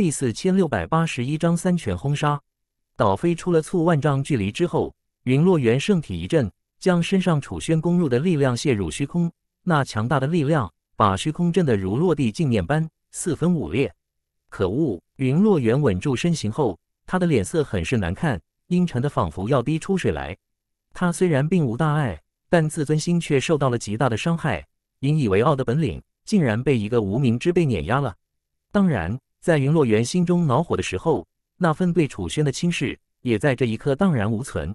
第四千六百八十一章三拳轰杀，倒飞出了促万丈距离之后，云落元圣体一震，将身上楚宣攻入的力量泄入虚空。那强大的力量把虚空震得如落地镜面般四分五裂。可恶！云落元稳住身形后，他的脸色很是难看，阴沉得仿佛要滴出水来。他虽然并无大碍，但自尊心却受到了极大的伤害。引以为傲的本领竟然被一个无名之辈碾压了。当然。在云落元心中恼火的时候，那份对楚轩的轻视也在这一刻荡然无存，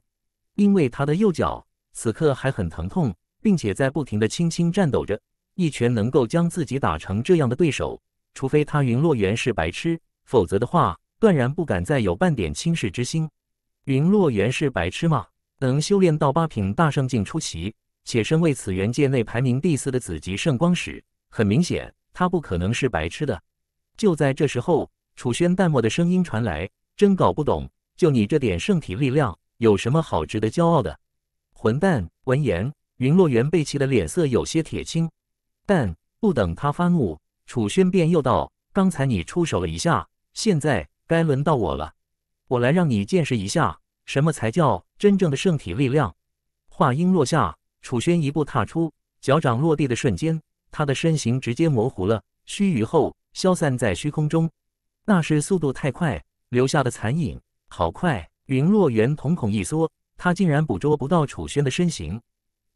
因为他的右脚此刻还很疼痛，并且在不停的轻轻颤抖着。一拳能够将自己打成这样的对手，除非他云落元是白痴，否则的话断然不敢再有半点轻视之心。云落元是白痴吗？能修炼到八品大圣境初期，且身为此元界内排名第四的子级圣光使，很明显他不可能是白痴的。就在这时候，楚轩淡漠的声音传来：“真搞不懂，就你这点圣体力量，有什么好值得骄傲的？”混蛋！闻言，云落元被气的脸色有些铁青。但不等他发怒，楚轩便又道：“刚才你出手了一下，现在该轮到我了。我来让你见识一下，什么才叫真正的圣体力量。”话音落下，楚轩一步踏出，脚掌落地的瞬间，他的身形直接模糊了。须臾后，消散在虚空中，那是速度太快留下的残影，好快！云落元瞳孔一缩，他竟然捕捉不到楚轩的身形。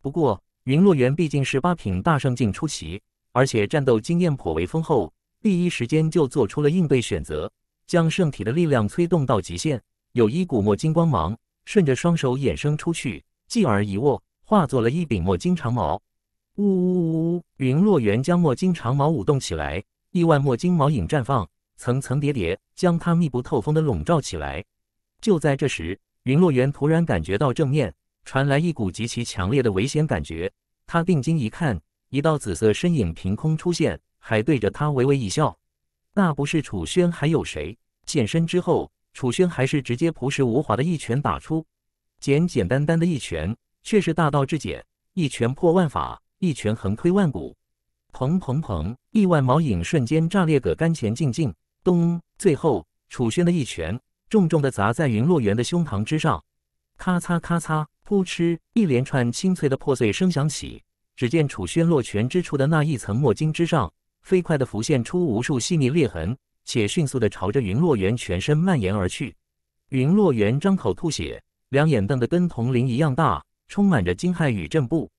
不过，云落元毕竟是八品大圣境出奇，而且战斗经验颇为丰厚，第一时间就做出了应对选择，将圣体的力量催动到极限，有一股墨金光芒顺着双手衍生出去，继而一握，化作了一柄墨金长矛。呜呜呜！云落元将墨金长矛舞动起来。亿万墨金毛影绽放，层层叠叠将他密不透风的笼罩起来。就在这时，云落元突然感觉到正面传来一股极其强烈的危险感觉。他定睛一看，一道紫色身影凭空出现，还对着他微微一笑。那不是楚轩，还有谁？现身之后，楚轩还是直接朴实无华的一拳打出，简简单单的一拳，却是大道至简，一拳破万法，一拳横推万古。砰砰砰！亿万毛影瞬间炸裂，葛干前进进，咚！最后，楚轩的一拳重重的砸在云落元的胸膛之上，咔嚓咔嚓，扑哧，一连串清脆的破碎声响起。只见楚轩落拳之处的那一层墨晶之上，飞快的浮现出无数细腻裂痕，且迅速的朝着云落元全身蔓延而去。云落元张口吐血，两眼瞪得跟铜铃一样大，充满着惊骇与震怖。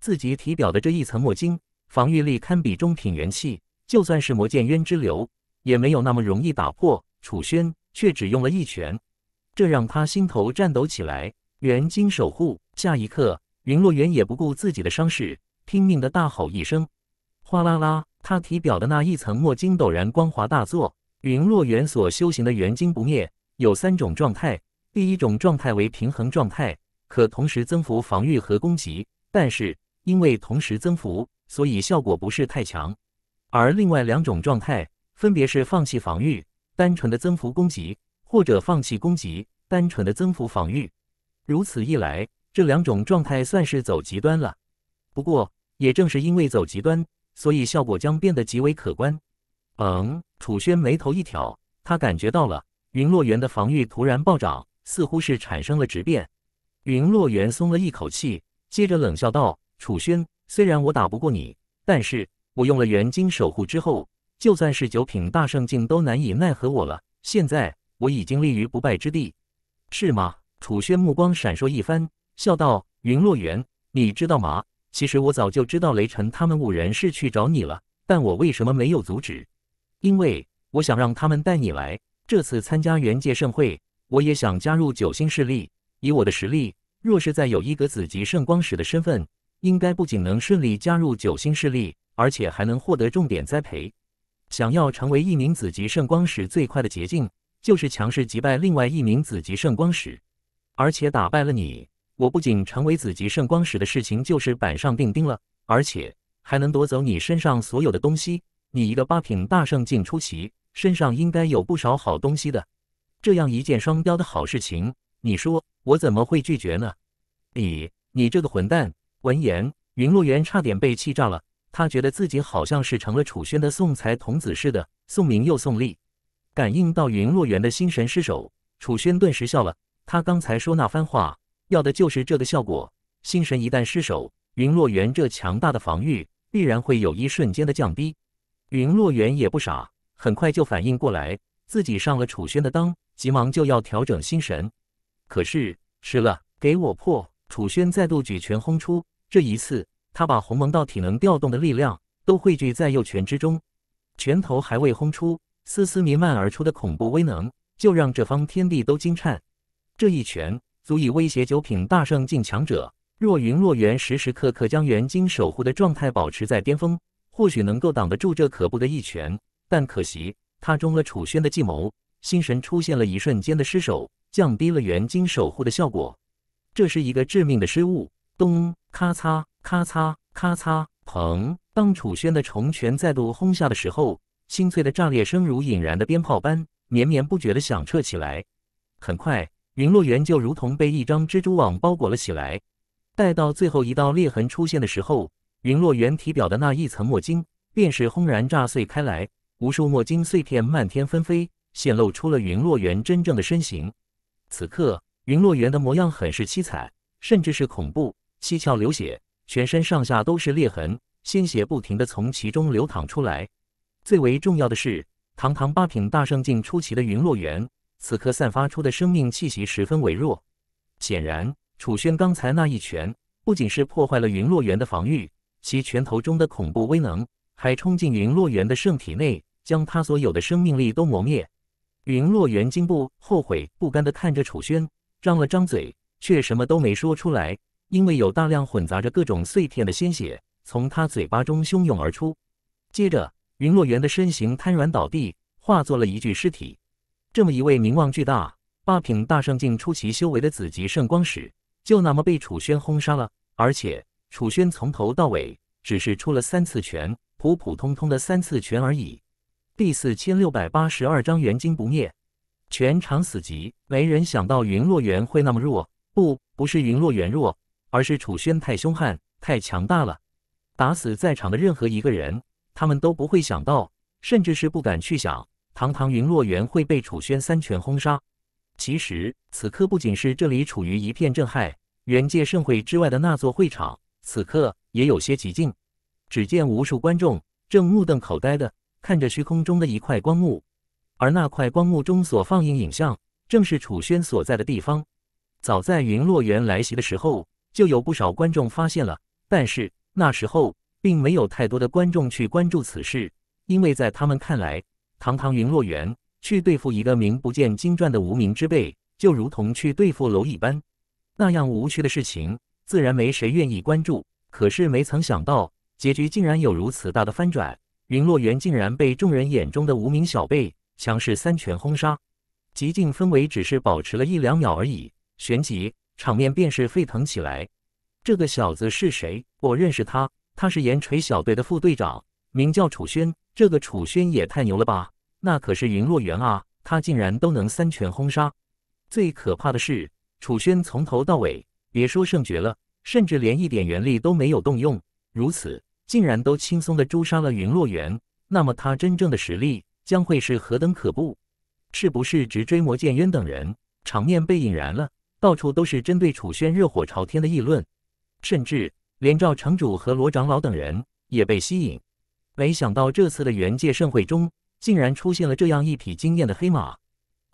自己体表的这一层墨晶。防御力堪比中品元气，就算是魔剑渊之流也没有那么容易打破。楚轩却只用了一拳，这让他心头颤抖起来。元晶守护，下一刻，云落元也不顾自己的伤势，拼命的大吼一声，哗啦啦，他体表的那一层墨晶陡然光滑大作。云落元所修行的元晶不灭有三种状态，第一种状态为平衡状态，可同时增幅防御和攻击，但是因为同时增幅。所以效果不是太强，而另外两种状态分别是放弃防御、单纯的增幅攻击，或者放弃攻击，单纯的增幅防御。如此一来，这两种状态算是走极端了。不过，也正是因为走极端，所以效果将变得极为可观。嗯，楚轩眉头一挑，他感觉到了云落元的防御突然暴涨，似乎是产生了质变。云落元松了一口气，接着冷笑道：“楚轩。”虽然我打不过你，但是我用了元晶守护之后，就算是九品大圣境都难以奈何我了。现在我已经立于不败之地，是吗？楚轩目光闪烁一番，笑道：“云落元，你知道吗？其实我早就知道雷晨他们五人是去找你了，但我为什么没有阻止？因为我想让他们带你来这次参加元界盛会，我也想加入九星势力。以我的实力，若是在有一格子级圣光使的身份。”应该不仅能顺利加入九星势力，而且还能获得重点栽培。想要成为一名子级圣光使最快的捷径，就是强势击败另外一名子级圣光使，而且打败了你，我不仅成为子级圣光使的事情就是板上钉钉了，而且还能夺走你身上所有的东西。你一个八品大圣境出奇，身上应该有不少好东西的。这样一箭双雕的好事情，你说我怎么会拒绝呢？你，你这个混蛋！闻言，云洛元差点被气炸了。他觉得自己好像是成了楚轩的送财童子似的，送名又送利。感应到云洛元的心神失守，楚轩顿时笑了。他刚才说那番话，要的就是这个效果。心神一旦失守，云洛元这强大的防御必然会有一瞬间的降低。云洛元也不傻，很快就反应过来自己上了楚轩的当，急忙就要调整心神，可是吃了，给我破！楚轩再度举拳轰出。这一次，他把鸿蒙道体能调动的力量都汇聚在右拳之中，拳头还未轰出，丝丝弥漫而出的恐怖威能就让这方天地都惊颤。这一拳足以威胁九品大圣境强者。若云若元时时刻刻将元晶守护的状态保持在巅峰，或许能够挡得住这可怖的一拳。但可惜，他中了楚轩的计谋，心神出现了一瞬间的失守，降低了元晶守护的效果。这是一个致命的失误。咚。咔嚓，咔嚓，咔嚓！砰！当楚轩的重拳再度轰下的时候，清脆的炸裂声如引燃的鞭炮般绵绵不绝地响彻起来。很快，云落原就如同被一张蜘蛛网包裹了起来。待到最后一道裂痕出现的时候，云落原体表的那一层墨晶便是轰然炸碎开来，无数墨晶碎片漫天纷飞，显露出了云落原真正的身形。此刻，云落原的模样很是凄惨，甚至是恐怖。七窍流血，全身上下都是裂痕，鲜血不停地从其中流淌出来。最为重要的是，堂堂八品大圣境出奇的云洛元，此刻散发出的生命气息十分微弱。显然，楚轩刚才那一拳不仅是破坏了云洛元的防御，其拳头中的恐怖威能还冲进云洛元的圣体内，将他所有的生命力都磨灭。云洛元惊怖、后悔、不甘地看着楚轩，张了张嘴，却什么都没说出来。因为有大量混杂着各种碎片的鲜血从他嘴巴中汹涌而出，接着云洛元的身形瘫软倒地，化作了一具尸体。这么一位名望巨大、八品大圣境初期修为的紫极圣光使，就那么被楚轩轰杀了。而且楚轩从头到尾只是出了三次拳，普普通通的三次拳而已。第四千六百八十二章元晶不灭，全场死寂。没人想到云洛元会那么弱，不，不是云洛元弱。而是楚轩太凶悍，太强大了，打死在场的任何一个人，他们都不会想到，甚至是不敢去想，堂堂云落园会被楚轩三拳轰杀。其实此刻不仅是这里处于一片震撼，原界盛会之外的那座会场，此刻也有些寂静。只见无数观众正目瞪口呆的看着虚空中的一块光幕，而那块光幕中所放映影像，正是楚轩所在的地方。早在云落园来袭的时候。就有不少观众发现了，但是那时候并没有太多的观众去关注此事，因为在他们看来，堂堂云落元去对付一个名不见经传的无名之辈，就如同去对付蝼蚁般，那样无趣的事情，自然没谁愿意关注。可是没曾想到，结局竟然有如此大的翻转，云落元竟然被众人眼中的无名小辈强势三拳轰杀，极尽氛围只是保持了一两秒而已，旋即。场面便是沸腾起来。这个小子是谁？我认识他，他是岩锤小队的副队长，名叫楚轩。这个楚轩也太牛了吧！那可是云落元啊，他竟然都能三拳轰杀。最可怕的是，楚轩从头到尾，别说圣诀了，甚至连一点元力都没有动用。如此，竟然都轻松的诛杀了云落元。那么他真正的实力将会是何等可怖？是不是直追魔剑渊等人？场面被引燃了。到处都是针对楚轩热火朝天的议论，甚至连赵城主和罗长老等人也被吸引。没想到这次的元界盛会中，竟然出现了这样一匹惊艳的黑马。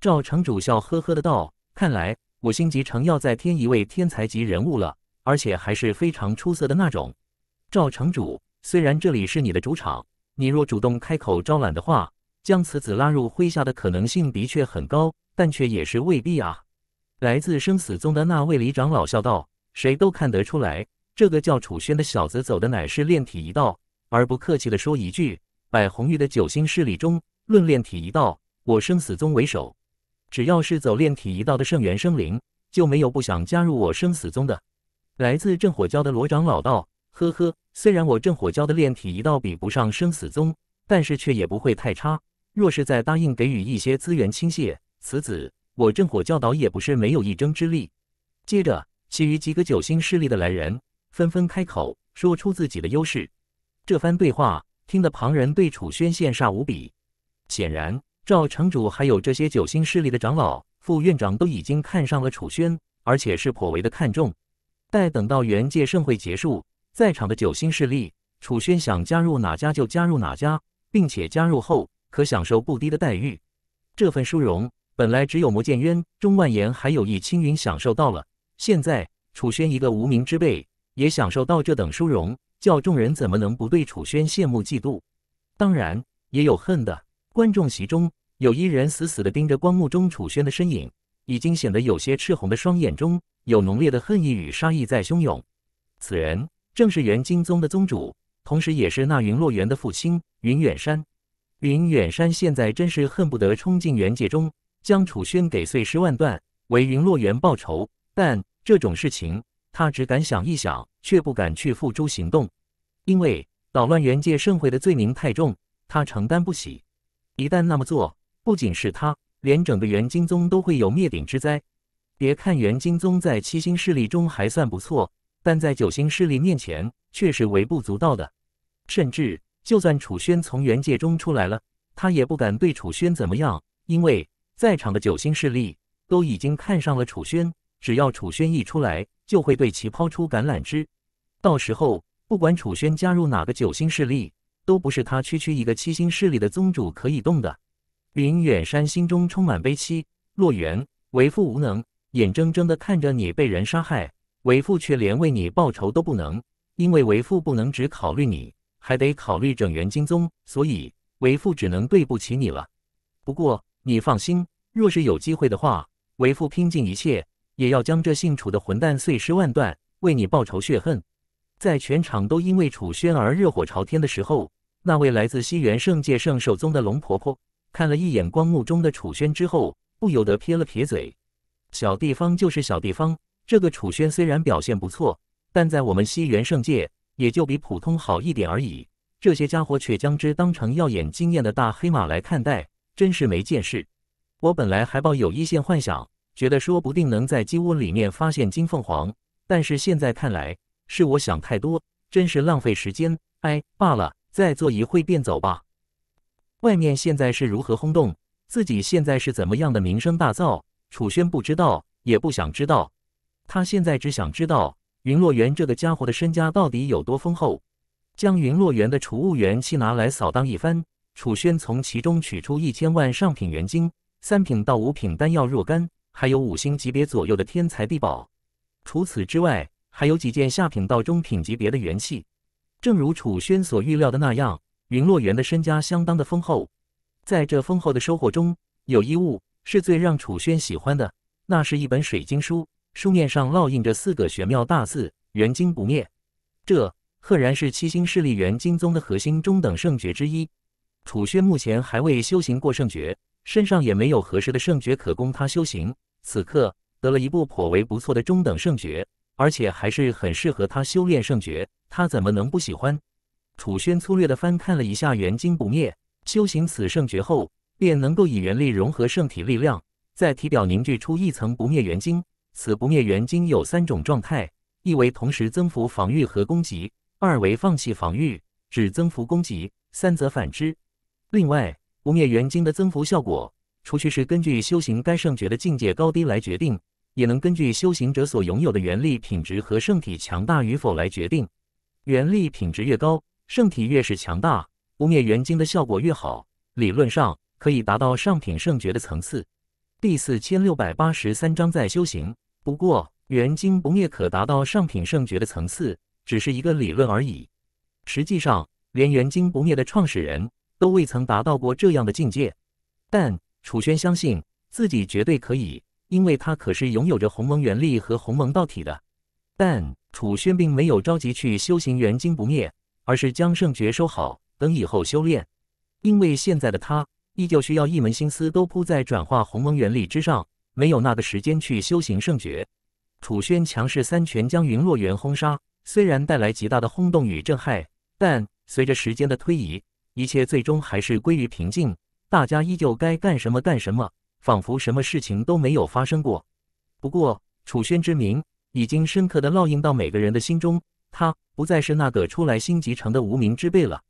赵城主笑呵呵的道：“看来五星级城要再添一位天才级人物了，而且还是非常出色的那种。”赵城主虽然这里是你的主场，你若主动开口招揽的话，将此子拉入麾下的可能性的确很高，但却也是未必啊。来自生死宗的那位李长老笑道：“谁都看得出来，这个叫楚轩的小子走的乃是炼体一道。”而不客气地说一句：“百红玉的九星势力中，论炼体一道，我生死宗为首。只要是走炼体一道的圣元生灵，就没有不想加入我生死宗的。”来自镇火教的罗长老道：“呵呵，虽然我镇火教的炼体一道比不上生死宗，但是却也不会太差。若是再答应给予一些资源倾泻，此子……”我正火教导也不是没有一争之力。接着，其余几个九星势力的来人纷纷开口说出自己的优势。这番对话听得旁人对楚轩羡煞无比。显然，赵城主还有这些九星势力的长老、副院长都已经看上了楚轩，而且是颇为的看重。待等到元界盛会结束，在场的九星势力，楚轩想加入哪家就加入哪家，并且加入后可享受不低的待遇。这份殊荣。本来只有魔剑渊、钟万言还有易青云享受到了，现在楚轩一个无名之辈也享受到这等殊荣，叫众人怎么能不对楚轩羡慕嫉妒？当然也有恨的。观众席中有一人死死地盯着棺木中楚轩的身影，已经显得有些赤红的双眼中有浓烈的恨意与杀意在汹涌。此人正是元金宗的宗主，同时也是那云落元的父亲云远山。云远山现在真是恨不得冲进元界中。将楚轩给碎尸万段，为云落园报仇。但这种事情，他只敢想一想，却不敢去付诸行动。因为扰乱元界盛会的罪名太重，他承担不起。一旦那么做，不仅是他，连整个元金宗都会有灭顶之灾。别看元金宗在七星势力中还算不错，但在九星势力面前却是微不足道的。甚至，就算楚轩从元界中出来了，他也不敢对楚轩怎么样，因为。在场的九星势力都已经看上了楚轩，只要楚轩一出来，就会对其抛出橄榄枝。到时候，不管楚轩加入哪个九星势力，都不是他区区一个七星势力的宗主可以动的。林远山心中充满悲戚，洛源为父无能，眼睁睁地看着你被人杀害，为父却连为你报仇都不能，因为为父不能只考虑你，还得考虑整元金宗，所以为父只能对不起你了。不过。你放心，若是有机会的话，为父拼尽一切，也要将这姓楚的混蛋碎尸万段，为你报仇雪恨。在全场都因为楚轩而热火朝天的时候，那位来自西元圣界圣兽宗的龙婆婆，看了一眼光幕中的楚轩之后，不由得撇了撇嘴：“小地方就是小地方，这个楚轩虽然表现不错，但在我们西元圣界，也就比普通好一点而已。这些家伙却将之当成耀眼惊艳的大黑马来看待。”真是没见识！我本来还抱有一线幻想，觉得说不定能在鸡窝里面发现金凤凰，但是现在看来是我想太多，真是浪费时间。哎，罢了，再坐一会便走吧。外面现在是如何轰动？自己现在是怎么样的名声大噪？楚轩不知道，也不想知道。他现在只想知道云洛园这个家伙的身家到底有多丰厚，将云洛园的储物元气拿来扫荡一番。楚轩从其中取出一千万上品元晶，三品到五品丹药若干，还有五星级别左右的天才地宝。除此之外，还有几件下品到中品级别的元器。正如楚轩所预料的那样，云落园的身家相当的丰厚。在这丰厚的收获中，有一物是最让楚轩喜欢的，那是一本水晶书，书面上烙印着四个玄妙大字：元晶不灭。这赫然是七星势力元晶宗的核心中等圣诀之一。楚轩目前还未修行过圣诀，身上也没有合适的圣诀可供他修行。此刻得了一部颇为不错的中等圣诀，而且还是很适合他修炼圣诀，他怎么能不喜欢？楚轩粗略地翻看了一下《元晶不灭》，修行此圣诀后，便能够以元力融合圣体力量，在体表凝聚出一层不灭元晶。此不灭元晶有三种状态：一为同时增幅防御和攻击；二为放弃防御，只增幅攻击；三则反之。另外，不灭元晶的增幅效果，除去是根据修行该圣诀的境界高低来决定，也能根据修行者所拥有的元力品质和圣体强大与否来决定。元力品质越高，圣体越是强大，不灭元晶的效果越好。理论上可以达到上品圣诀的层次。第四千六百八十三章在修行，不过元晶不灭可达到上品圣诀的层次，只是一个理论而已。实际上，连元晶不灭的创始人。都未曾达到过这样的境界，但楚轩相信自己绝对可以，因为他可是拥有着鸿蒙元力和鸿蒙道体的。但楚轩并没有着急去修行元精不灭，而是将圣诀收好，等以后修炼。因为现在的他依旧需要一门心思都扑在转化鸿蒙元力之上，没有那个时间去修行圣诀。楚轩强势三拳将云落元轰杀，虽然带来极大的轰动与震撼，但随着时间的推移。一切最终还是归于平静，大家依旧该干什么干什么，仿佛什么事情都没有发生过。不过，楚轩之名已经深刻的烙印到每个人的心中，他不再是那个初来新集成的无名之辈了。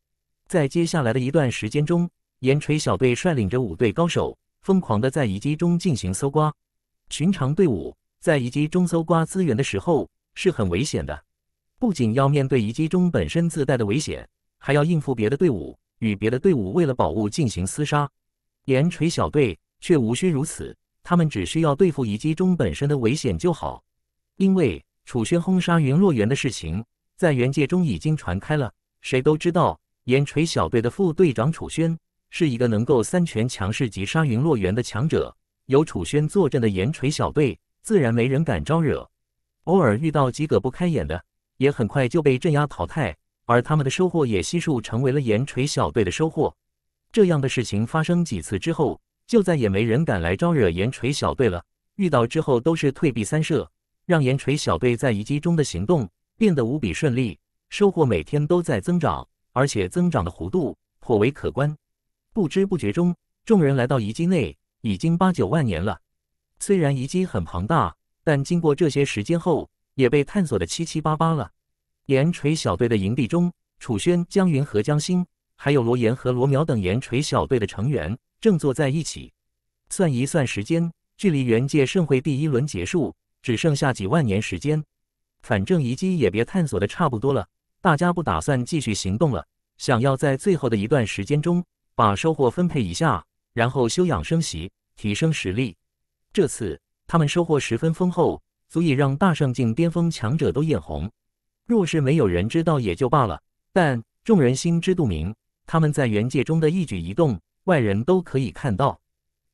在接下来的一段时间中，岩锤小队率领着五队高手，疯狂的在遗迹中进行搜刮。寻常队伍在遗迹中搜刮资源的时候是很危险的，不仅要面对遗迹中本身自带的危险，还要应付别的队伍。与别的队伍为了宝物进行厮杀，岩锤小队却无需如此，他们只需要对付遗迹中本身的危险就好。因为楚轩轰杀云落原的事情，在原界中已经传开了，谁都知道岩锤小队的副队长楚轩是一个能够三拳强势击杀云落原的强者。有楚轩坐镇的岩锤小队，自然没人敢招惹。偶尔遇到几个不开眼的，也很快就被镇压淘汰。而他们的收获也悉数成为了岩锤小队的收获。这样的事情发生几次之后，就再也没人敢来招惹岩锤小队了。遇到之后都是退避三舍，让岩锤小队在遗迹中的行动变得无比顺利。收获每天都在增长，而且增长的弧度颇为可观。不知不觉中，众人来到遗迹内，已经八九万年了。虽然遗迹很庞大，但经过这些时间后，也被探索的七七八八了。岩锤小队的营地中，楚轩、江云和江星，还有罗岩和罗淼等岩锤小队的成员正坐在一起。算一算时间，距离元界盛会第一轮结束只剩下几万年时间。反正遗迹也别探索的差不多了，大家不打算继续行动了，想要在最后的一段时间中把收获分配一下，然后休养生息，提升实力。这次他们收获十分丰厚，足以让大圣境巅峰强者都眼红。若是没有人知道也就罢了，但众人心知肚明，他们在原界中的一举一动，外人都可以看到。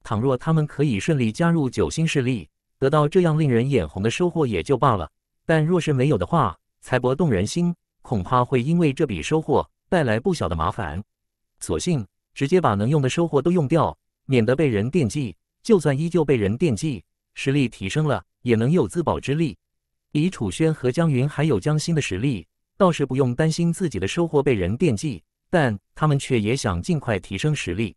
倘若他们可以顺利加入九星势力，得到这样令人眼红的收获也就罢了；但若是没有的话，财帛动人心，恐怕会因为这笔收获带来不小的麻烦。索性直接把能用的收获都用掉，免得被人惦记。就算依旧被人惦记，实力提升了，也能有自保之力。以楚轩和江云还有江心的实力，倒是不用担心自己的收获被人惦记，但他们却也想尽快提升实力。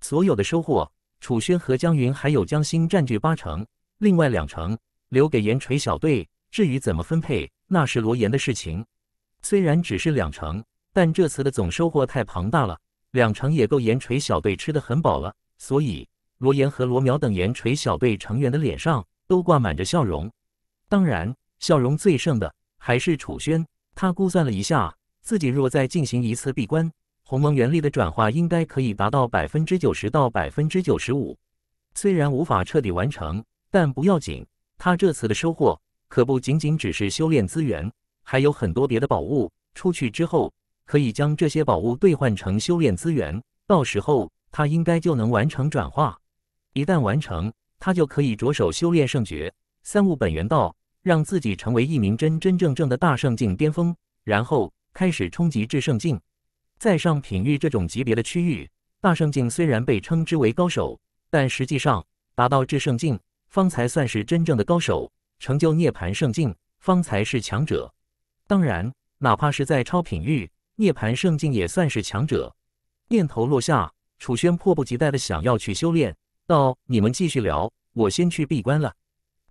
所有的收获，楚轩和江云还有江心占据八成，另外两成留给盐锤小队。至于怎么分配，那是罗岩的事情。虽然只是两成，但这次的总收获太庞大了，两成也够盐锤小队吃得很饱了。所以，罗岩和罗淼等盐锤小队成员的脸上都挂满着笑容。当然。笑容最盛的还是楚轩。他估算了一下，自己若再进行一次闭关，鸿蒙元力的转化应该可以达到百分之九十到百分之九十五。虽然无法彻底完成，但不要紧。他这次的收获可不仅仅只是修炼资源，还有很多别的宝物。出去之后，可以将这些宝物兑换成修炼资源。到时候，他应该就能完成转化。一旦完成，他就可以着手修炼圣诀三悟本源道。让自己成为一名真真正正的大圣境巅峰，然后开始冲击至圣境，在上品域这种级别的区域，大圣境虽然被称之为高手，但实际上达到至圣境方才算是真正的高手，成就涅槃圣境方才是强者。当然，哪怕是在超品域，涅槃圣境也算是强者。念头落下，楚轩迫不及待的想要去修炼，道：“你们继续聊，我先去闭关了。”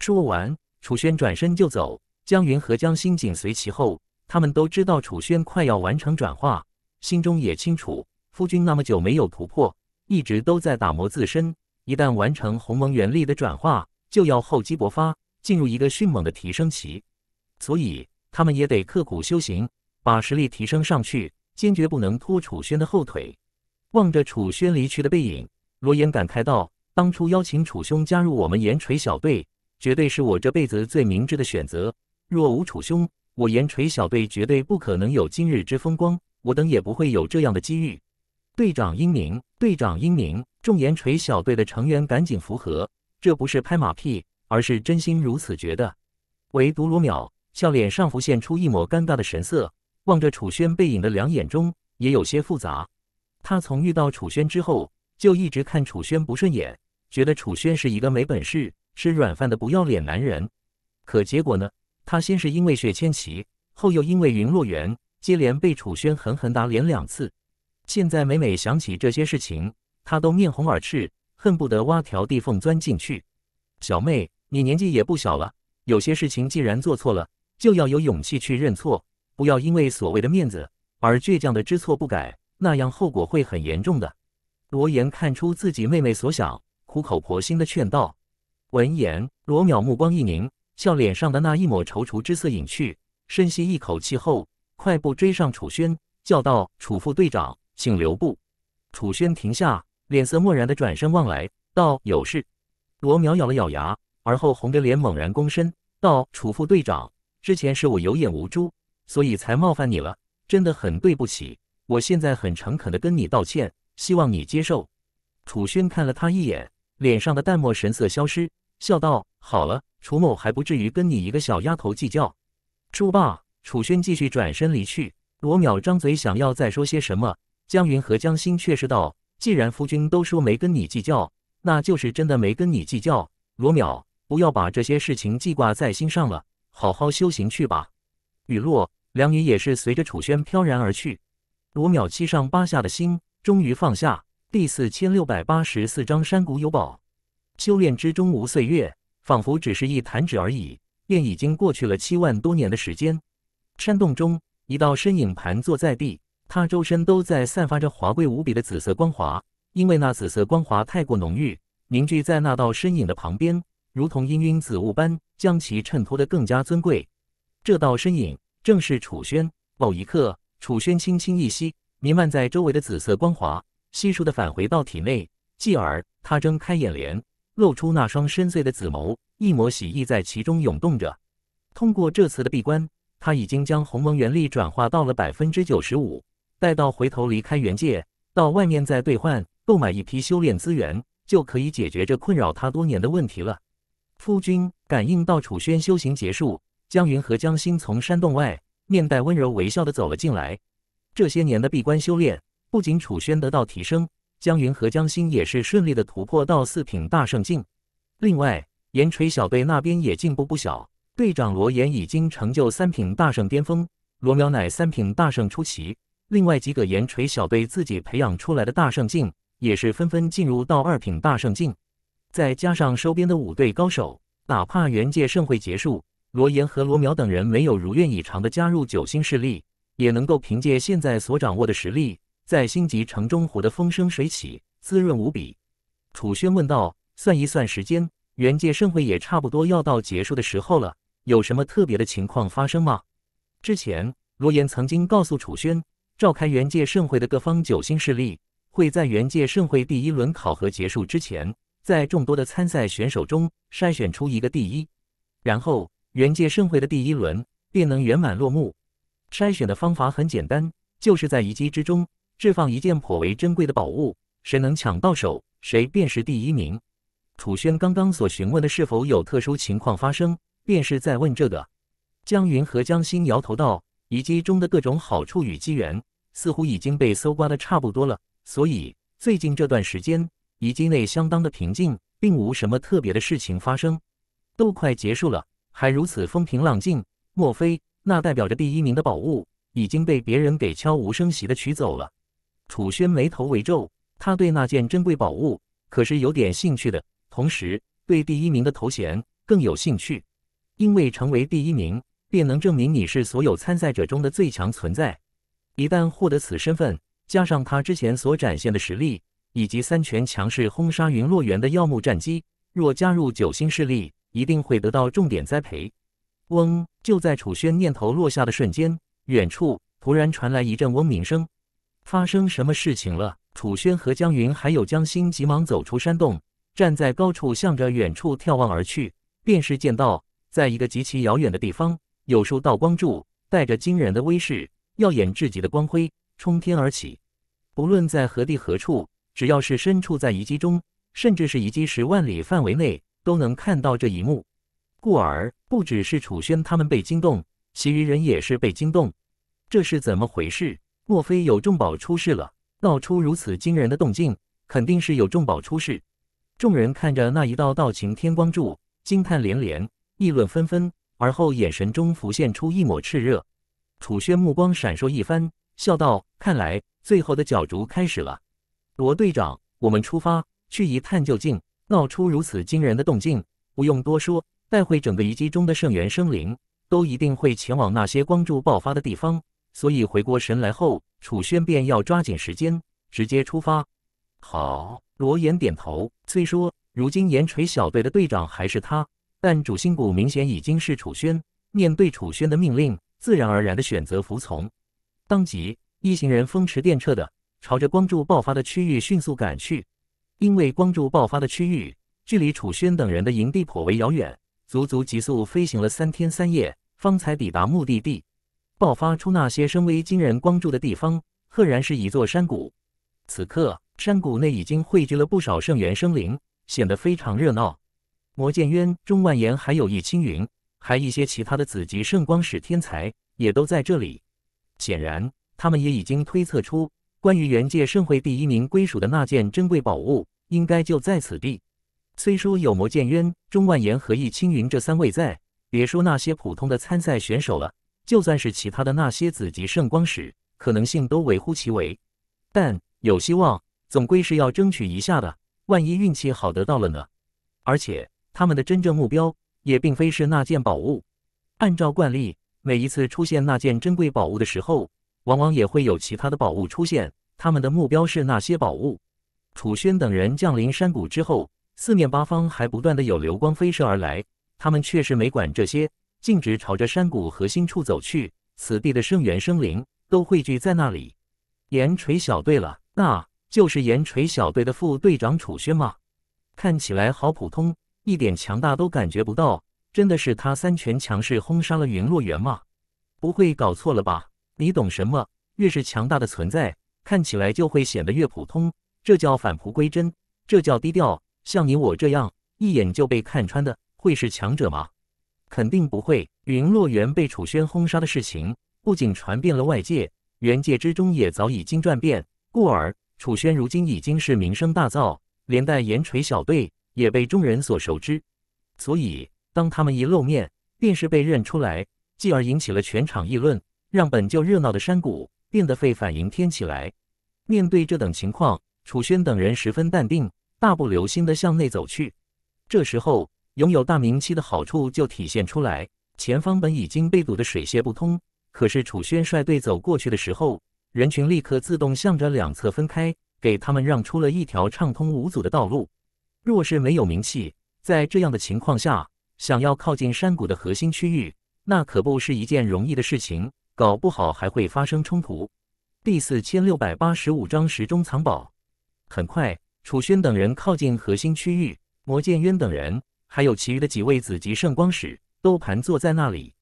说完。楚轩转身就走，江云和江心紧随其后。他们都知道楚轩快要完成转化，心中也清楚，夫君那么久没有突破，一直都在打磨自身。一旦完成鸿蒙元力的转化，就要厚积薄发，进入一个迅猛的提升期。所以他们也得刻苦修行，把实力提升上去，坚决不能拖楚轩的后腿。望着楚轩离去的背影，罗岩感慨道：“当初邀请楚兄加入我们岩锤小队。”绝对是我这辈子最明智的选择。若无楚兄，我岩锤小队绝对不可能有今日之风光，我等也不会有这样的机遇。队长英明，队长英明！众岩锤小队的成员赶紧附和，这不是拍马屁，而是真心如此觉得。唯独罗淼笑脸上浮现出一抹尴尬的神色，望着楚轩背影的两眼中也有些复杂。他从遇到楚轩之后，就一直看楚轩不顺眼，觉得楚轩是一个没本事。吃软饭的不要脸男人，可结果呢？他先是因为雪千奇，后又因为云落缘，接连被楚轩狠狠打脸两次。现在每每想起这些事情，他都面红耳赤，恨不得挖条地缝钻进去。小妹，你年纪也不小了，有些事情既然做错了，就要有勇气去认错，不要因为所谓的面子而倔强的知错不改，那样后果会很严重的。罗岩看出自己妹妹所想，苦口婆心的劝道。闻言，罗淼目光一凝，笑脸上的那一抹踌躇之色隐去，深吸一口气后，快步追上楚轩，叫道：“楚副队长，请留步。”楚轩停下，脸色漠然的转身望来，道：“有事。”罗淼咬了咬牙，而后红着脸猛然躬身，道：“楚副队长，之前是我有眼无珠，所以才冒犯你了，真的很对不起，我现在很诚恳的跟你道歉，希望你接受。”楚轩看了他一眼，脸上的淡漠神色消失。笑道：“好了，楚某还不至于跟你一个小丫头计较。”说罢，楚轩继续转身离去。罗淼张嘴想要再说些什么，江云和江心却是道：“既然夫君都说没跟你计较，那就是真的没跟你计较。”罗淼，不要把这些事情记挂在心上了，好好修行去吧。雨落，梁女也是随着楚轩飘然而去。罗淼七上八下的心终于放下。第四千六百八十四章山谷有宝。修炼之中无岁月，仿佛只是一弹指而已，便已经过去了七万多年的时间。山洞中，一道身影盘坐在地，他周身都在散发着华贵无比的紫色光华。因为那紫色光华太过浓郁，凝聚在那道身影的旁边，如同氤氲紫雾般，将其衬托得更加尊贵。这道身影正是楚轩。某一刻，楚轩轻轻一吸，弥漫在周围的紫色光华，稀疏的返回到体内。继而，他睁开眼帘。露出那双深邃的紫眸，一抹喜意在其中涌动着。通过这次的闭关，他已经将鸿蒙元力转化到了百分之九十五。待到回头离开元界，到外面再兑换购买一批修炼资源，就可以解决这困扰他多年的问题了。夫君感应到楚轩修行结束，江云和江心从山洞外面带温柔微笑的走了进来。这些年的闭关修炼，不仅楚轩得到提升。江云和江星也是顺利的突破到四品大圣境。另外，岩锤小队那边也进步不小，队长罗岩已经成就三品大圣巅峰，罗淼乃三品大圣初期。另外几个岩锤小队自己培养出来的大圣境，也是纷纷进入到二品大圣境。再加上收编的五队高手，哪怕元界盛会结束，罗岩和罗淼等人没有如愿以偿的加入九星势力，也能够凭借现在所掌握的实力。在星级城中活得风生水起，滋润无比。楚轩问道：“算一算时间，元界盛会也差不多要到结束的时候了，有什么特别的情况发生吗？”之前罗岩曾经告诉楚轩，召开元界盛会的各方九星势力会在元界盛会第一轮考核结束之前，在众多的参赛选手中筛选出一个第一，然后元界盛会的第一轮便能圆满落幕。筛选的方法很简单，就是在一击之中。置放一件颇为珍贵的宝物，谁能抢到手，谁便是第一名。楚轩刚刚所询问的是否有特殊情况发生，便是在问这个。江云和江心摇头道：“遗迹中的各种好处与机缘，似乎已经被搜刮的差不多了，所以最近这段时间，遗迹内相当的平静，并无什么特别的事情发生。都快结束了，还如此风平浪静，莫非那代表着第一名的宝物，已经被别人给悄无声息的取走了？”楚轩眉头微皱，他对那件珍贵宝物可是有点兴趣的，同时对第一名的头衔更有兴趣，因为成为第一名便能证明你是所有参赛者中的最强存在。一旦获得此身份，加上他之前所展现的实力，以及三拳强势轰杀云落园的耀目战绩，若加入九星势力，一定会得到重点栽培。嗡！就在楚轩念头落下的瞬间，远处突然传来一阵嗡鸣声。发生什么事情了？楚轩和江云还有江心急忙走出山洞，站在高处，向着远处眺望而去，便是见到，在一个极其遥远的地方，有数道光柱带着惊人的威势、耀眼至极的光辉冲天而起。不论在何地何处，只要是身处在遗迹中，甚至是遗迹十万里范围内，都能看到这一幕。故而，不只是楚轩他们被惊动，其余人也是被惊动。这是怎么回事？莫非有重宝出世了？闹出如此惊人的动静，肯定是有重宝出世。众人看着那一道道擎天光柱，惊叹连连，议论纷纷，而后眼神中浮现出一抹炽热。楚轩目光闪烁一番，笑道：“看来最后的角逐开始了。罗队长，我们出发去一探究竟。闹出如此惊人的动静，不用多说，待会整个遗迹中的圣元生灵都一定会前往那些光柱爆发的地方。”所以回过神来后，楚轩便要抓紧时间直接出发。好，罗岩点头。虽说如今岩锤小队的队长还是他，但主心骨明显已经是楚轩。面对楚轩的命令，自然而然的选择服从。当即，一行人风驰电掣的朝着光柱爆发的区域迅速赶去。因为光柱爆发的区域距离楚轩等人的营地颇为遥远，足足急速飞行了三天三夜，方才抵达目的地。爆发出那些声威惊人光柱的地方，赫然是一座山谷。此刻，山谷内已经汇聚了不少圣元生灵，显得非常热闹。魔剑渊、钟万言还有易青云，还一些其他的子级圣光使天才也都在这里。显然，他们也已经推测出，关于元界盛会第一名归属的那件珍贵宝物，应该就在此地。虽说有魔剑渊、钟万言和易青云这三位在，别说那些普通的参赛选手了。就算是其他的那些子级圣光石，可能性都微乎其微。但有希望，总归是要争取一下的。万一运气好得到了呢？而且他们的真正目标也并非是那件宝物。按照惯例，每一次出现那件珍贵宝物的时候，往往也会有其他的宝物出现。他们的目标是那些宝物。楚轩等人降临山谷之后，四面八方还不断的有流光飞射而来。他们确实没管这些。径直朝着山谷核心处走去，此地的圣元生灵都汇聚在那里。岩锤小队了，那就是岩锤小队的副队长楚轩吗？看起来好普通，一点强大都感觉不到。真的是他三拳强势轰杀了云落原吗？不会搞错了吧？你懂什么？越是强大的存在，看起来就会显得越普通。这叫返璞归真，这叫低调。像你我这样一眼就被看穿的，会是强者吗？肯定不会。云落原被楚轩轰杀的事情不仅传遍了外界，元界之中也早已经传遍，故而楚轩如今已经是名声大噪，连带岩锤小队也被众人所熟知。所以当他们一露面，便是被认出来，继而引起了全场议论，让本就热闹的山谷变得沸反盈天起来。面对这等情况，楚轩等人十分淡定，大步流星地向内走去。这时候。拥有大名气的好处就体现出来。前方本已经被堵得水泄不通，可是楚轩率队走过去的时候，人群立刻自动向着两侧分开，给他们让出了一条畅通无阻的道路。若是没有名气，在这样的情况下，想要靠近山谷的核心区域，那可不是一件容易的事情，搞不好还会发生冲突。第四千六百八十五章石钟藏宝。很快，楚轩等人靠近核心区域，魔剑渊等人。还有其余的几位子级圣光使都盘坐在那里。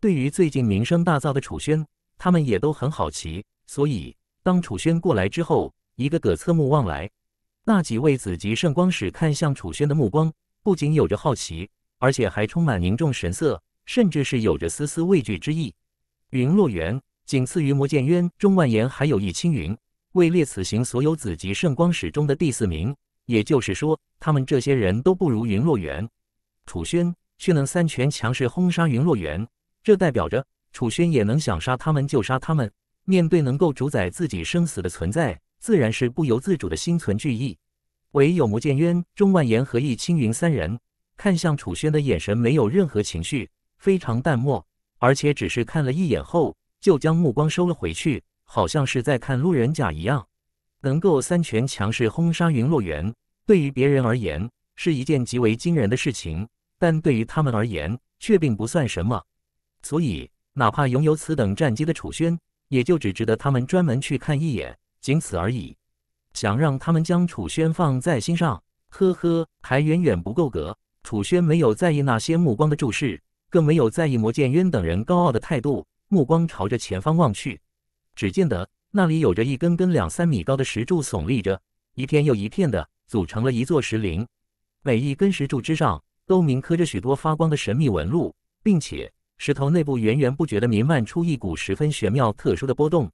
对于最近名声大噪的楚轩，他们也都很好奇。所以当楚轩过来之后，一个个侧目望来。那几位子级圣光使看向楚轩的目光，不仅有着好奇，而且还充满凝重神色，甚至是有着丝丝畏惧之意。云落元仅次于魔剑渊、钟万言，还有一青云，位列此行所有子级圣光使中的第四名。也就是说，他们这些人都不如云落元。楚轩却能三拳强势轰杀云落元，这代表着楚轩也能想杀他们就杀他们。面对能够主宰自己生死的存在，自然是不由自主的心存惧意。唯有魔剑渊、钟万言和易青云三人看向楚轩的眼神没有任何情绪，非常淡漠，而且只是看了一眼后就将目光收了回去，好像是在看路人甲一样。能够三拳强势轰杀云落元，对于别人而言是一件极为惊人的事情。但对于他们而言，却并不算什么。所以，哪怕拥有此等战机的楚轩，也就只值得他们专门去看一眼，仅此而已。想让他们将楚轩放在心上，呵呵，还远远不够格。楚轩没有在意那些目光的注视，更没有在意魔剑渊等人高傲的态度。目光朝着前方望去，只见得那里有着一根根两三米高的石柱耸立着，一片又一片的组成了一座石林。每一根石柱之上。都铭刻着许多发光的神秘纹路，并且石头内部源源不绝地弥漫出一股十分玄妙、特殊的波动。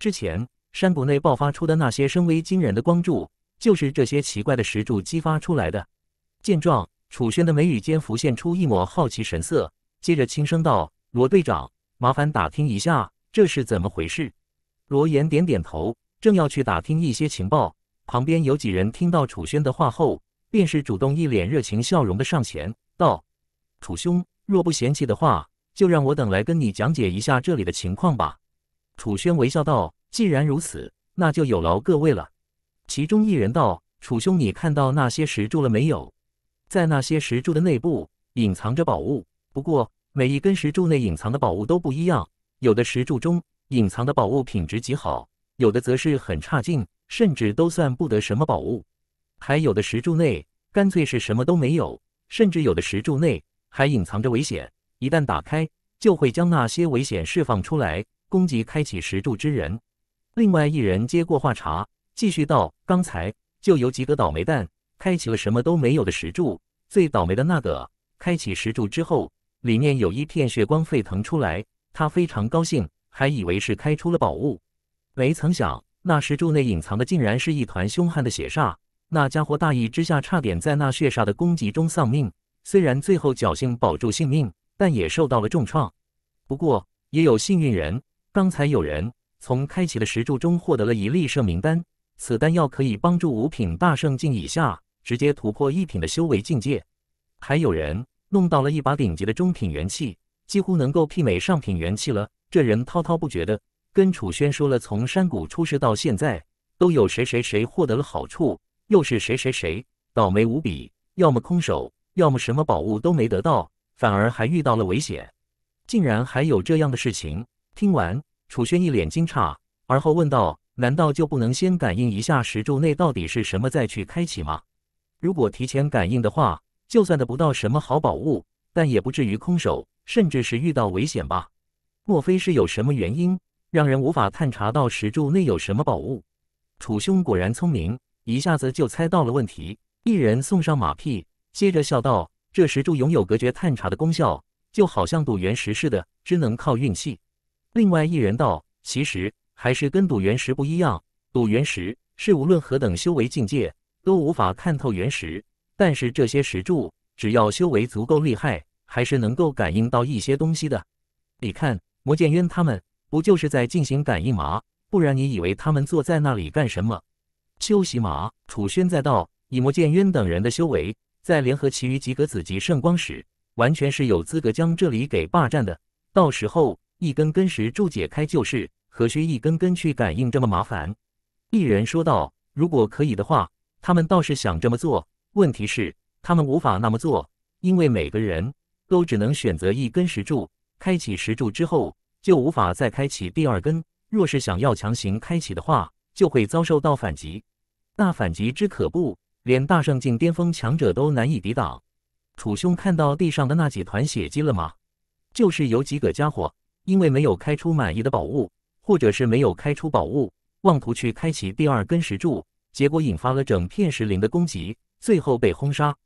之前山谷内爆发出的那些声威惊人的光柱，就是这些奇怪的石柱激发出来的。见状，楚轩的眉宇间浮现出一抹好奇神色，接着轻声道：“罗队长，麻烦打听一下，这是怎么回事？”罗岩点点头，正要去打听一些情报，旁边有几人听到楚轩的话后。便是主动一脸热情笑容的上前道：“楚兄，若不嫌弃的话，就让我等来跟你讲解一下这里的情况吧。”楚轩微笑道：“既然如此，那就有劳各位了。”其中一人道：“楚兄，你看到那些石柱了没有？在那些石柱的内部隐藏着宝物，不过每一根石柱内隐藏的宝物都不一样。有的石柱中隐藏的宝物品质极好，有的则是很差劲，甚至都算不得什么宝物。”还有的石柱内干脆是什么都没有，甚至有的石柱内还隐藏着危险，一旦打开就会将那些危险释放出来，攻击开启石柱之人。另外一人接过话茬，继续道：“刚才就有几个倒霉蛋开启了什么都没有的石柱，最倒霉的那个开启石柱之后，里面有一片血光沸腾出来，他非常高兴，还以为是开出了宝物，没曾想那石柱内隐藏的竟然是一团凶悍的血煞。”那家伙大意之下，差点在那血煞的攻击中丧命。虽然最后侥幸保住性命，但也受到了重创。不过也有幸运人，刚才有人从开启的石柱中获得了一粒圣名丹，此丹药可以帮助五品大圣境以下直接突破一品的修为境界。还有人弄到了一把顶级的中品元气，几乎能够媲美上品元气了。这人滔滔不绝的跟楚轩说了，从山谷出世到现在，都有谁谁谁获得了好处。又是谁谁谁倒霉无比，要么空手，要么什么宝物都没得到，反而还遇到了危险。竟然还有这样的事情！听完，楚轩一脸惊诧，而后问道：“难道就不能先感应一下石柱内到底是什么，再去开启吗？如果提前感应的话，就算得不到什么好宝物，但也不至于空手，甚至是遇到危险吧？莫非是有什么原因，让人无法探查到石柱内有什么宝物？”楚兄果然聪明。一下子就猜到了问题，一人送上马屁，接着笑道：“这石柱拥有隔绝探查的功效，就好像赌原石似的，只能靠运气。”另外一人道：“其实还是跟赌原石不一样，赌原石是无论何等修为境界都无法看透原石，但是这些石柱，只要修为足够厉害，还是能够感应到一些东西的。你看，魔剑渊他们不就是在进行感应吗？不然你以为他们坐在那里干什么？”修习麻楚轩再道，以魔剑渊等人的修为，在联合其余几个子级圣光使，完全是有资格将这里给霸占的。到时候一根根石柱解开就是，何须一根根去感应这么麻烦？一人说道：“如果可以的话，他们倒是想这么做。问题是他们无法那么做，因为每个人都只能选择一根石柱。开启石柱之后，就无法再开启第二根。若是想要强行开启的话。”就会遭受到反击，那反击之可怖，连大圣境巅峰强者都难以抵挡。楚兄看到地上的那几团血迹了吗？就是有几个家伙因为没有开出满意的宝物，或者是没有开出宝物，妄图去开启第二根石柱，结果引发了整片石林的攻击，最后被轰杀。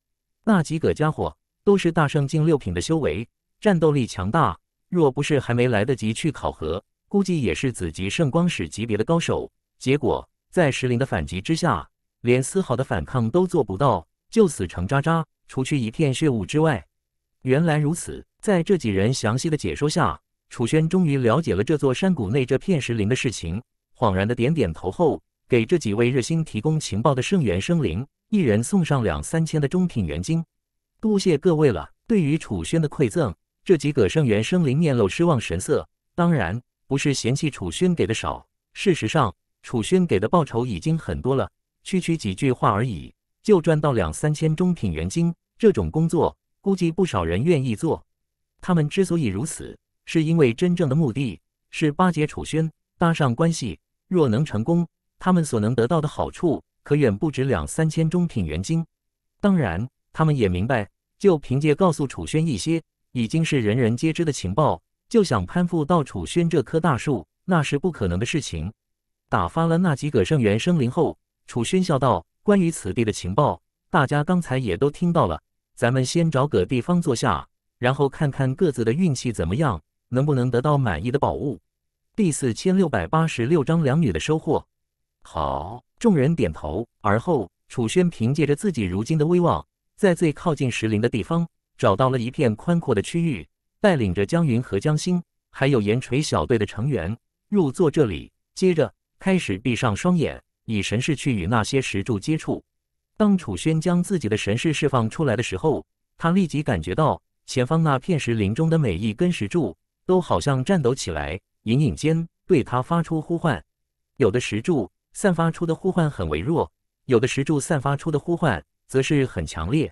那几个家伙都是大圣境六品的修为，战斗力强大，若不是还没来得及去考核，估计也是子级圣光使级别的高手。结果在石林的反击之下，连丝毫的反抗都做不到，就死成渣渣，除去一片血雾之外，原来如此。在这几人详细的解说下，楚轩终于了解了这座山谷内这片石林的事情，恍然的点点头后，给这几位热心提供情报的圣元生灵一人送上两三千的中品元晶，多谢各位了。对于楚轩的馈赠，这几个圣元生灵面露失望神色，当然不是嫌弃楚轩给的少，事实上。楚轩给的报酬已经很多了，区区几句话而已，就赚到两三千中品元晶。这种工作，估计不少人愿意做。他们之所以如此，是因为真正的目的是巴结楚轩，搭上关系。若能成功，他们所能得到的好处，可远不止两三千中品元晶。当然，他们也明白，就凭借告诉楚轩一些已经是人人皆知的情报，就想攀附到楚轩这棵大树，那是不可能的事情。打发了那几个圣元生灵后，楚轩笑道：“关于此地的情报，大家刚才也都听到了。咱们先找个地方坐下，然后看看各自的运气怎么样，能不能得到满意的宝物。”第四千六百八十六章两女的收获。好，众人点头。而后，楚轩凭借着自己如今的威望，在最靠近石林的地方找到了一片宽阔的区域，带领着江云和江星，还有岩锤小队的成员入座这里。接着。开始闭上双眼，以神识去与那些石柱接触。当楚轩将自己的神识释放出来的时候，他立即感觉到前方那片石林中的每一根石柱都好像颤抖起来，隐隐间对他发出呼唤。有的石柱散发出的呼唤很微弱，有的石柱散发出的呼唤则是很强烈。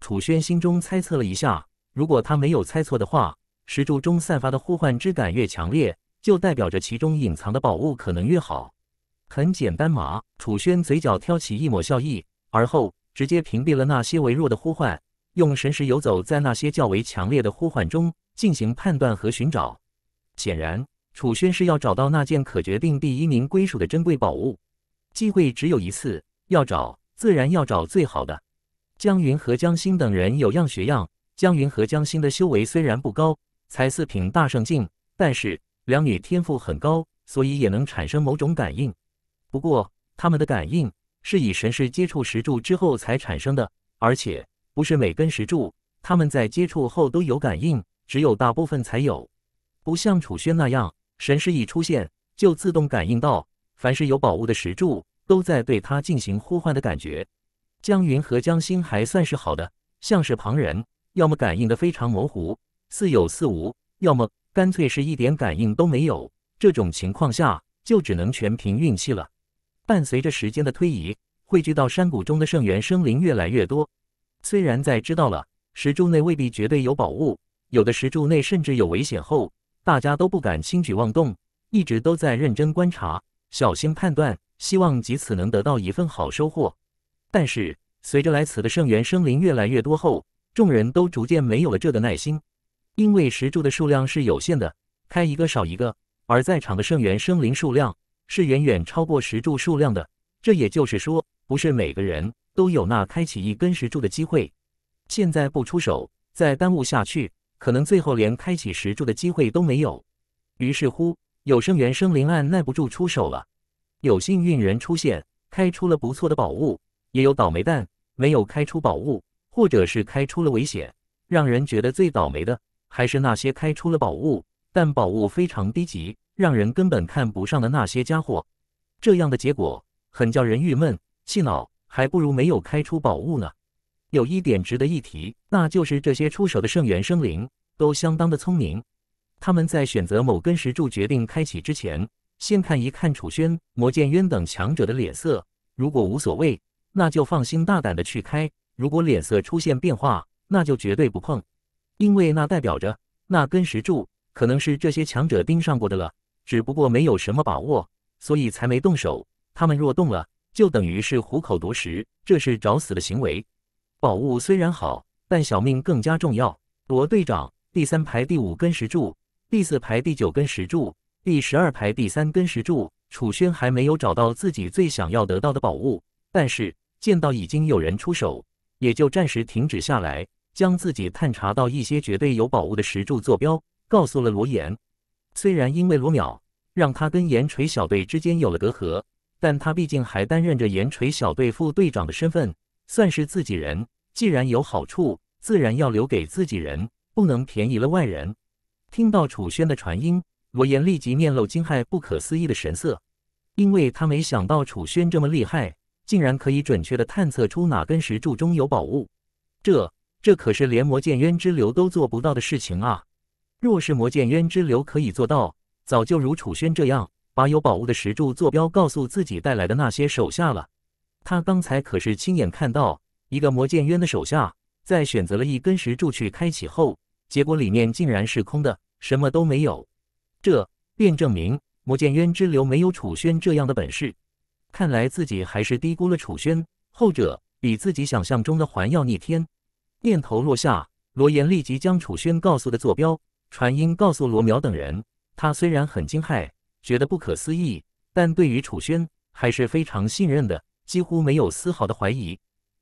楚轩心中猜测了一下，如果他没有猜错的话，石柱中散发的呼唤之感越强烈。就代表着其中隐藏的宝物可能越好，很简单嘛。楚轩嘴角挑起一抹笑意，而后直接屏蔽了那些微弱的呼唤，用神识游走在那些较为强烈的呼唤中进行判断和寻找。显然，楚轩是要找到那件可决定第一名归属的珍贵宝物。机会只有一次，要找自然要找最好的。江云和江心等人有样学样。江云和江心的修为虽然不高，才四品大圣境，但是。两女天赋很高，所以也能产生某种感应。不过，他们的感应是以神识接触石柱之后才产生的，而且不是每根石柱，他们在接触后都有感应，只有大部分才有。不像楚轩那样，神识一出现就自动感应到，凡是有宝物的石柱都在对他进行呼唤的感觉。江云和江心还算是好的，像是旁人，要么感应的非常模糊，似有似无，要么。干脆是一点感应都没有，这种情况下就只能全凭运气了。伴随着时间的推移，汇聚到山谷中的圣元生灵越来越多。虽然在知道了石柱内未必绝对有宝物，有的石柱内甚至有危险后，大家都不敢轻举妄动，一直都在认真观察、小心判断，希望及此能得到一份好收获。但是随着来此的圣元生灵越来越多后，众人都逐渐没有了这个耐心。因为石柱的数量是有限的，开一个少一个，而在场的圣元生灵数量是远远超过石柱数量的，这也就是说，不是每个人都有那开启一根石柱的机会。现在不出手，再耽误下去，可能最后连开启石柱的机会都没有。于是乎，有圣元生灵按耐不住出手了，有幸运人出现，开出了不错的宝物，也有倒霉蛋没有开出宝物，或者是开出了危险，让人觉得最倒霉的。还是那些开出了宝物，但宝物非常低级，让人根本看不上的那些家伙。这样的结果很叫人郁闷气恼，还不如没有开出宝物呢。有一点值得一提，那就是这些出手的圣元生灵都相当的聪明。他们在选择某根石柱决定开启之前，先看一看楚轩、魔剑渊等强者的脸色。如果无所谓，那就放心大胆的去开；如果脸色出现变化，那就绝对不碰。因为那代表着那根石柱可能是这些强者盯上过的了，只不过没有什么把握，所以才没动手。他们若动了，就等于是虎口夺食，这是找死的行为。宝物虽然好，但小命更加重要。罗队长，第三排第五根石柱，第四排第九根石柱，第十二排第三根石柱。楚轩还没有找到自己最想要得到的宝物，但是见到已经有人出手，也就暂时停止下来。将自己探查到一些绝对有宝物的石柱坐标告诉了罗岩。虽然因为罗淼让他跟岩锤小队之间有了隔阂，但他毕竟还担任着岩锤小队副队长的身份，算是自己人。既然有好处，自然要留给自己人，不能便宜了外人。听到楚轩的传音，罗岩立即面露惊骇、不可思议的神色，因为他没想到楚轩这么厉害，竟然可以准确的探测出哪根石柱中有宝物。这。这可是连魔剑渊之流都做不到的事情啊！若是魔剑渊之流可以做到，早就如楚轩这样，把有宝物的石柱坐标告诉自己带来的那些手下了。他刚才可是亲眼看到一个魔剑渊的手下，在选择了一根石柱去开启后，结果里面竟然是空的，什么都没有。这便证明魔剑渊之流没有楚轩这样的本事。看来自己还是低估了楚轩，后者比自己想象中的还要逆天。念头落下，罗岩立即将楚轩告诉的坐标传音告诉罗淼等人。他虽然很惊骇，觉得不可思议，但对于楚轩还是非常信任的，几乎没有丝毫的怀疑。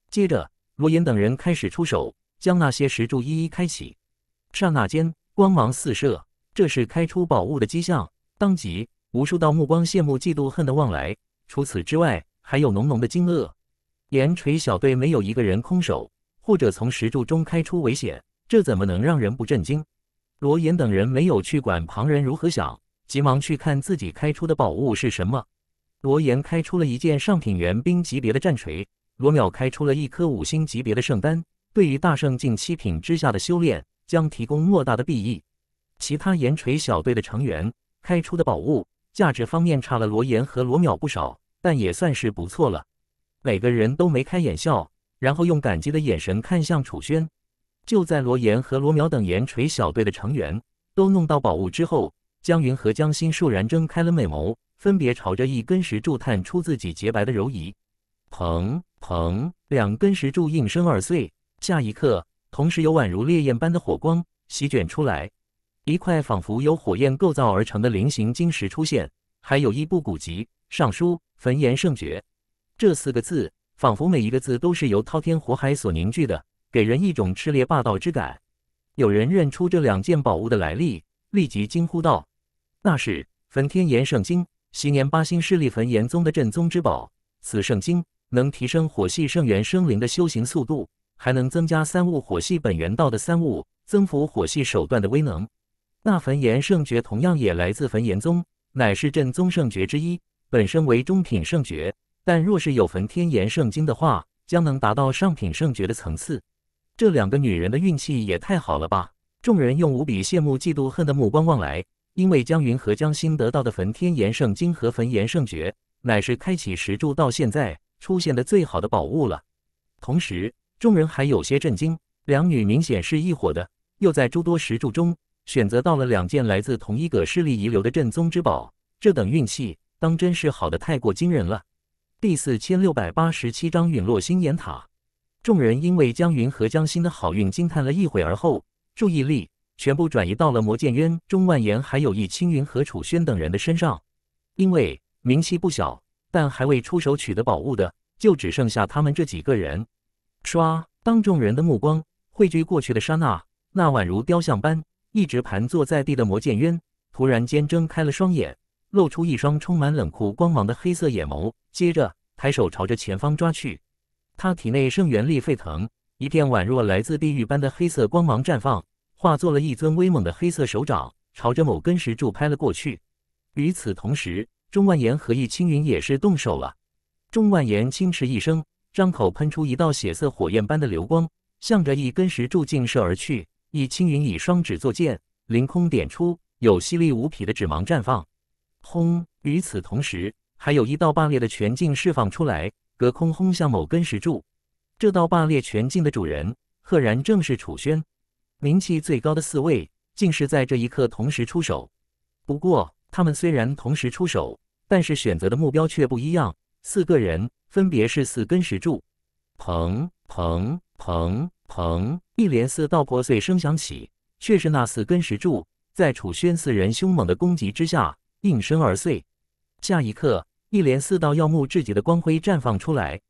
接着，罗岩等人开始出手，将那些石柱一一开启。刹那间，光芒四射，这是开出宝物的迹象。当即，无数道目光羡慕、嫉妒、恨的望来。除此之外，还有浓浓的惊愕。岩锤小队没有一个人空手。或者从石柱中开出危险，这怎么能让人不震惊？罗岩等人没有去管旁人如何想，急忙去看自己开出的宝物是什么。罗岩开出了一件上品元兵级别的战锤，罗淼开出了一颗五星级别的圣丹，对于大圣境七品之下的修炼将提供莫大的裨益。其他岩锤小队的成员开出的宝物价值方面差了罗岩和罗淼不少，但也算是不错了。每个人都眉开眼笑。然后用感激的眼神看向楚轩。就在罗岩和罗淼等岩锤小队的成员都弄到宝物之后，江云和江心骤然睁开了美眸，分别朝着一根石柱探出自己洁白的柔仪。砰砰，两根石柱应声而碎。下一刻，同时有宛如烈焰般的火光席卷出来，一块仿佛由火焰构造而成的菱形晶石出现，还有一部古籍《尚书·焚炎圣诀》这四个字。仿佛每一个字都是由滔天火海所凝聚的，给人一种炽烈霸道之感。有人认出这两件宝物的来历，立即惊呼道：“那是焚天炎圣经，昔年八星势力焚炎宗的镇宗之宝。此圣经能提升火系圣元生灵的修行速度，还能增加三悟火系本源道的三悟，增幅火系手段的威能。那焚炎圣诀同样也来自焚炎宗，乃是镇宗圣诀之一，本身为中品圣诀。”但若是有焚天炎圣经的话，将能达到上品圣诀的层次。这两个女人的运气也太好了吧！众人用无比羡慕、嫉妒、恨的目光望来，因为江云和江心得到的焚天炎圣经和焚炎圣诀，乃是开启石柱到现在出现的最好的宝物了。同时，众人还有些震惊，两女明显是一伙的，又在诸多石柱中选择到了两件来自同一个势力遗留的镇宗之宝，这等运气当真是好的太过惊人了。第四千六百八十七章陨落星眼塔。众人因为江云和江星的好运惊叹了一会儿，后注意力全部转移到了魔剑渊、钟万言、还有易青云和楚轩等人的身上。因为名气不小，但还未出手取得宝物的，就只剩下他们这几个人。唰！当众人的目光汇聚过去的刹那，那宛如雕像般一直盘坐在地的魔剑渊，突然间睁开了双眼，露出一双充满冷酷光芒的黑色眼眸。接着抬手朝着前方抓去，他体内圣元力沸腾，一片宛若来自地狱般的黑色光芒绽放，化作了一尊威猛的黑色手掌，朝着某根石柱拍了过去。与此同时，钟万言和易青云也是动手了。钟万言轻斥一声，张口喷出一道血色火焰般的流光，向着一根石柱劲射而去。易青云以双指作剑，凌空点出，有犀利无匹的指芒绽放。轰！与此同时。还有一道霸裂的拳劲释放出来，隔空轰向某根石柱。这道霸裂拳劲的主人，赫然正是楚轩。名气最高的四位，竟是在这一刻同时出手。不过，他们虽然同时出手，但是选择的目标却不一样。四个人分别是四根石柱。砰砰砰砰，一连四道破碎声响起，却是那四根石柱在楚轩四人凶猛的攻击之下应声而碎。下一刻。一连四道耀目至极的光辉绽放出来，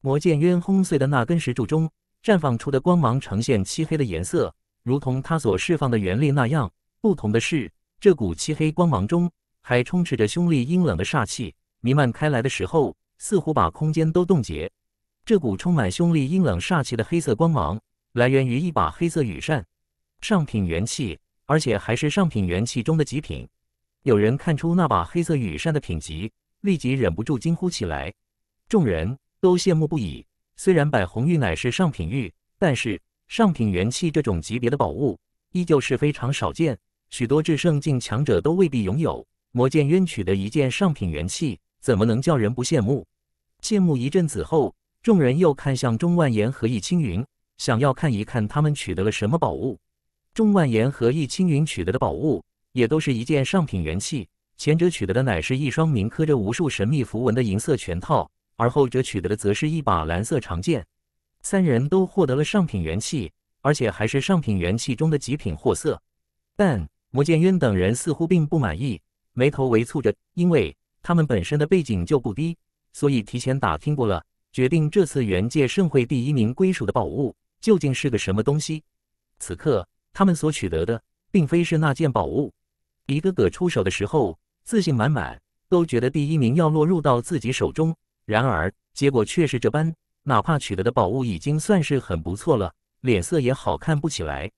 魔剑渊轰碎的那根石柱中绽放出的光芒呈现漆黑的颜色，如同他所释放的元力那样。不同的是，这股漆黑光芒中还充斥着凶厉阴冷的煞气，弥漫开来的时候，似乎把空间都冻结。这股充满凶厉阴冷煞气的黑色光芒，来源于一把黑色羽扇，上品元气，而且还是上品元气中的极品。有人看出那把黑色羽扇的品级。立即忍不住惊呼起来，众人都羡慕不已。虽然百红玉乃是上品玉，但是上品元器这种级别的宝物依旧是非常少见，许多至圣境强者都未必拥有。魔剑渊取得一件上品元器，怎么能叫人不羡慕？羡慕一阵子后，众人又看向钟万言和易青云，想要看一看他们取得了什么宝物。钟万言和易青云取得的宝物，也都是一件上品元器。前者取得的乃是一双铭刻着无数神秘符文的银色拳套，而后者取得的则是一把蓝色长剑。三人都获得了上品元气，而且还是上品元气中的极品货色。但魔剑渊等人似乎并不满意，眉头微蹙着，因为他们本身的背景就不低，所以提前打听过了，决定这次元界盛会第一名归属的宝物究竟是个什么东西。此刻他们所取得的，并非是那件宝物，一个个出手的时候。自信满满，都觉得第一名要落入到自己手中。然而结果却是这般，哪怕取得的宝物已经算是很不错了，脸色也好看不起来。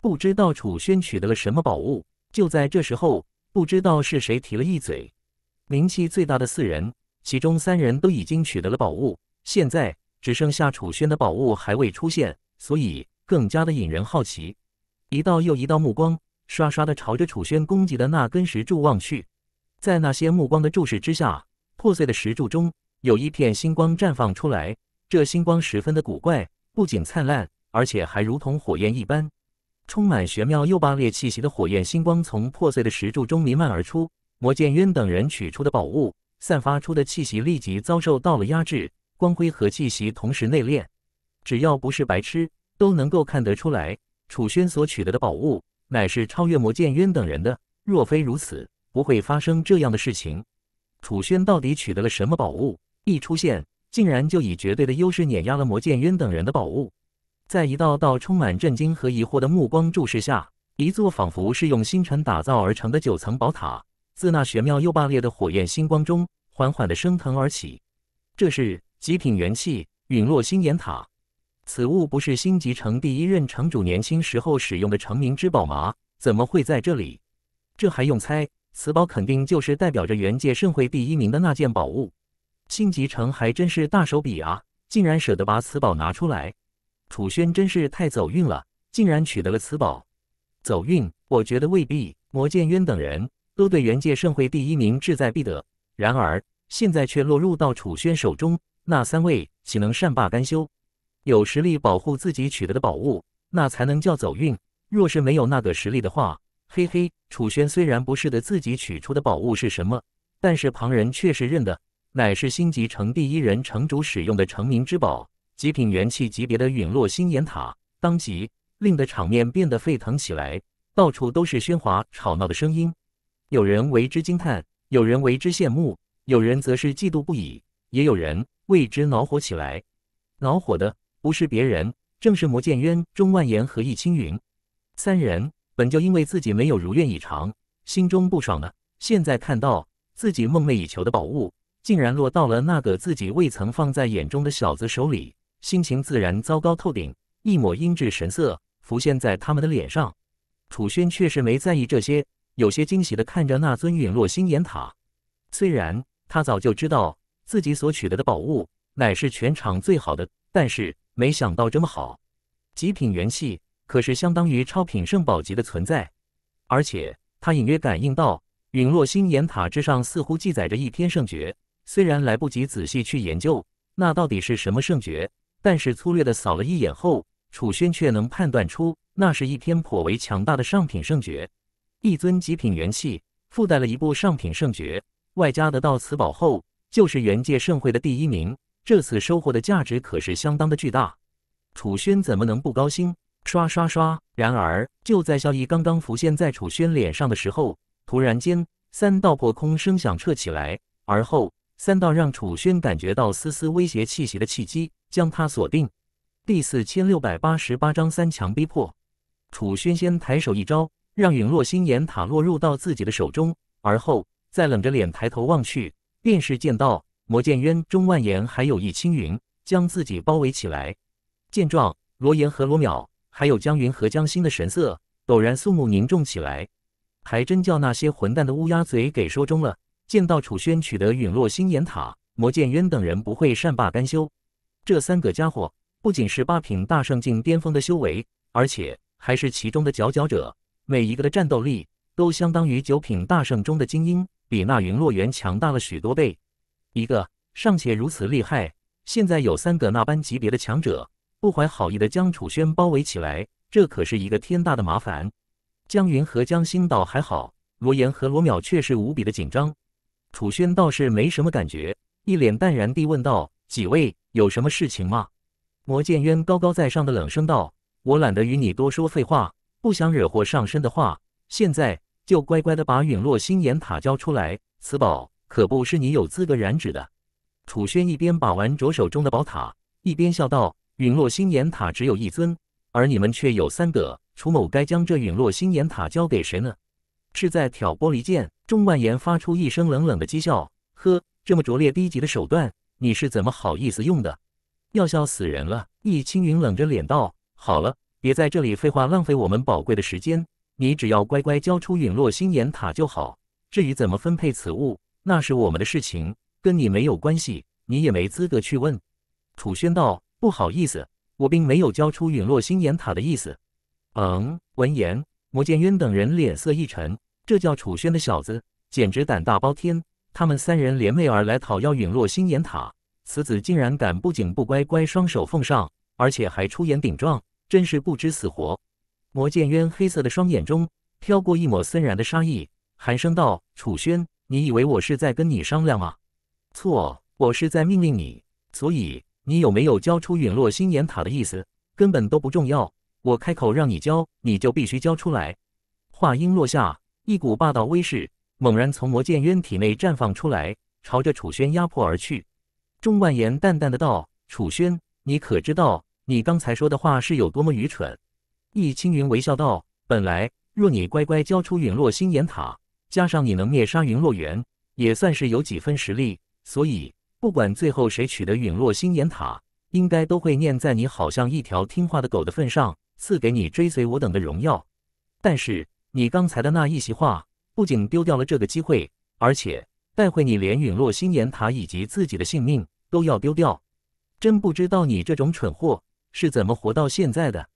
不知道楚轩取得了什么宝物。就在这时候，不知道是谁提了一嘴，名气最大的四人，其中三人都已经取得了宝物，现在只剩下楚轩的宝物还未出现，所以更加的引人好奇。一道又一道目光，刷刷的朝着楚轩攻击的那根石柱望去。在那些目光的注视之下，破碎的石柱中有一片星光绽放出来。这星光十分的古怪，不仅灿烂，而且还如同火焰一般，充满玄妙又霸烈气息的火焰星光从破碎的石柱中弥漫而出。魔剑渊等人取出的宝物散发出的气息立即遭受到了压制，光辉和气息同时内敛。只要不是白痴，都能够看得出来，楚轩所取得的宝物乃是超越魔剑渊等人的。若非如此，不会发生这样的事情。楚轩到底取得了什么宝物？一出现，竟然就以绝对的优势碾压了魔剑渊等人的宝物。在一道道充满震惊和疑惑的目光注视下，一座仿佛是用星辰打造而成的九层宝塔，自那玄妙又霸烈的火焰星光中缓缓的升腾而起。这是极品元气陨落星岩塔。此物不是星集城第一任城主年轻时候使用的成名之宝吗？怎么会在这里？这还用猜？此宝肯定就是代表着元界盛会第一名的那件宝物。新集成还真是大手笔啊，竟然舍得把此宝拿出来。楚轩真是太走运了，竟然取得了此宝。走运？我觉得未必。魔剑渊等人都对元界盛会第一名志在必得，然而现在却落入到楚轩手中，那三位岂能善罢甘休？有实力保护自己取得的宝物，那才能叫走运。若是没有那个实力的话，嘿嘿，楚轩虽然不是的自己取出的宝物是什么，但是旁人却是认得，乃是星级城第一人城主使用的成名之宝，极品元气级别的陨落星眼塔。当即令的场面变得沸腾起来，到处都是喧哗吵闹的声音。有人为之惊叹，有人为之羡慕，有人则是嫉妒不已，也有人为之恼火起来。恼火的不是别人，正是魔剑渊、钟万言和易青云三人。本就因为自己没有如愿以偿，心中不爽了。现在看到自己梦寐以求的宝物竟然落到了那个自己未曾放在眼中的小子手里，心情自然糟糕透顶。一抹阴鸷神色浮现在他们的脸上。楚轩却是没在意这些，有些惊喜的看着那尊陨落星眼塔。虽然他早就知道自己所取得的宝物乃是全场最好的，但是没想到这么好，极品元气。可是相当于超品圣宝级的存在，而且他隐约感应到陨落星岩塔之上似乎记载着一篇圣诀，虽然来不及仔细去研究那到底是什么圣诀，但是粗略的扫了一眼后，楚轩却能判断出那是一篇颇为强大的上品圣诀。一尊极品元器附带了一部上品圣诀，外加得到此宝后，就是元界盛会的第一名，这次收获的价值可是相当的巨大，楚轩怎么能不高兴？刷刷刷！然而就在笑意刚刚浮现在楚轩脸上的时候，突然间三道破空声响彻起来，而后三道让楚轩感觉到丝丝威胁气息的契机将他锁定。第四千六百八十八章三强逼迫。楚轩先抬手一招，让陨落心炎塔落入到自己的手中，而后再冷着脸抬头望去，便是见到魔剑渊中万岩还有一青云将自己包围起来。见状，罗岩和罗淼。还有江云和江心的神色陡然肃穆凝重起来，还真叫那些混蛋的乌鸦嘴给说中了。见到楚轩取得陨落星岩塔，魔剑渊等人不会善罢甘休。这三个家伙不仅是八品大圣境巅峰的修为，而且还是其中的佼佼者，每一个的战斗力都相当于九品大圣中的精英，比那陨落猿强大了许多倍。一个尚且如此厉害，现在有三个那般级别的强者。不怀好意的将楚轩包围起来，这可是一个天大的麻烦。江云和江心岛还好，罗岩和罗淼却是无比的紧张。楚轩倒是没什么感觉，一脸淡然地问道：“几位有什么事情吗？”魔剑渊高高在上的冷声道：“我懒得与你多说废话，不想惹祸上身的话，现在就乖乖的把陨落心眼塔交出来。此宝可不是你有资格染指的。”楚轩一边把玩着手中的宝塔，一边笑道。陨落心眼塔只有一尊，而你们却有三个。楚某该将这陨落心眼塔交给谁呢？是在挑拨离间？钟万言发出一声冷冷的讥笑：“呵，这么拙劣低级的手段，你是怎么好意思用的？要笑死人了！”易青云冷着脸道：“好了，别在这里废话，浪费我们宝贵的时间。你只要乖乖交出陨落心眼塔就好。至于怎么分配此物，那是我们的事情，跟你没有关系，你也没资格去问。”楚轩道。不好意思，我并没有交出陨落星岩塔的意思。嗯，闻言，魔剑渊等人脸色一沉，这叫楚轩的小子简直胆大包天！他们三人联袂而来讨要陨落星岩塔，此子竟然敢不仅不乖乖双手奉上，而且还出言顶撞，真是不知死活！魔剑渊黑色的双眼中飘过一抹森然的杀意，寒声道：“楚轩，你以为我是在跟你商量吗？错，我是在命令你，所以。”你有没有交出陨落心眼塔的意思，根本都不重要。我开口让你交，你就必须交出来。话音落下，一股霸道威势猛然从魔剑渊体内绽放出来，朝着楚轩压迫而去。钟万言淡淡的道：“楚轩，你可知道你刚才说的话是有多么愚蠢？”易青云微笑道：“本来若你乖乖交出陨落心眼塔，加上你能灭杀云落原，也算是有几分实力，所以。”不管最后谁取得陨落星眼塔，应该都会念在你好像一条听话的狗的份上，赐给你追随我等的荣耀。但是你刚才的那一席话，不仅丢掉了这个机会，而且带回你连陨落星眼塔以及自己的性命都要丢掉。真不知道你这种蠢货是怎么活到现在的。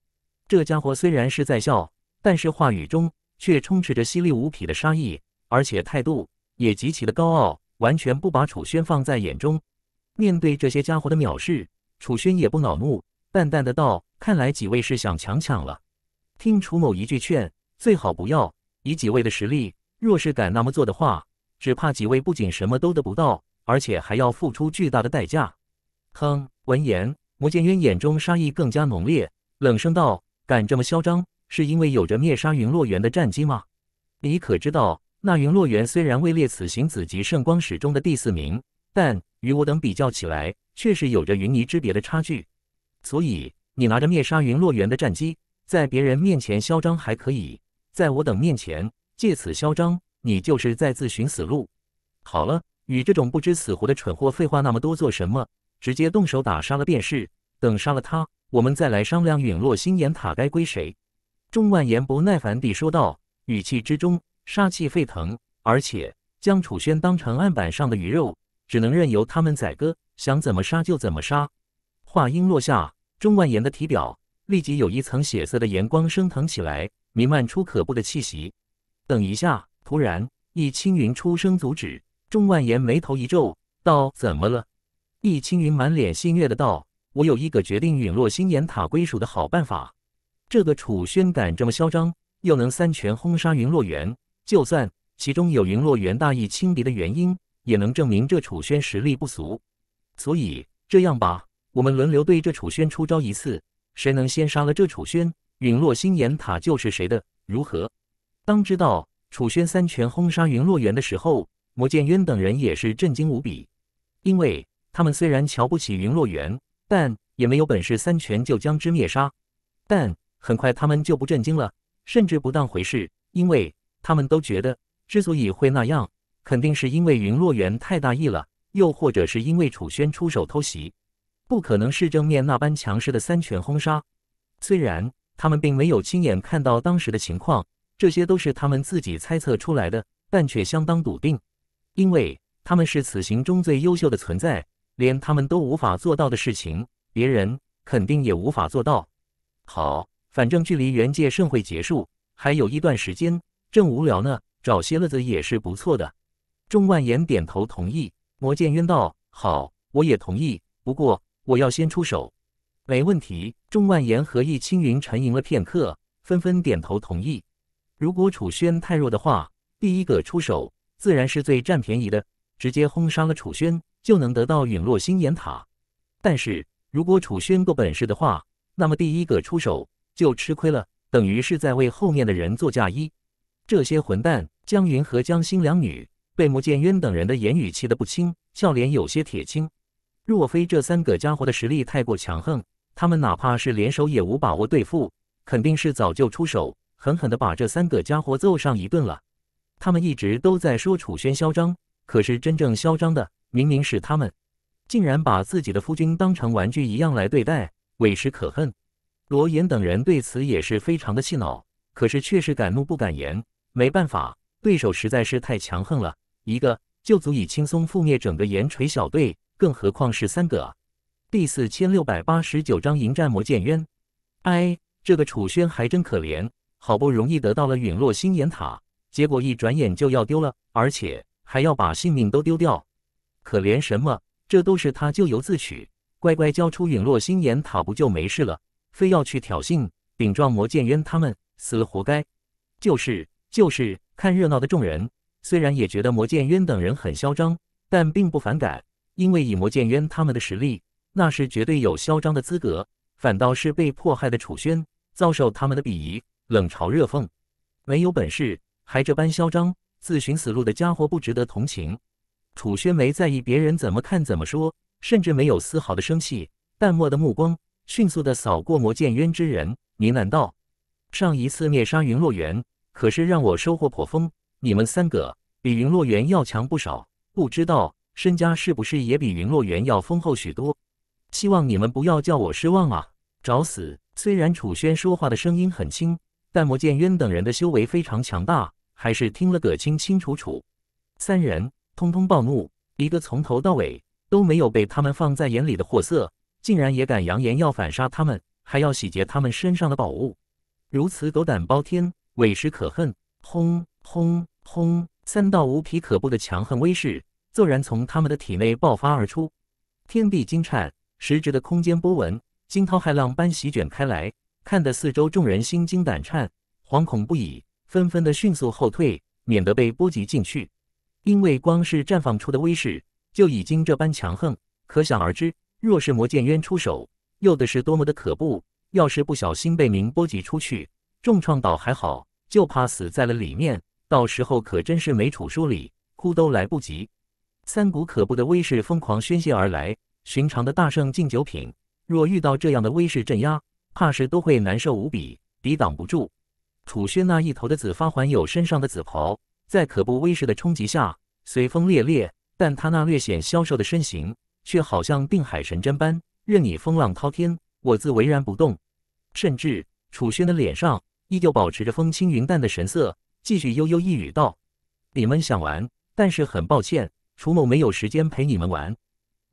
这家伙虽然是在笑，但是话语中却充斥着犀利无比的杀意，而且态度也极其的高傲。完全不把楚轩放在眼中，面对这些家伙的藐视，楚轩也不恼怒，淡淡的道：“看来几位是想强抢了，听楚某一句劝，最好不要。以几位的实力，若是敢那么做的话，只怕几位不仅什么都得不到，而且还要付出巨大的代价。”哼！闻言，魔剑渊眼中杀意更加浓烈，冷声道：“敢这么嚣张，是因为有着灭杀云落园的战绩吗？你可知道？”那云落原虽然位列此行子级圣光史中的第四名，但与我等比较起来，确实有着云泥之别的差距。所以你拿着灭杀云落原的战机，在别人面前嚣张还可以，在我等面前借此嚣张，你就是在自寻死路。好了，与这种不知死活的蠢货废话那么多做什么？直接动手打杀了便是。等杀了他，我们再来商量陨落心岩塔该归谁。众万言不耐烦地说道，语气之中。杀气沸腾，而且将楚轩当成案板上的鱼肉，只能任由他们宰割，想怎么杀就怎么杀。话音落下，钟万言的体表立即有一层血色的炎光升腾起来，弥漫出可怖的气息。等一下！突然，易青云出声阻止。钟万言眉头一皱，道：“怎么了？”易青云满脸戏谑的道：“我有一个决定陨落星岩塔归属的好办法。这个楚轩敢这么嚣张，又能三拳轰杀云落元。”就算其中有云落元大义轻敌的原因，也能证明这楚轩实力不俗。所以这样吧，我们轮流对这楚轩出招一次，谁能先杀了这楚轩，陨落心眼塔就是谁的。如何？当知道楚轩三拳轰杀云落元的时候，魔剑渊等人也是震惊无比，因为他们虽然瞧不起云落元，但也没有本事三拳就将之灭杀。但很快他们就不震惊了，甚至不当回事，因为。他们都觉得，之所以会那样，肯定是因为云落元太大意了，又或者是因为楚轩出手偷袭，不可能是正面那般强势的三拳轰杀。虽然他们并没有亲眼看到当时的情况，这些都是他们自己猜测出来的，但却相当笃定，因为他们是此行中最优秀的存在，连他们都无法做到的事情，别人肯定也无法做到。好，反正距离元界盛会结束还有一段时间。正无聊呢，找些乐子也是不错的。钟万言点头同意，魔剑渊道：“好，我也同意。不过我要先出手。”没问题。钟万言和易青云沉吟了片刻，纷纷点头同意。如果楚轩太弱的话，第一个出手自然是最占便宜的，直接轰杀了楚轩就能得到陨落星岩塔。但是如果楚轩够本事的话，那么第一个出手就吃亏了，等于是在为后面的人做嫁衣。这些混蛋，江云和江心两女被穆剑渊等人的言语气得不轻，笑脸有些铁青。若非这三个家伙的实力太过强横，他们哪怕是联手也无把握对付，肯定是早就出手，狠狠地把这三个家伙揍上一顿了。他们一直都在说楚轩嚣张，可是真正嚣张的明明是他们，竟然把自己的夫君当成玩具一样来对待，委实可恨。罗岩等人对此也是非常的气恼，可是却是敢怒不敢言。没办法，对手实在是太强横了，一个就足以轻松覆灭整个岩锤小队，更何况是三个啊！第四千六百八十九章迎战魔剑渊。哎，这个楚轩还真可怜，好不容易得到了陨落星岩塔，结果一转眼就要丢了，而且还要把性命都丢掉。可怜什么？这都是他咎由自取，乖乖交出陨落星岩塔不就没事了？非要去挑衅、顶撞魔剑渊，他们死了活该。就是。就是看热闹的众人，虽然也觉得魔剑渊等人很嚣张，但并不反感，因为以魔剑渊他们的实力，那是绝对有嚣张的资格。反倒是被迫害的楚轩，遭受他们的鄙夷、冷嘲热讽，没有本事还这般嚣张，自寻死路的家伙不值得同情。楚轩没在意别人怎么看怎么说，甚至没有丝毫的生气，淡漠的目光迅速的扫过魔剑渊之人，呢喃道：“上一次灭杀云落原。可是让我收获颇丰，你们三个比云落园要强不少，不知道身家是不是也比云落园要丰厚许多？希望你们不要叫我失望啊！找死！虽然楚轩说话的声音很轻，但魔剑渊等人的修为非常强大，还是听了个清清楚楚。三人通通暴怒，一个从头到尾都没有被他们放在眼里的货色，竟然也敢扬言要反杀他们，还要洗劫他们身上的宝物，如此狗胆包天！委实可恨！轰轰轰！三道无匹可怖的强横威势骤然从他们的体内爆发而出，天地惊颤，实质的空间波纹惊涛骇浪般席卷开来，看得四周众人心惊胆颤，惶恐不已，纷纷的迅速后退，免得被波及进去。因为光是绽放出的威势就已经这般强横，可想而知，若是魔剑渊出手，又得是多么的可怖！要是不小心被明波及出去，重创倒还好，就怕死在了里面，到时候可真是没楚书理，哭都来不及。三股可怖的威势疯狂宣泄而来，寻常的大圣敬酒品，若遇到这样的威势镇压，怕是都会难受无比，抵挡不住。楚轩那一头的紫发还有身上的紫袍，在可怖威势的冲击下随风猎猎，但他那略显消瘦的身形却好像定海神针般，任你风浪滔天，我自巍然不动。甚至楚轩的脸上。依旧保持着风轻云淡的神色，继续悠悠一语道：“你们想玩，但是很抱歉，楚某没有时间陪你们玩。”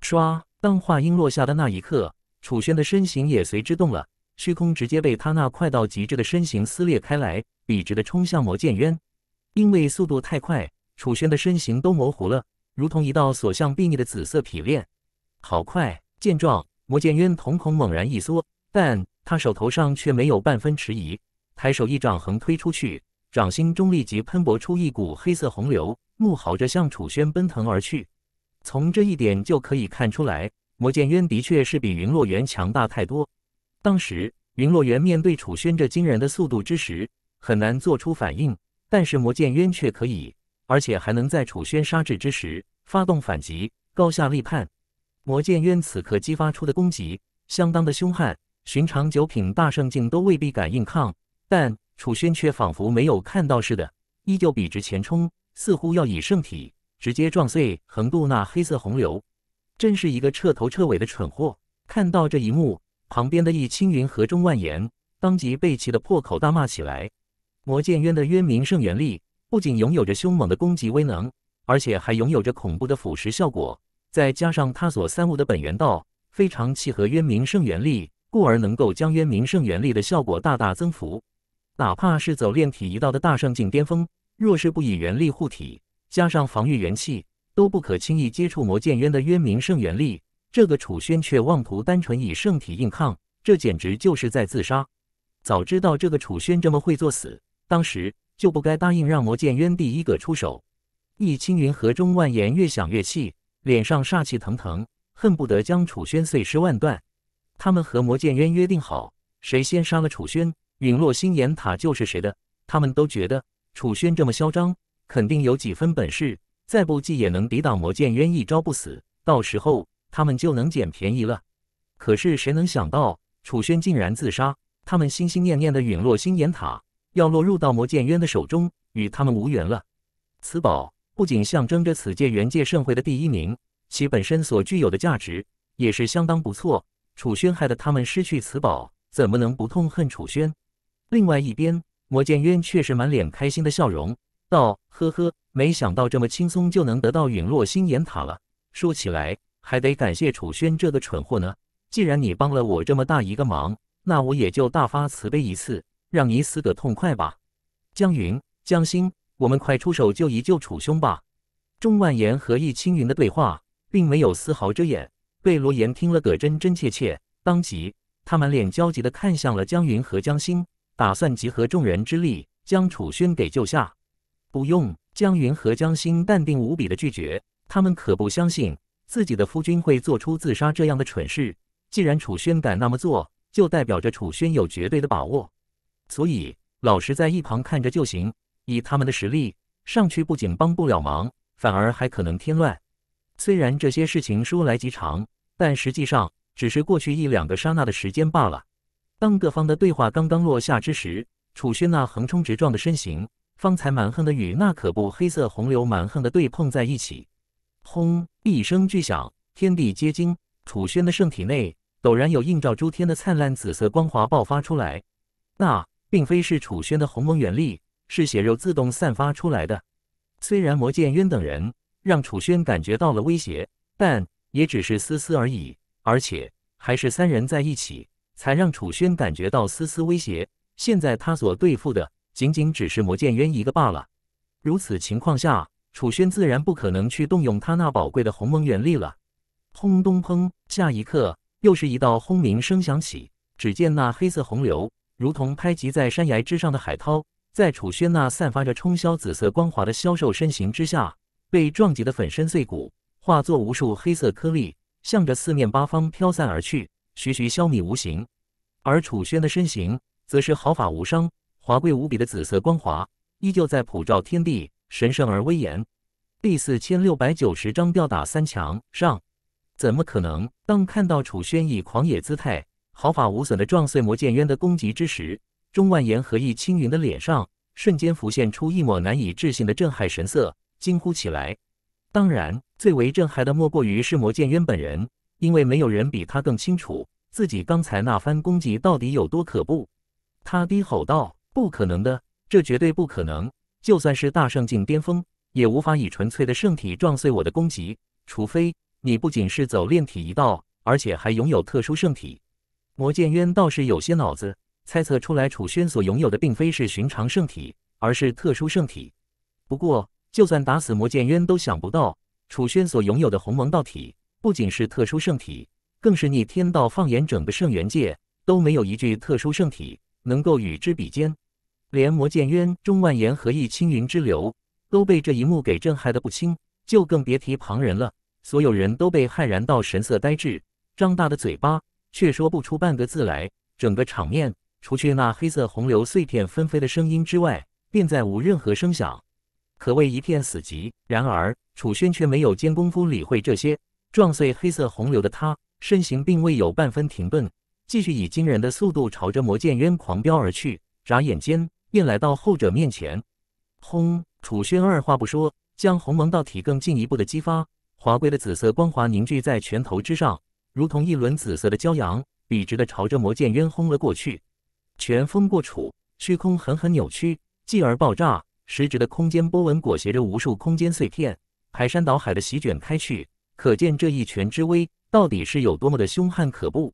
唰！当话音落下的那一刻，楚轩的身形也随之动了，虚空直接被他那快到极致的身形撕裂开来，笔直的冲向魔剑渊。因为速度太快，楚轩的身形都模糊了，如同一道所向必逆的紫色匹链。好快！见状，魔剑渊瞳孔猛然一缩，但他手头上却没有半分迟疑。抬手一掌横推出去，掌心中立即喷薄出一股黑色洪流，怒吼着向楚轩奔腾而去。从这一点就可以看出来，魔剑渊的确是比云落元强大太多。当时云落元面对楚轩这惊人的速度之时，很难做出反应，但是魔剑渊却可以，而且还能在楚轩杀至之时发动反击，高下立判。魔剑渊此刻激发出的攻击相当的凶悍，寻常九品大圣境都未必敢硬抗。但楚轩却仿佛没有看到似的，依旧笔直前冲，似乎要以圣体直接撞碎横渡那黑色洪流。真是一个彻头彻尾的蠢货！看到这一幕，旁边的易青云和中万言当即被气得破口大骂起来。魔剑渊的渊明圣元力不仅拥有着凶猛的攻击威能，而且还拥有着恐怖的腐蚀效果。再加上他所三悟的本源道非常契合渊明圣元力，故而能够将渊明圣元力的效果大大增幅。哪怕是走炼体一道的大圣境巅峰，若是不以元力护体，加上防御元气，都不可轻易接触魔剑渊的渊明圣元力。这个楚轩却妄图单纯以圣体硬抗，这简直就是在自杀！早知道这个楚轩这么会作死，当时就不该答应让魔剑渊第一个出手。易青云和钟万言越想越气，脸上煞气腾腾，恨不得将楚轩碎尸万段。他们和魔剑渊约定好，谁先杀了楚轩。陨落星眼塔就是谁的？他们都觉得楚轩这么嚣张，肯定有几分本事，再不济也能抵挡魔剑渊一招不死，到时候他们就能捡便宜了。可是谁能想到楚轩竟然自杀？他们心心念念的陨落星眼塔要落入到魔剑渊的手中，与他们无缘了。此宝不仅象征着此界元界盛会的第一名，其本身所具有的价值也是相当不错。楚轩害得他们失去此宝，怎么能不痛恨楚轩？另外一边，魔剑渊却是满脸开心的笑容，道：“呵呵，没想到这么轻松就能得到陨落星眼塔了。说起来，还得感谢楚轩这个蠢货呢。既然你帮了我这么大一个忙，那我也就大发慈悲一次，让你死个痛快吧。”江云、江心，我们快出手救一救楚兄吧！钟万言和易青云的对话并没有丝毫遮掩，被罗岩听了个真真切切，当即他满脸焦急地看向了江云和江心。打算集合众人之力将楚轩给救下，不用江云和江心淡定无比的拒绝，他们可不相信自己的夫君会做出自杀这样的蠢事。既然楚轩敢那么做，就代表着楚轩有绝对的把握，所以老实在一旁看着就行。以他们的实力上去，不仅帮不了忙，反而还可能添乱。虽然这些事情说来极长，但实际上只是过去一两个刹那的时间罢了。当各方的对话刚刚落下之时，楚轩那横冲直撞的身形，方才蛮横的与那可怖黑色洪流蛮横的对碰在一起，轰！一声巨响，天地皆惊。楚轩的圣体内陡然有映照诸天的灿烂紫色光华爆发出来，那并非是楚轩的鸿蒙元力，是血肉自动散发出来的。虽然魔剑渊等人让楚轩感觉到了威胁，但也只是丝丝而已，而且还是三人在一起。才让楚轩感觉到丝丝威胁。现在他所对付的仅仅只是魔剑渊一个罢了。如此情况下，楚轩自然不可能去动用他那宝贵的鸿蒙元力了。轰咚砰！下一刻，又是一道轰鸣声响起。只见那黑色洪流如同拍击在山崖之上的海涛，在楚轩那散发着冲霄紫色光华的消瘦身形之下，被撞击得粉身碎骨，化作无数黑色颗粒，向着四面八方飘散而去。徐徐消弭无形，而楚轩的身形则是毫发无伤，华贵无比的紫色光华依旧在普照天地，神圣而威严。第四千六百九十章吊打三强上，怎么可能？当看到楚轩以狂野姿态毫发无损的撞碎魔剑渊的攻击之时，钟万言和易青云的脸上瞬间浮现出一抹难以置信的震撼神色，惊呼起来。当然，最为震撼的莫过于是魔剑渊本人。因为没有人比他更清楚自己刚才那番攻击到底有多可怖，他低吼道：“不可能的，这绝对不可能！就算是大圣境巅峰，也无法以纯粹的圣体撞碎我的攻击。除非你不仅是走炼体一道，而且还拥有特殊圣体。”魔剑渊倒是有些脑子，猜测出来楚轩所拥有的并非是寻常圣体，而是特殊圣体。不过，就算打死魔剑渊，都想不到楚轩所拥有的鸿蒙道体。不仅是特殊圣体，更是逆天道。放眼整个圣元界，都没有一具特殊圣体能够与之比肩，连魔剑渊、钟万言和易青云之流都被这一幕给震撼得不轻，就更别提旁人了。所有人都被骇然到神色呆滞，张大的嘴巴却说不出半个字来。整个场面，除去那黑色洪流碎片纷飞的声音之外，便再无任何声响，可谓一片死寂。然而，楚轩却没有监工夫理会这些。撞碎黑色洪流的他，身形并未有半分停顿，继续以惊人的速度朝着魔剑渊狂飙而去。眨眼间，便来到后者面前。轰！楚轩二话不说，将鸿蒙道体更进一步的激发，华贵的紫色光华凝聚在拳头之上，如同一轮紫色的骄阳，笔直的朝着魔剑渊轰了过去。拳风过处，虚空狠狠扭曲，继而爆炸，实质的空间波纹裹挟着无数空间碎片，排山倒海的席卷开去。可见这一拳之威到底是有多么的凶悍可怖！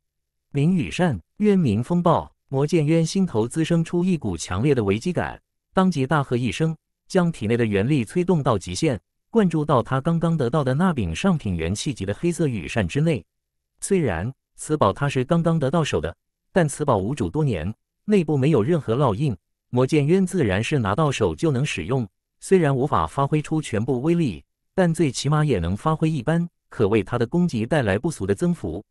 林雨扇，渊明风暴，魔剑渊心头滋生出一股强烈的危机感，当即大喝一声，将体内的元力催动到极限，灌注到他刚刚得到的那柄上品元气级的黑色羽扇之内。虽然此宝他是刚刚得到手的，但此宝无主多年，内部没有任何烙印，魔剑渊自然是拿到手就能使用。虽然无法发挥出全部威力，但最起码也能发挥一般。可为他的功绩带来不俗的增幅。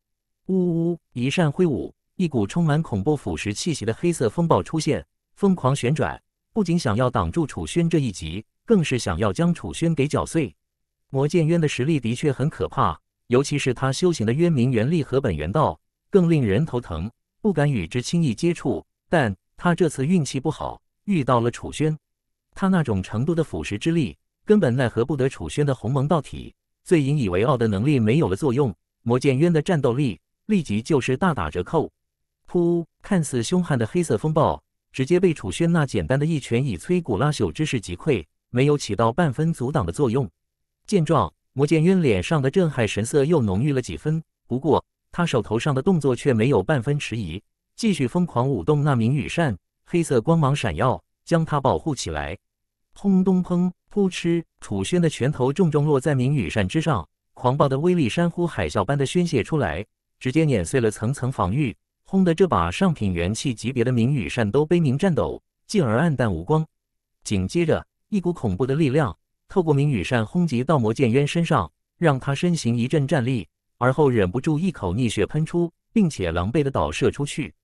呜呜！一扇挥舞，一股充满恐怖腐蚀气息的黑色风暴出现，疯狂旋转，不仅想要挡住楚轩这一击，更是想要将楚轩给搅碎。魔剑渊的实力的确很可怕，尤其是他修行的渊明元力和本源道，更令人头疼，不敢与之轻易接触。但他这次运气不好，遇到了楚轩，他那种程度的腐蚀之力，根本奈何不得楚轩的鸿蒙道体。最引以为傲的能力没有了作用，魔剑渊的战斗力立即就是大打折扣。噗！看似凶悍的黑色风暴，直接被楚轩那简单的一拳以摧骨拉朽之势击溃，没有起到半分阻挡的作用。见状，魔剑渊脸上的震撼神色又浓郁了几分。不过，他手头上的动作却没有半分迟疑，继续疯狂舞动那名羽扇，黑色光芒闪耀，将他保护起来。砰咚砰！扑哧！楚轩的拳头重重落在明羽扇之上，狂暴的威力山呼海啸般的宣泄出来，直接碾碎了层层防御，轰得这把上品元气级别的明羽扇都悲鸣颤抖，进而暗淡无光。紧接着，一股恐怖的力量透过明羽扇轰击到魔剑渊身上，让他身形一阵战栗，而后忍不住一口逆血喷出，并且狼狈的倒射出去。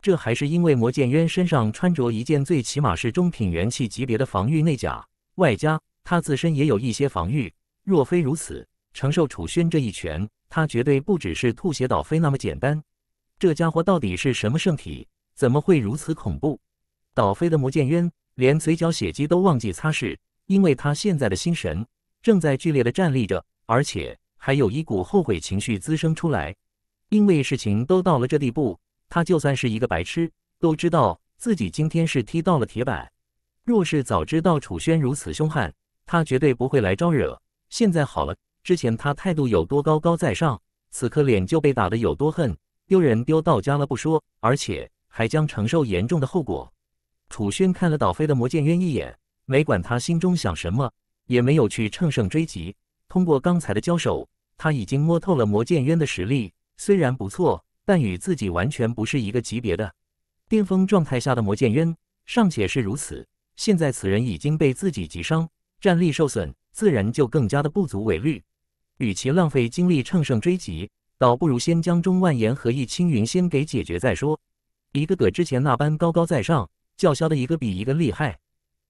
这还是因为魔剑渊身上穿着一件最起码是中品元气级别的防御内甲。外加他自身也有一些防御，若非如此，承受楚轩这一拳，他绝对不只是吐血倒飞那么简单。这家伙到底是什么圣体？怎么会如此恐怖？倒飞的魔剑渊连嘴角血迹都忘记擦拭，因为他现在的心神正在剧烈的站立着，而且还有一股后悔情绪滋生出来。因为事情都到了这地步，他就算是一个白痴，都知道自己今天是踢到了铁板。若是早知道楚轩如此凶悍，他绝对不会来招惹。现在好了，之前他态度有多高高在上，此刻脸就被打得有多恨，丢人丢到家了不说，而且还将承受严重的后果。楚轩看了倒飞的魔剑渊一眼，没管他心中想什么，也没有去乘胜追击。通过刚才的交手，他已经摸透了魔剑渊的实力，虽然不错，但与自己完全不是一个级别的。巅峰状态下的魔剑渊尚且是如此。现在此人已经被自己击伤，战力受损，自然就更加的不足为虑。与其浪费精力乘胜追击，倒不如先将钟万言和易青云先给解决再说。一个个之前那般高高在上，叫嚣的一个比一个厉害，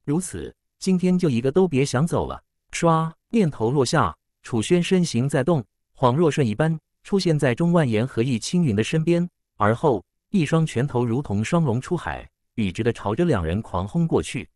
如此今天就一个都别想走了！唰，念头落下，楚轩身形在动，恍若瞬移般出现在钟万言和易青云的身边，而后一双拳头如同双龙出海，笔直的朝着两人狂轰过去。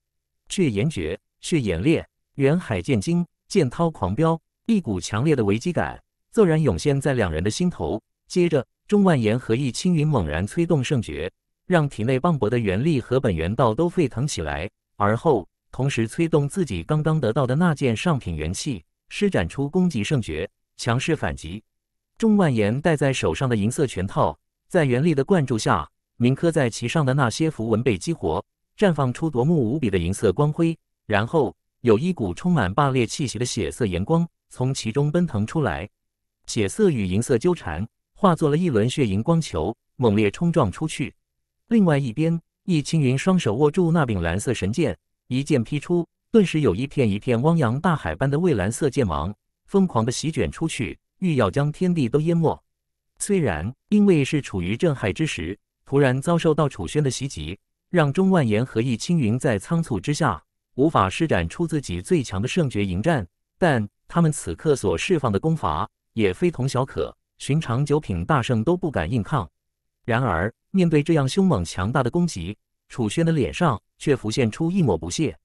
血炎绝，血炎裂，远海剑惊，剑涛狂飙，一股强烈的危机感骤然涌现在两人的心头。接着，钟万言和易青云猛然催动圣诀，让体内磅礴的元力和本源道都沸腾起来。而后，同时催动自己刚刚得到的那件上品元器，施展出攻击圣诀，强势反击。钟万言戴在手上的银色拳套，在元力的灌注下，铭刻在其上的那些符文被激活。绽放出夺目无比的银色光辉，然后有一股充满霸烈气息的血色炎光从其中奔腾出来，血色与银色纠缠，化作了一轮血银光球，猛烈冲撞出去。另外一边，易青云双手握住那柄蓝色神剑，一剑劈出，顿时有一片一片汪洋大海般的蔚蓝色剑芒疯狂地席卷出去，欲要将天地都淹没。虽然因为是处于震撼之时，突然遭受到楚轩的袭击。让钟万言和易青云在仓促之下无法施展出自己最强的圣决迎战，但他们此刻所释放的功法也非同小可，寻常九品大圣都不敢硬抗。然而，面对这样凶猛强大的攻击，楚轩的脸上却浮现出一抹不屑。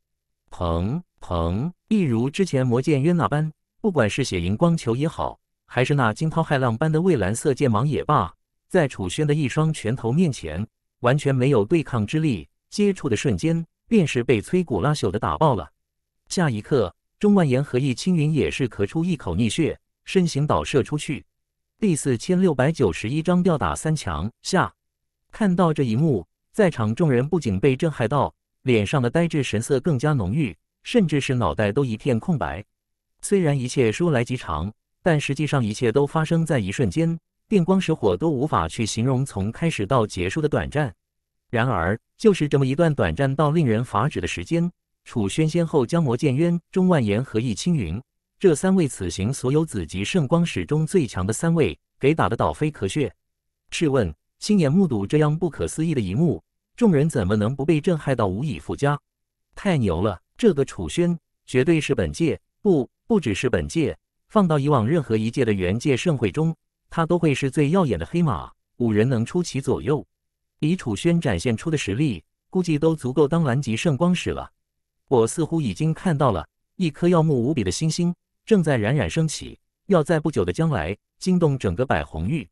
砰砰，一如之前魔剑渊那般，不管是血荧光球也好，还是那惊涛骇浪般的蔚蓝色剑芒也罢，在楚轩的一双拳头面前。完全没有对抗之力，接触的瞬间便是被摧骨拉朽的打爆了。下一刻，钟万言和易青云也是咳出一口逆血，身形倒射出去。第四千六百九十一章吊打三强下。看到这一幕，在场众人不仅被震撼到，脸上的呆滞神色更加浓郁，甚至是脑袋都一片空白。虽然一切说来极长，但实际上一切都发生在一瞬间。电光石火都无法去形容从开始到结束的短暂。然而，就是这么一段短暂到令人发指的时间，楚轩先后将魔剑渊、钟万言和易青云这三位此行所有子级圣光史中最强的三位给打得倒飞咳血。试问，亲眼目睹这样不可思议的一幕，众人怎么能不被震撼到无以复加？太牛了！这个楚轩绝对是本届不不只是本届，放到以往任何一届的元界盛会中。他都会是最耀眼的黑马，五人能出其左右。以楚轩展现出的实力，估计都足够当蓝级圣光使了。我似乎已经看到了一颗耀目无比的星星正在冉冉升起，要在不久的将来惊动整个百红域。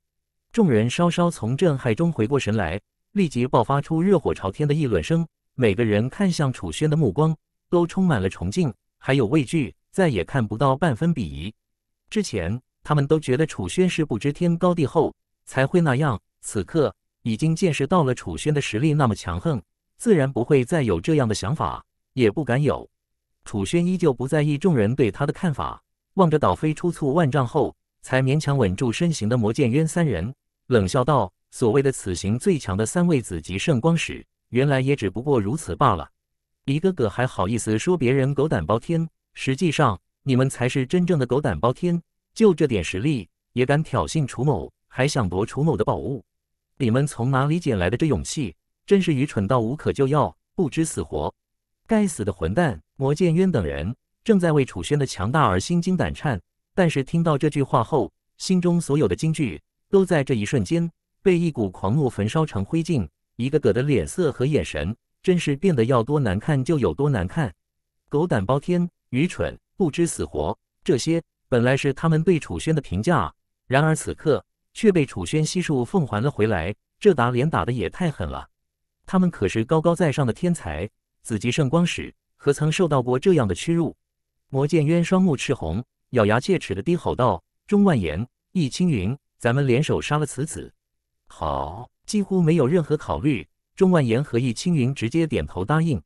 众人稍稍从震撼中回过神来，立即爆发出热火朝天的议论声。每个人看向楚轩的目光都充满了崇敬，还有畏惧，再也看不到半分鄙夷。之前。他们都觉得楚轩是不知天高地厚才会那样。此刻已经见识到了楚轩的实力那么强横，自然不会再有这样的想法，也不敢有。楚轩依旧不在意众人对他的看法，望着倒飞出簇万丈后才勉强稳住身形的魔剑渊三人，冷笑道：“所谓的此行最强的三位子级圣光使，原来也只不过如此罢了。一个个还好意思说别人狗胆包天，实际上你们才是真正的狗胆包天。”就这点实力也敢挑衅楚某，还想夺楚某的宝物？你们从哪里捡来的这勇气？真是愚蠢到无可救药，不知死活！该死的混蛋！魔剑渊等人正在为楚轩的强大而心惊胆颤，但是听到这句话后，心中所有的惊惧都在这一瞬间被一股狂怒焚烧成灰烬，一个个的脸色和眼神真是变得要多难看就有多难看。狗胆包天，愚蠢，不知死活！这些。本来是他们对楚轩的评价，然而此刻却被楚轩悉数奉还了回来。这打脸打的也太狠了！他们可是高高在上的天才，紫极圣光使何曾受到过这样的屈辱？魔剑渊双目赤红，咬牙切齿的低吼道：“钟万言，易青云，咱们联手杀了此子！”好，几乎没有任何考虑，钟万言和易青云直接点头答应。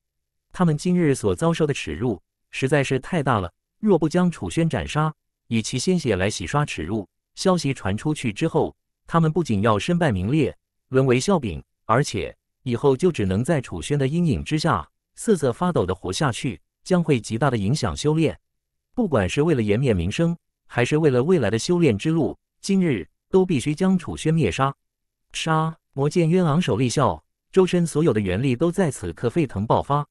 他们今日所遭受的耻辱实在是太大了，若不将楚轩斩杀，以其鲜血来洗刷耻辱。消息传出去之后，他们不仅要身败名裂，沦为笑柄，而且以后就只能在楚轩的阴影之下瑟瑟发抖地活下去，将会极大的影响修炼。不管是为了颜面、名声，还是为了未来的修炼之路，今日都必须将楚轩灭杀。杀！魔剑渊昂首厉啸，周身所有的元力都在此刻沸腾爆发。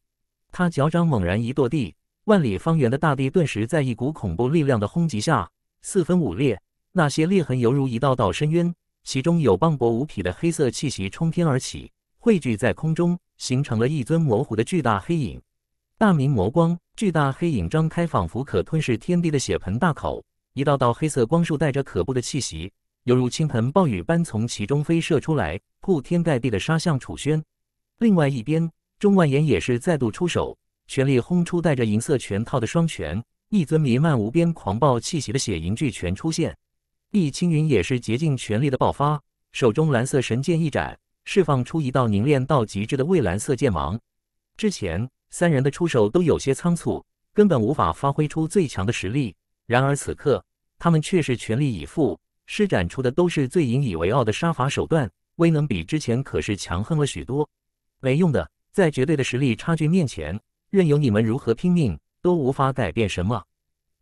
他脚掌猛然一跺地。万里方圆的大地顿时在一股恐怖力量的轰击下四分五裂，那些裂痕犹如一道道深渊，其中有磅礴无匹的黑色气息冲天而起，汇聚在空中，形成了一尊模糊的巨大黑影。大明魔光，巨大黑影张开仿佛可吞噬天地的血盆大口，一道道黑色光束带着可怖的气息，犹如倾盆暴雨般从其中飞射出来，铺天盖地的杀向楚轩。另外一边，钟万言也是再度出手。全力轰出带着银色拳套的双拳，一尊弥漫无边狂暴气息的血银巨拳出现。易青云也是竭尽全力的爆发，手中蓝色神剑一斩，释放出一道凝练到极致的蔚蓝色剑芒。之前三人的出手都有些仓促，根本无法发挥出最强的实力。然而此刻，他们却是全力以赴，施展出的都是最引以为傲的杀伐手段，威能比之前可是强横了许多。没用的，在绝对的实力差距面前。任由你们如何拼命，都无法改变什么。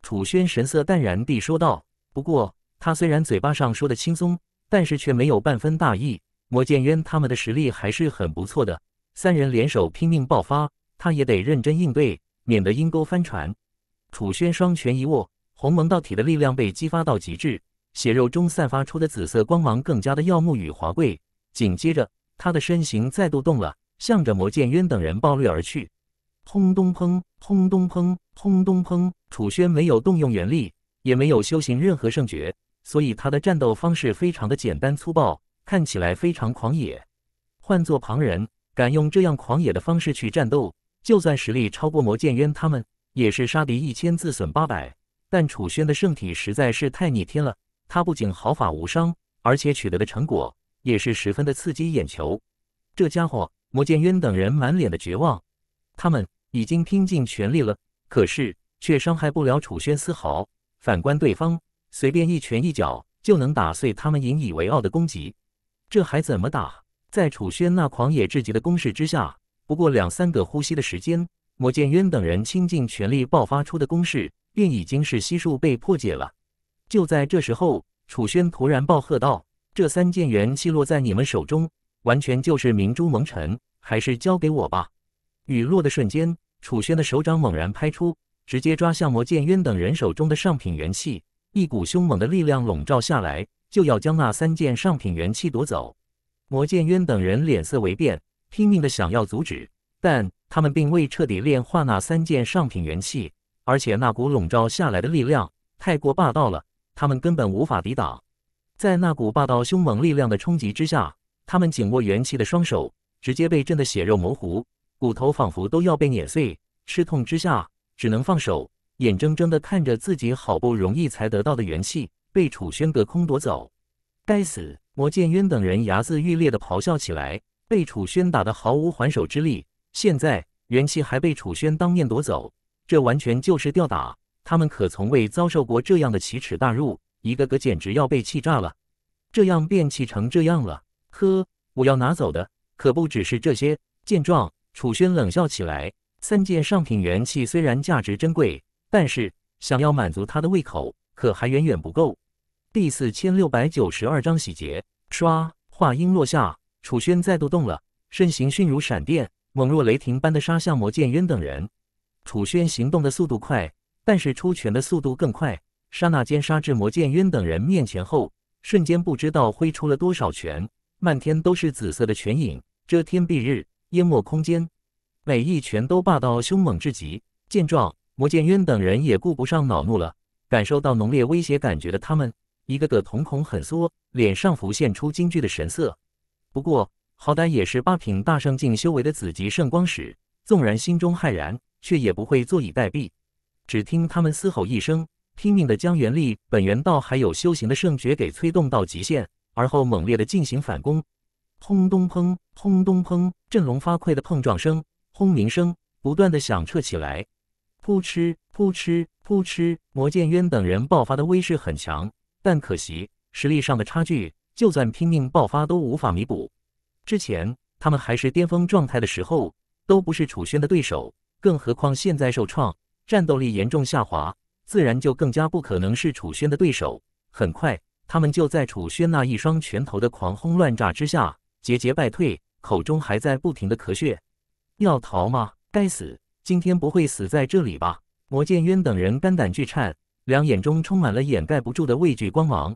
楚轩神色淡然地说道：“不过，他虽然嘴巴上说的轻松，但是却没有半分大意。魔剑渊他们的实力还是很不错的，三人联手拼命爆发，他也得认真应对，免得阴沟翻船。”楚轩双拳一握，鸿蒙道体的力量被激发到极致，血肉中散发出的紫色光芒更加的耀目与华贵。紧接着，他的身形再度动了，向着魔剑渊等人暴掠而去。轰咚砰，轰咚砰，轰咚砰！楚轩没有动用元力，也没有修行任何圣诀，所以他的战斗方式非常的简单粗暴，看起来非常狂野。换做旁人，敢用这样狂野的方式去战斗，就算实力超过魔剑渊他们，也是杀敌一千自损八百。但楚轩的圣体实在是太逆天了，他不仅毫发无伤，而且取得的成果也是十分的刺激眼球。这家伙，魔剑渊等人满脸的绝望，他们。已经拼尽全力了，可是却伤害不了楚轩丝毫。反观对方，随便一拳一脚就能打碎他们引以为傲的攻击，这还怎么打？在楚轩那狂野至极的攻势之下，不过两三个呼吸的时间，莫剑渊等人倾尽全力爆发出的攻势便已经是悉数被破解了。就在这时候，楚轩突然暴喝道：“这三件元器落在你们手中，完全就是明珠蒙尘，还是交给我吧！”雨落的瞬间。楚轩的手掌猛然拍出，直接抓向魔剑渊等人手中的上品元气，一股凶猛的力量笼罩下来，就要将那三件上品元气夺走。魔剑渊等人脸色微变，拼命的想要阻止，但他们并未彻底炼化那三件上品元气，而且那股笼罩下来的力量太过霸道了，他们根本无法抵挡。在那股霸道凶猛力量的冲击之下，他们紧握元气的双手直接被震得血肉模糊。骨头仿佛都要被碾碎，吃痛之下只能放手，眼睁睁的看着自己好不容易才得到的元气被楚轩隔空夺走。该死！魔剑渊等人睚眦欲裂的咆哮起来，被楚轩打得毫无还手之力。现在元气还被楚轩当面夺走，这完全就是吊打！他们可从未遭受过这样的奇耻大辱，一个个简直要被气炸了。这样变气成这样了，呵，我要拿走的可不只是这些。见状。楚轩冷笑起来。三件上品元气虽然价值珍贵，但是想要满足他的胃口，可还远远不够。第四千六百九十二章洗劫。唰！话音落下，楚轩再度动了，身形迅如闪电，猛若雷霆般的杀向魔剑渊等人。楚轩行动的速度快，但是出拳的速度更快。刹那间杀至魔剑渊等人面前后，瞬间不知道挥出了多少拳，漫天都是紫色的拳影，遮天蔽日。淹没空间，每一拳都霸道凶猛至极。见状，魔剑渊等人也顾不上恼怒了，感受到浓烈威胁感觉的他们，一个个瞳孔很缩，脸上浮现出惊惧的神色。不过，好歹也是八品大圣境修为的子级圣光使，纵然心中骇然，却也不会坐以待毙。只听他们嘶吼一声，拼命的将元力、本源道还有修行的圣诀给催动到极限，而后猛烈的进行反攻。轰咚砰，轰咚砰，振聋发聩的碰撞声、轰鸣声不断的响彻起来。扑哧，扑哧，扑哧，魔剑渊等人爆发的威势很强，但可惜实力上的差距，就算拼命爆发都无法弥补。之前他们还是巅峰状态的时候，都不是楚轩的对手，更何况现在受创，战斗力严重下滑，自然就更加不可能是楚轩的对手。很快，他们就在楚轩那一双拳头的狂轰乱炸之下。节节败退，口中还在不停的咳血，要逃吗？该死，今天不会死在这里吧？魔剑渊等人肝胆俱颤，两眼中充满了掩盖不住的畏惧光芒。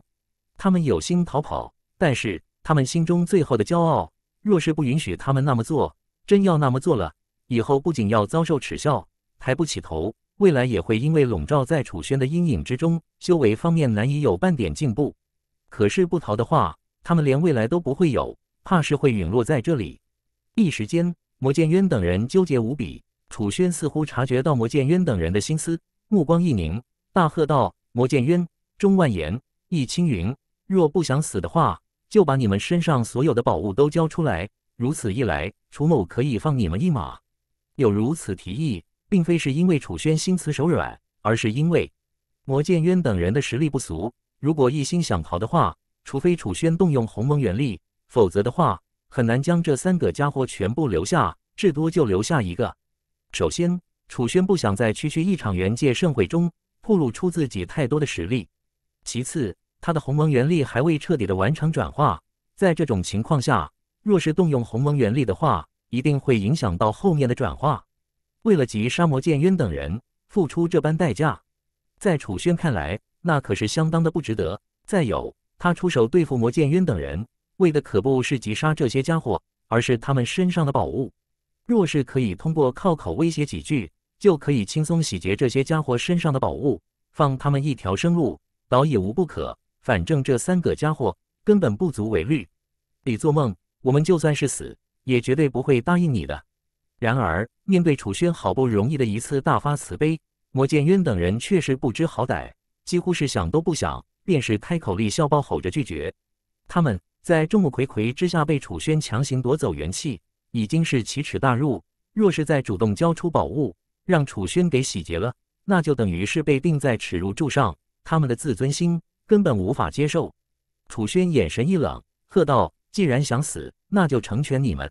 他们有心逃跑，但是他们心中最后的骄傲，若是不允许他们那么做，真要那么做了，以后不仅要遭受耻笑，抬不起头，未来也会因为笼罩在楚轩的阴影之中，修为方面难以有半点进步。可是不逃的话，他们连未来都不会有。怕是会陨落在这里。一时间，魔剑渊等人纠结无比。楚轩似乎察觉到魔剑渊等人的心思，目光一凝，大喝道：“魔剑渊、钟万言、易青云，若不想死的话，就把你们身上所有的宝物都交出来。如此一来，楚某可以放你们一马。”有如此提议，并非是因为楚轩心慈手软，而是因为魔剑渊等人的实力不俗。如果一心想逃的话，除非楚轩动用鸿蒙元力。否则的话，很难将这三个家伙全部留下，至多就留下一个。首先，楚轩不想在区区一场元界盛会中暴露出自己太多的实力；其次，他的鸿蒙元力还未彻底的完成转化，在这种情况下，若是动用鸿蒙元力的话，一定会影响到后面的转化。为了击杀魔剑渊等人付出这般代价，在楚轩看来，那可是相当的不值得。再有，他出手对付魔剑渊等人。为的可不是击杀这些家伙，而是他们身上的宝物。若是可以通过靠口威胁几句，就可以轻松洗劫这些家伙身上的宝物，放他们一条生路，倒也无不可。反正这三个家伙根本不足为虑。你做梦！我们就算是死，也绝对不会答应你的。然而，面对楚轩好不容易的一次大发慈悲，魔剑渊等人却是不知好歹，几乎是想都不想，便是开口厉笑，暴吼着拒绝。他们。在众目睽睽之下被楚轩强行夺走元气，已经是奇耻大辱。若是在主动交出宝物，让楚轩给洗劫了，那就等于是被钉在耻辱柱上，他们的自尊心根本无法接受。楚轩眼神一冷，喝道：“既然想死，那就成全你们！”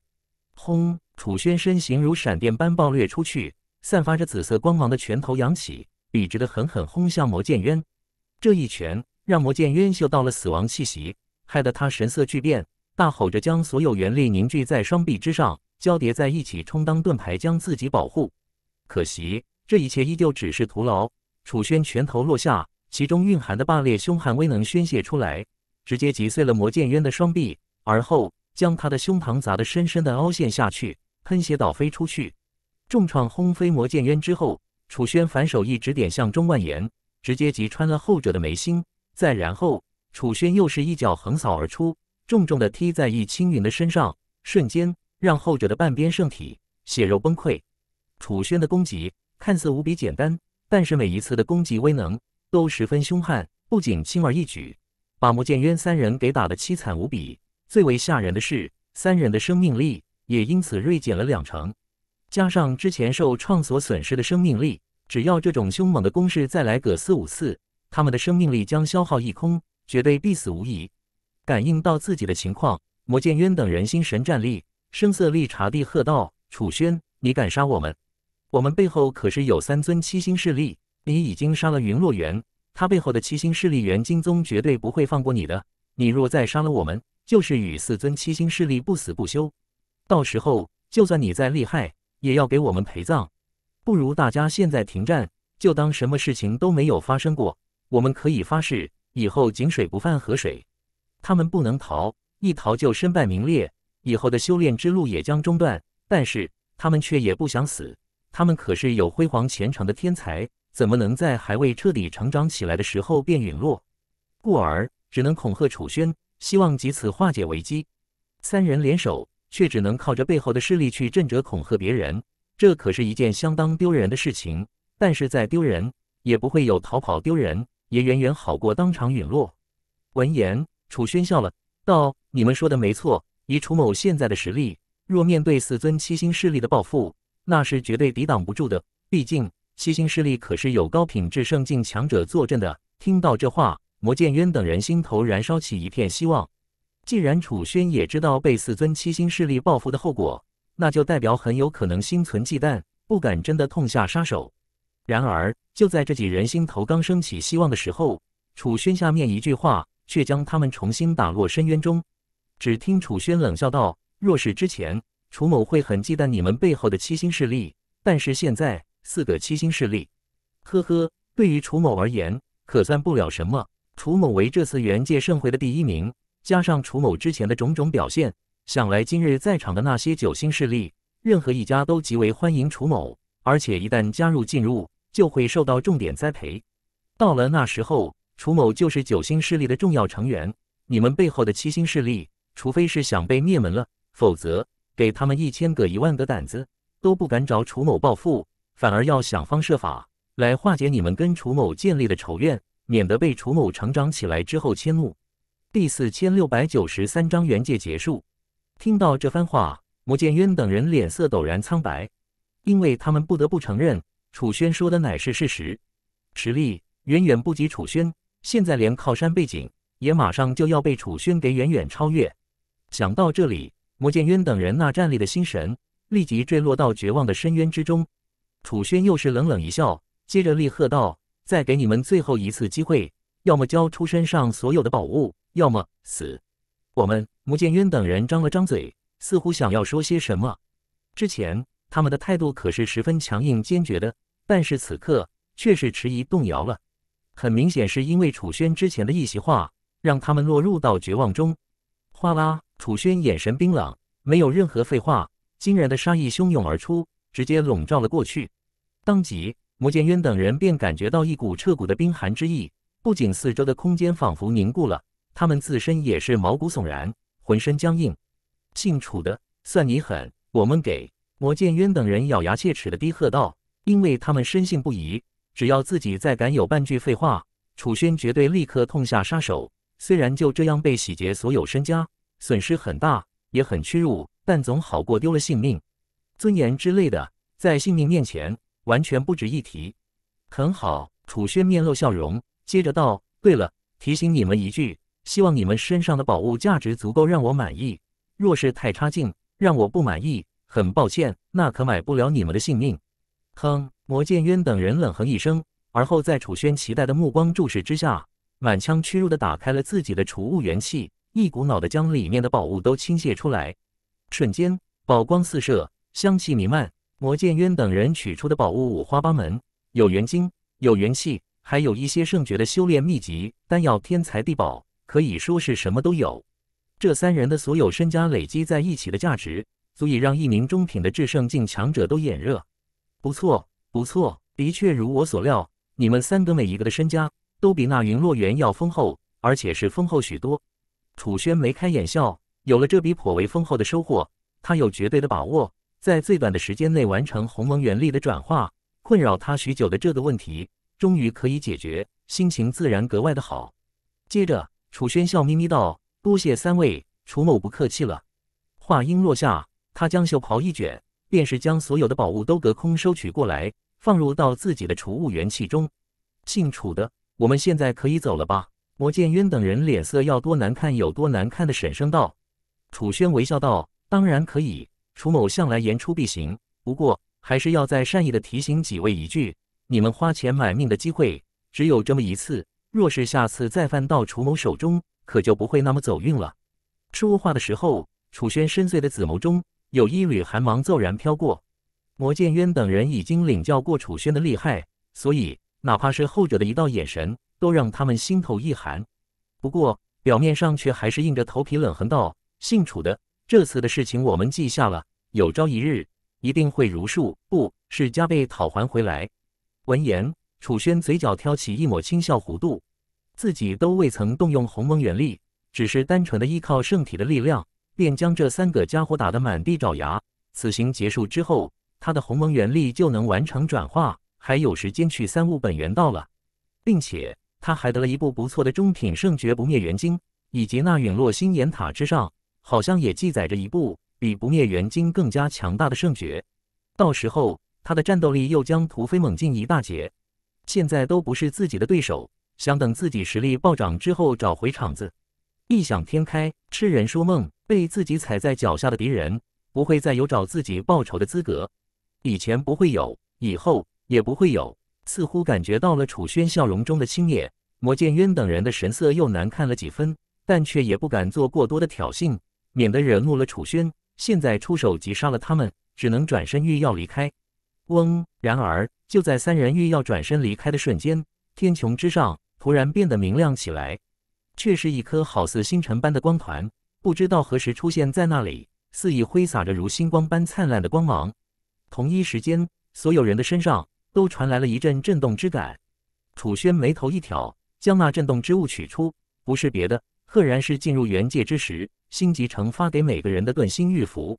轰！楚轩身形如闪电般暴掠出去，散发着紫色光芒的拳头扬起，笔直的狠狠轰向魔剑渊。这一拳让魔剑渊嗅到了死亡气息。害得他神色巨变，大吼着将所有元力凝聚在双臂之上，交叠在一起充当盾牌，将自己保护。可惜这一切依旧只是徒劳。楚轩拳头落下，其中蕴含的霸烈凶悍威能宣泄出来，直接击碎了魔剑渊的双臂，而后将他的胸膛砸得深深的凹陷下去，喷血倒飞出去。重创轰飞魔剑渊之后，楚轩反手一指点向钟万言，直接击穿了后者的眉心，再然后。楚轩又是一脚横扫而出，重重的踢在易青云的身上，瞬间让后者的半边圣体血肉崩溃。楚轩的攻击看似无比简单，但是每一次的攻击威能都十分凶悍，不仅轻而易举，把莫剑渊三人给打得凄惨无比。最为吓人的是，三人的生命力也因此锐减了两成，加上之前受创所损失的生命力，只要这种凶猛的攻势再来个四五次，他们的生命力将消耗一空。绝对必死无疑！感应到自己的情况，魔剑渊等人心神战栗，声色厉察地喝道：“楚轩，你敢杀我们？我们背后可是有三尊七星势力！你已经杀了云落元，他背后的七星势力元金宗绝对不会放过你的。你若再杀了我们，就是与四尊七星势力不死不休。到时候，就算你再厉害，也要给我们陪葬。不如大家现在停战，就当什么事情都没有发生过。我们可以发誓。”以后井水不犯河水，他们不能逃，一逃就身败名裂，以后的修炼之路也将中断。但是他们却也不想死，他们可是有辉煌前程的天才，怎么能在还未彻底成长起来的时候便陨落？故而只能恐吓楚轩，希望借此化解危机。三人联手，却只能靠着背后的势力去震慑恐吓别人，这可是一件相当丢人的事情。但是再丢人，也不会有逃跑丢人。也远远好过当场陨落。闻言，楚轩笑了，道：“你们说的没错，以楚某现在的实力，若面对四尊七星势力的报复，那是绝对抵挡不住的。毕竟，七星势力可是有高品质圣境强者坐镇的。”听到这话，魔剑渊等人心头燃烧起一片希望。既然楚轩也知道被四尊七星势力报复的后果，那就代表很有可能心存忌惮，不敢真的痛下杀手。然而，就在这几人心头刚升起希望的时候，楚轩下面一句话却将他们重新打落深渊中。只听楚轩冷笑道：“若是之前，楚某会很忌惮你们背后的七星势力；但是现在，四个七星势力，呵呵，对于楚某而言，可算不了什么。楚某为这次元界盛会的第一名，加上楚某之前的种种表现，想来今日在场的那些九星势力，任何一家都极为欢迎楚某，而且一旦加入进入。”就会受到重点栽培。到了那时候，楚某就是九星势力的重要成员。你们背后的七星势力，除非是想被灭门了，否则给他们一千个一万个胆子，都不敢找楚某报复，反而要想方设法来化解你们跟楚某建立的仇怨，免得被楚某成长起来之后迁怒。第四千六百九十三章原界结束。听到这番话，莫建渊等人脸色陡然苍白，因为他们不得不承认。楚轩说的乃是事实，实力远远不及楚轩。现在连靠山背景也马上就要被楚轩给远远超越。想到这里，魔剑渊等人那站立的心神立即坠落到绝望的深渊之中。楚轩又是冷冷一笑，接着厉喝道：“再给你们最后一次机会，要么交出身上所有的宝物，要么死！”我们魔剑渊等人张了张嘴，似乎想要说些什么，之前。他们的态度可是十分强硬坚决的，但是此刻却是迟疑动摇了。很明显，是因为楚轩之前的一席话，让他们落入到绝望中。哗啦！楚轩眼神冰冷，没有任何废话，惊人的杀意汹涌而出，直接笼罩了过去。当即，魔剑渊等人便感觉到一股彻骨的冰寒之意，不仅四周的空间仿佛凝固了，他们自身也是毛骨悚然，浑身僵硬。姓楚的，算你狠，我们给。魔剑渊等人咬牙切齿地低喝道：“因为他们深信不疑，只要自己再敢有半句废话，楚轩绝对立刻痛下杀手。虽然就这样被洗劫所有身家，损失很大，也很屈辱，但总好过丢了性命、尊严之类的，在性命面前完全不值一提。”很好，楚轩面露笑容，接着道：“对了，提醒你们一句，希望你们身上的宝物价值足够让我满意。若是太差劲，让我不满意。”很抱歉，那可买不了你们的性命。哼！魔剑渊等人冷哼一声，而后在楚轩期待的目光注视之下，满腔屈辱的打开了自己的储物元器，一股脑的将里面的宝物都倾泻出来。瞬间，宝光四射，香气弥漫。魔剑渊等人取出的宝物五花八门，有元晶，有元气，还有一些圣诀的修炼秘籍、丹药、天材地宝，可以说是什么都有。这三人的所有身家累积在一起的价值。足以让一名中品的至圣境强者都眼热。不错，不错，的确如我所料，你们三个每一个的身家都比那云落园要丰厚，而且是丰厚许多。楚轩眉开眼笑，有了这笔颇为丰厚的收获，他有绝对的把握在最短的时间内完成鸿蒙元力的转化，困扰他许久的这个问题终于可以解决，心情自然格外的好。接着，楚轩笑眯眯道：“多谢三位，楚某不客气了。”话音落下。他将袖袍一卷，便是将所有的宝物都隔空收取过来，放入到自己的储物元器中。姓楚的，我们现在可以走了吧？魔剑渊等人脸色要多难看有多难看的，沈声道。楚轩微笑道：“当然可以，楚某向来言出必行。不过，还是要再善意的提醒几位一句，你们花钱买命的机会只有这么一次，若是下次再犯到楚某手中，可就不会那么走运了。”说话的时候，楚轩深邃的紫眸中。有一缕寒芒骤然飘过，魔剑渊等人已经领教过楚轩的厉害，所以哪怕是后者的一道眼神，都让他们心头一寒。不过表面上却还是硬着头皮冷哼道：“姓楚的，这次的事情我们记下了，有朝一日一定会如数，不是加倍讨还回来。”闻言，楚轩嘴角挑起一抹轻笑弧度，自己都未曾动用鸿蒙元力，只是单纯的依靠圣体的力量。便将这三个家伙打得满地找牙。此行结束之后，他的鸿蒙元力就能完成转化，还有时间去三悟本源道了，并且他还得了一部不错的中品圣诀《不灭元经》，以及那陨落心眼塔之上，好像也记载着一部比《不灭元经》更加强大的圣诀。到时候他的战斗力又将突飞猛进一大截。现在都不是自己的对手，想等自己实力暴涨之后找回场子，异想天开，痴人说梦。被自己踩在脚下的敌人不会再有找自己报仇的资格，以前不会有，以后也不会有。似乎感觉到了楚轩笑容中的轻蔑，魔剑渊等人的神色又难看了几分，但却也不敢做过多的挑衅，免得惹怒了楚轩。现在出手即杀了他们，只能转身欲要离开。嗡！然而就在三人欲要转身离开的瞬间，天穹之上突然变得明亮起来，却是一颗好似星辰般的光团。不知道何时出现在那里，肆意挥洒着如星光般灿烂的光芒。同一时间，所有人的身上都传来了一阵震动之感。楚轩眉头一挑，将那震动之物取出，不是别的，赫然是进入元界之时，星极城发给每个人的遁心玉符。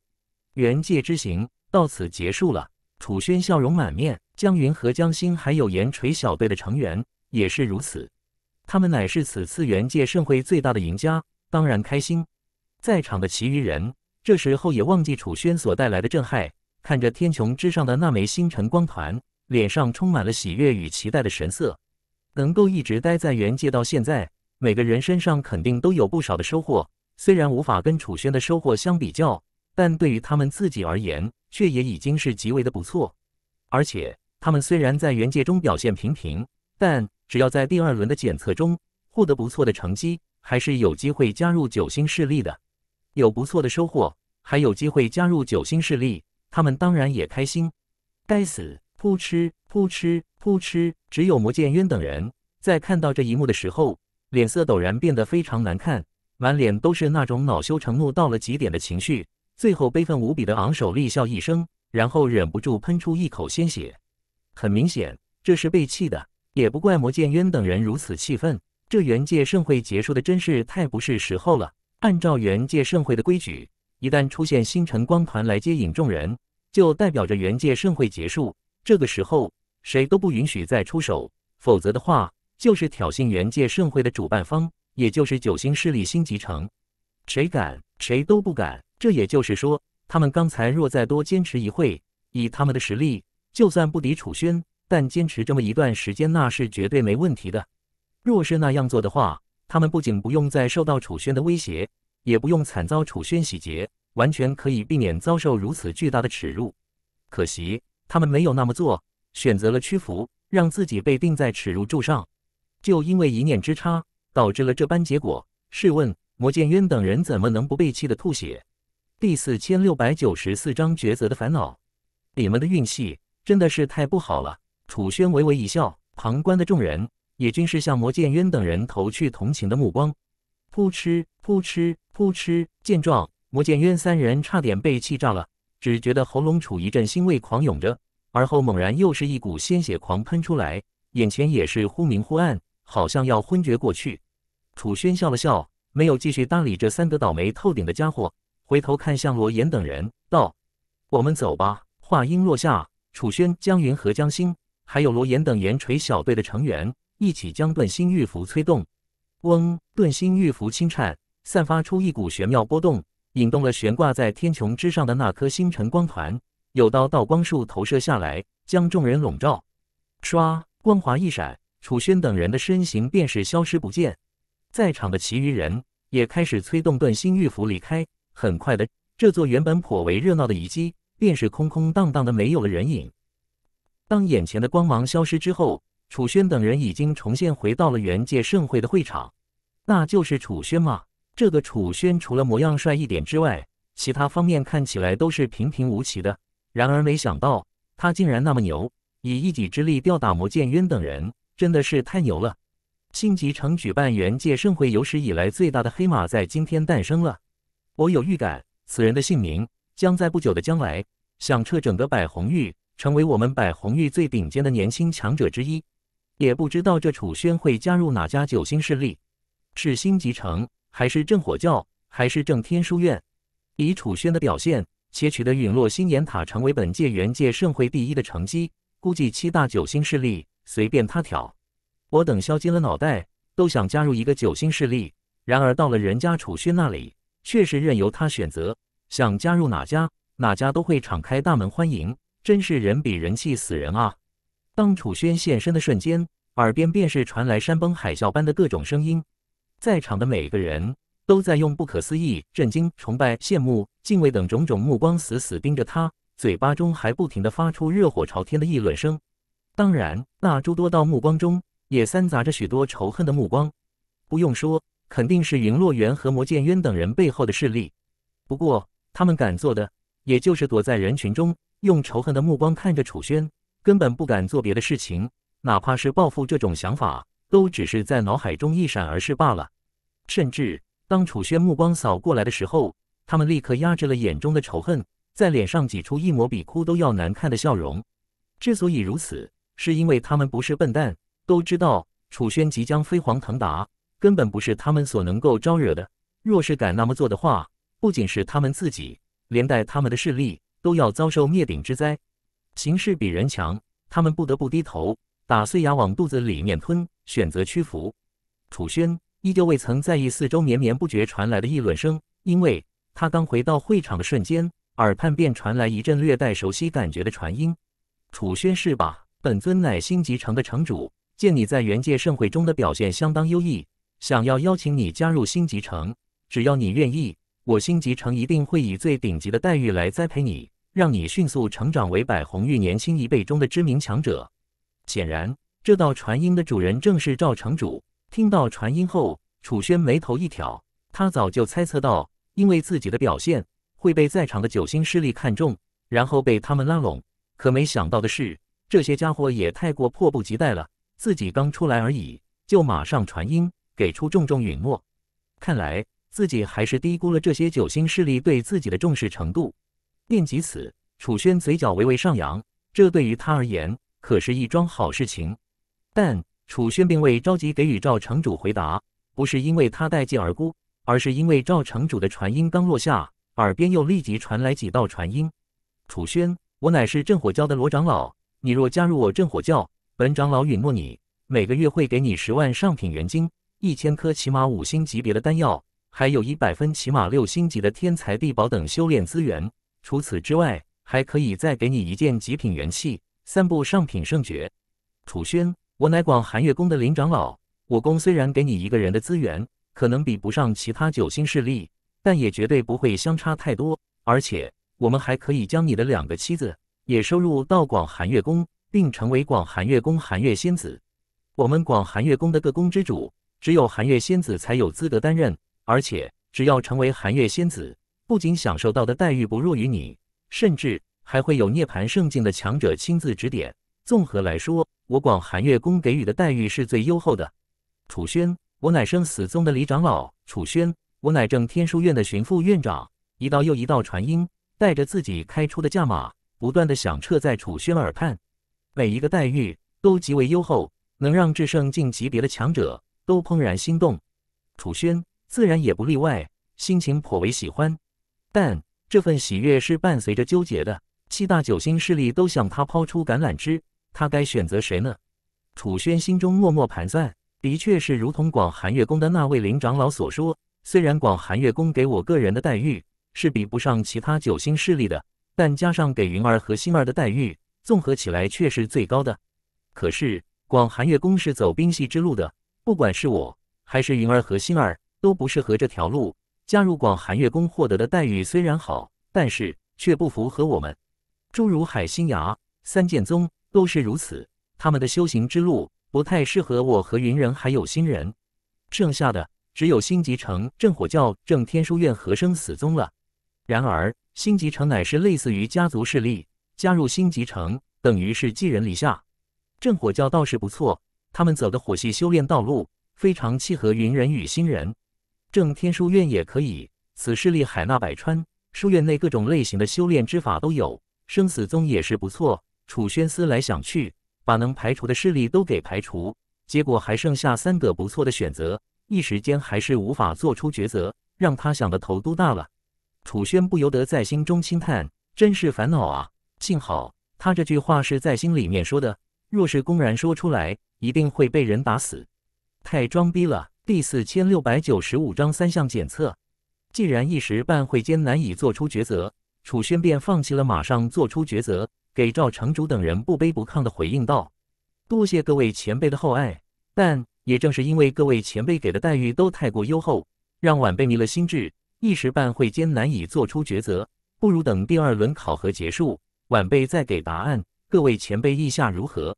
元界之行到此结束了，楚轩笑容满面，江云和江星还有岩锤小队的成员也是如此。他们乃是此次元界盛会最大的赢家，当然开心。在场的其余人这时候也忘记楚轩所带来的震撼，看着天穹之上的那枚星辰光团，脸上充满了喜悦与期待的神色。能够一直待在原界到现在，每个人身上肯定都有不少的收获。虽然无法跟楚轩的收获相比较，但对于他们自己而言，却也已经是极为的不错。而且他们虽然在原界中表现平平，但只要在第二轮的检测中获得不错的成绩，还是有机会加入九星势力的。有不错的收获，还有机会加入九星势力，他们当然也开心。该死！噗嗤，噗嗤，噗嗤！只有魔剑渊等人在看到这一幕的时候，脸色陡然变得非常难看，满脸都是那种恼羞成怒到了极点的情绪，最后悲愤无比的昂首厉笑一声，然后忍不住喷出一口鲜血。很明显，这是被气的，也不怪魔剑渊等人如此气愤，这元界盛会结束的真是太不是时候了。按照元界盛会的规矩，一旦出现星辰光团来接引众人，就代表着元界盛会结束。这个时候，谁都不允许再出手，否则的话就是挑衅元界盛会的主办方，也就是九星势力星集城。谁敢？谁都不敢。这也就是说，他们刚才若再多坚持一会，以他们的实力，就算不敌楚轩，但坚持这么一段时间，那是绝对没问题的。若是那样做的话，他们不仅不用再受到楚轩的威胁，也不用惨遭楚轩洗劫，完全可以避免遭受如此巨大的耻辱。可惜他们没有那么做，选择了屈服，让自己被钉在耻辱柱上。就因为一念之差，导致了这般结果。试问魔剑渊等人怎么能不被气得吐血？第四千六百九十四章抉择的烦恼。你们的运气真的是太不好了。楚轩微微一笑，旁观的众人。也均是向魔剑渊等人投去同情的目光。噗嗤，噗嗤，噗嗤！见状，魔剑渊三人差点被气炸了，只觉得喉咙处一阵腥味狂涌着，而后猛然又是一股鲜血狂喷出来，眼前也是忽明忽暗，好像要昏厥过去。楚轩笑了笑，没有继续搭理这三个倒霉透顶的家伙，回头看向罗岩等人，道：“我们走吧。”话音落下，楚轩、江云和江星，还有罗岩等岩锤小队的成员。一起将遁心玉符催动，嗡，遁心玉符轻颤，散发出一股玄妙波动，引动了悬挂在天穹之上的那颗星辰光团，有道道光束投射下来，将众人笼罩。唰，光华一闪，楚轩等人的身形便是消失不见。在场的其余人也开始催动遁心玉符离开。很快的，这座原本颇为热闹的遗迹，便是空空荡荡的，没有了人影。当眼前的光芒消失之后。楚轩等人已经重现回到了元界盛会的会场，那就是楚轩嘛？这个楚轩除了模样帅一点之外，其他方面看起来都是平平无奇的。然而没想到他竟然那么牛，以一己之力吊打魔剑渊等人，真的是太牛了！新集城举办元界盛会有史以来最大的黑马在今天诞生了，我有预感，此人的姓名将在不久的将来响彻整个百红域，成为我们百红域最顶尖的年轻强者之一。也不知道这楚轩会加入哪家九星势力，是星极城，还是镇火教，还是正天书院？以楚轩的表现，且取得陨落星眼塔成为本届元界盛会第一的成绩，估计七大九星势力随便他挑。我等削尖了脑袋都想加入一个九星势力，然而到了人家楚轩那里，却是任由他选择，想加入哪家，哪家都会敞开大门欢迎。真是人比人气，死人啊！当楚轩现身的瞬间，耳边便是传来山崩海啸般的各种声音，在场的每个人都在用不可思议、震惊、崇拜、羡慕、敬畏等种种目光死死盯着他，嘴巴中还不停地发出热火朝天的议论声。当然，那诸多道目光中也掺杂着许多仇恨的目光，不用说，肯定是云落渊和魔剑渊等人背后的势力。不过，他们敢做的，也就是躲在人群中，用仇恨的目光看着楚轩。根本不敢做别的事情，哪怕是报复这种想法，都只是在脑海中一闪而逝罢了。甚至当楚轩目光扫过来的时候，他们立刻压制了眼中的仇恨，在脸上挤出一抹比哭都要难看的笑容。之所以如此，是因为他们不是笨蛋，都知道楚轩即将飞黄腾达，根本不是他们所能够招惹的。若是敢那么做的话，不仅是他们自己，连带他们的势力都要遭受灭顶之灾。形势比人强，他们不得不低头，打碎牙往肚子里面吞，选择屈服。楚轩依旧未曾在意四周绵绵不绝传来的议论声，因为他刚回到会场的瞬间，耳畔便传来一阵略带熟悉感觉的传音：“楚轩是吧？本尊乃星集城的城主，见你在元界盛会中的表现相当优异，想要邀请你加入星集城，只要你愿意，我星集城一定会以最顶级的待遇来栽培你。”让你迅速成长为百红玉年轻一辈中的知名强者。显然，这道传音的主人正是赵城主。听到传音后，楚轩眉头一挑，他早就猜测到，因为自己的表现会被在场的九星势力看中，然后被他们拉拢。可没想到的是，这些家伙也太过迫不及待了，自己刚出来而已，就马上传音给出重重允诺。看来自己还是低估了这些九星势力对自己的重视程度。念及此，楚轩嘴角微微上扬，这对于他而言可是一桩好事情。但楚轩并未着急给予赵城主回答，不是因为他待见而孤，而是因为赵城主的传音刚落下，耳边又立即传来几道传音。楚轩，我乃是镇火教的罗长老，你若加入我镇火教，本长老允诺你，每个月会给你十万上品元晶，一千颗起码五星级别的丹药，还有一百分起码六星级的天材地宝等修炼资源。除此之外，还可以再给你一件极品元气，三部上品圣诀。楚轩，我乃广寒月宫的林长老。我宫虽然给你一个人的资源，可能比不上其他九星势力，但也绝对不会相差太多。而且，我们还可以将你的两个妻子也收入到广寒月宫，并成为广寒月宫寒月仙子。我们广寒月宫的各宫之主，只有寒月仙子才有资格担任。而且，只要成为寒月仙子。不仅享受到的待遇不弱于你，甚至还会有涅槃圣境的强者亲自指点。综合来说，我广寒月宫给予的待遇是最优厚的。楚轩，我乃生死宗的李长老；楚轩，我乃正天书院的巡副院长。一道又一道传音，带着自己开出的价码，不断的响彻在楚轩耳畔。每一个待遇都极为优厚，能让至圣境级别的强者都怦然心动。楚轩自然也不例外，心情颇为喜欢。但这份喜悦是伴随着纠结的。七大九星势力都向他抛出橄榄枝，他该选择谁呢？楚轩心中默默盘算，的确是如同广寒月宫的那位林长老所说，虽然广寒月宫给我个人的待遇是比不上其他九星势力的，但加上给云儿和星儿的待遇，综合起来却是最高的。可是广寒月宫是走冰系之路的，不管是我还是云儿和星儿都不适合这条路。加入广寒月宫获得的待遇虽然好，但是却不符合我们。诸如海心崖、三剑宗都是如此，他们的修行之路不太适合我和云人还有新人。剩下的只有星集城、镇火教、正天书院和生死宗了。然而，星集城乃是类似于家族势力，加入星集城等于是寄人篱下。镇火教倒是不错，他们走的火系修炼道路非常契合云人与新人。正天书院也可以，此势力海纳百川，书院内各种类型的修炼之法都有。生死宗也是不错。楚轩思来想去，把能排除的势力都给排除，结果还剩下三个不错的选择，一时间还是无法做出抉择，让他想的头都大了。楚轩不由得在心中轻叹，真是烦恼啊！幸好他这句话是在心里面说的，若是公然说出来，一定会被人打死，太装逼了。第四千六百九十五章三项检测。既然一时半会间难以做出抉择，楚轩便放弃了马上做出抉择，给赵城主等人不卑不亢的回应道：“多谢各位前辈的厚爱，但也正是因为各位前辈给的待遇都太过优厚，让晚辈迷了心智，一时半会间难以做出抉择。不如等第二轮考核结束，晚辈再给答案。各位前辈意下如何？”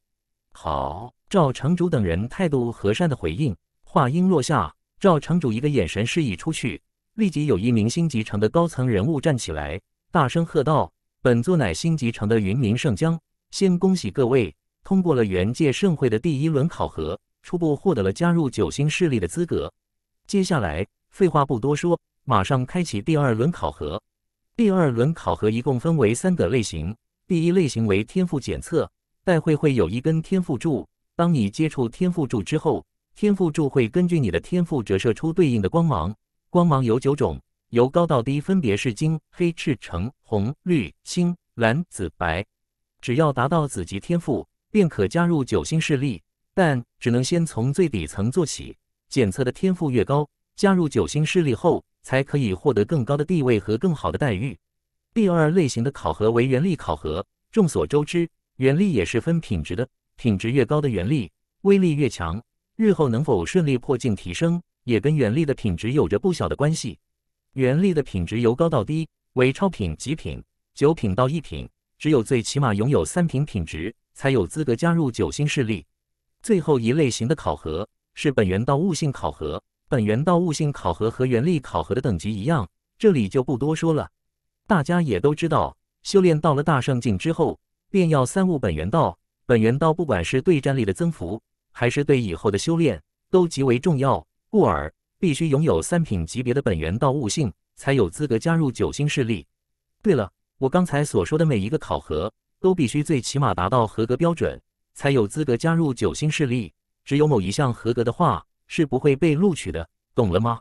好，赵城主等人态度和善的回应。话音落下，赵城主一个眼神示意出去，立即有一名星集城的高层人物站起来，大声喝道：“本座乃星集城的云明圣将，先恭喜各位通过了元界盛会的第一轮考核，初步获得了加入九星势力的资格。接下来，废话不多说，马上开启第二轮考核。第二轮考核一共分为三个类型，第一类型为天赋检测，待会会有一根天赋柱，当你接触天赋柱之后。”天赋柱会根据你的天赋折射出对应的光芒，光芒有九种，由高到低分别是金、黑、赤、橙、红、绿、青、蓝、紫、白。只要达到紫级天赋，便可加入九星势力，但只能先从最底层做起。检测的天赋越高，加入九星势力后才可以获得更高的地位和更好的待遇。第二类型的考核为原力考核，众所周知，原力也是分品质的，品质越高的原力威力越强。日后能否顺利破境提升，也跟原力的品质有着不小的关系。原力的品质由高到低为超品、极品、九品到一品，只有最起码拥有三品品质，才有资格加入九星势力。最后一类型的考核是本源道悟性考核，本源道悟性考核和原力考核的等级一样，这里就不多说了。大家也都知道，修炼到了大圣境之后，便要三悟本源道。本源道不管是对战力的增幅。还是对以后的修炼都极为重要，故而必须拥有三品级别的本源道悟性，才有资格加入九星势力。对了，我刚才所说的每一个考核，都必须最起码达到合格标准，才有资格加入九星势力。只有某一项合格的话，是不会被录取的。懂了吗？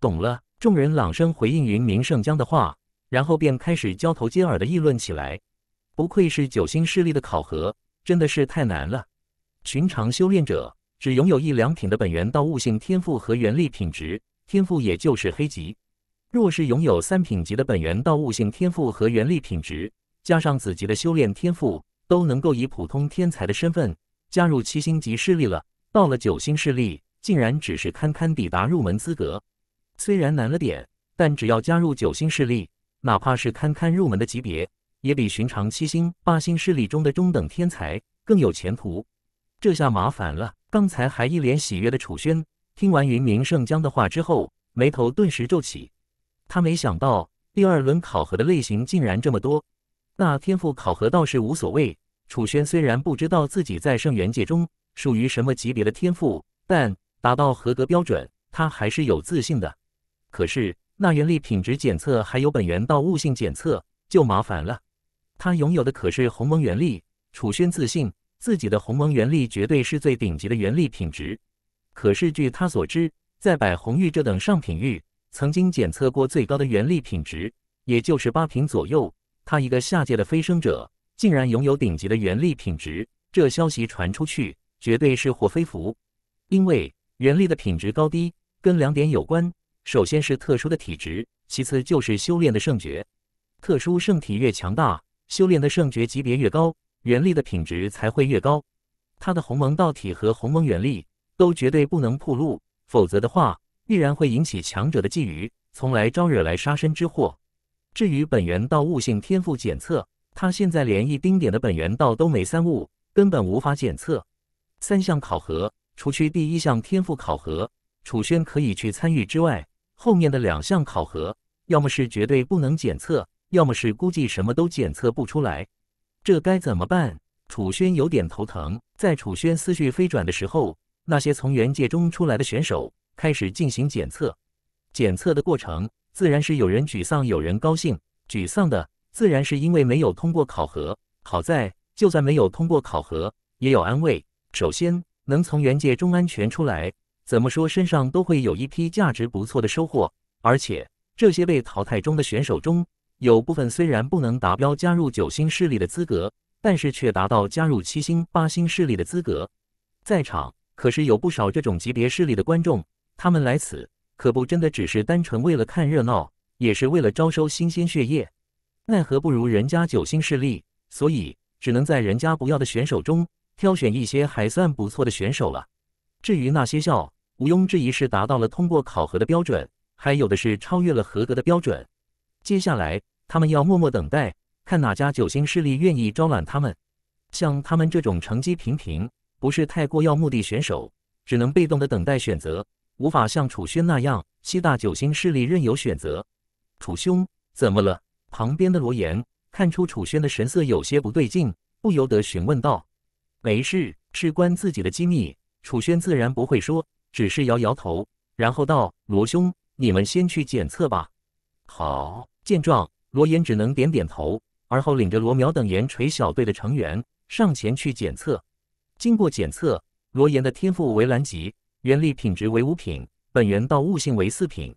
懂了。众人朗声回应云明圣江的话，然后便开始交头接耳的议论起来。不愧是九星势力的考核，真的是太难了。寻常修炼者只拥有一两品的本源道悟性天赋和元力品质天赋，也就是黑级。若是拥有三品级的本源道悟性天赋和元力品质，加上子级的修炼天赋，都能够以普通天才的身份加入七星级势力了。到了九星势力，竟然只是堪堪抵达入门资格。虽然难了点，但只要加入九星势力，哪怕是堪堪入门的级别，也比寻常七星、八星势力中的中等天才更有前途。这下麻烦了。刚才还一脸喜悦的楚轩，听完云明圣江的话之后，眉头顿时皱起。他没想到第二轮考核的类型竟然这么多。那天赋考核倒是无所谓，楚轩虽然不知道自己在圣元界中属于什么级别的天赋，但达到合格标准，他还是有自信的。可是那元力品质检测还有本源道悟性检测就麻烦了。他拥有的可是鸿蒙元力，楚轩自信。自己的鸿蒙元力绝对是最顶级的元力品质，可是据他所知，在百红玉这等上品玉曾经检测过最高的元力品质，也就是八品左右。他一个下界的飞升者，竟然拥有顶级的元力品质，这消息传出去，绝对是祸非福。因为元力的品质高低跟两点有关：，首先是特殊的体质，其次就是修炼的圣诀。特殊圣体越强大，修炼的圣诀级别越高。元力的品质才会越高，他的鸿蒙道体和鸿蒙元力都绝对不能暴露，否则的话必然会引起强者的觊觎，从来招惹来杀身之祸。至于本源道悟性天赋检测，他现在连一丁点的本源道都没三悟，根本无法检测。三项考核，除去第一项天赋考核，楚轩可以去参与之外，后面的两项考核，要么是绝对不能检测，要么是估计什么都检测不出来。这该怎么办？楚轩有点头疼。在楚轩思绪飞转的时候，那些从原界中出来的选手开始进行检测。检测的过程自然是有人沮丧，有人高兴。沮丧的，自然是因为没有通过考核。好在，就算没有通过考核，也有安慰。首先，能从原界中安全出来，怎么说身上都会有一批价值不错的收获。而且，这些被淘汰中的选手中，有部分虽然不能达标加入九星势力的资格，但是却达到加入七星、八星势力的资格。在场可是有不少这种级别势力的观众，他们来此可不真的只是单纯为了看热闹，也是为了招收新鲜血液。奈何不如人家九星势力，所以只能在人家不要的选手中挑选一些还算不错的选手了。至于那些笑，毋庸置疑是达到了通过考核的标准，还有的是超越了合格的标准。接下来，他们要默默等待，看哪家九星势力愿意招揽他们。像他们这种成绩平平、不是太过耀目的选手，只能被动的等待选择，无法像楚轩那样七大九星势力任由选择。楚兄，怎么了？旁边的罗岩看出楚轩的神色有些不对劲，不由得询问道：“没事，事关自己的机密。”楚轩自然不会说，只是摇摇头，然后道：“罗兄，你们先去检测吧。”好。见状，罗岩只能点点头，而后领着罗淼等岩锤小队的成员上前去检测。经过检测，罗岩的天赋为蓝级，原力品质为五品，本源道悟性为四品。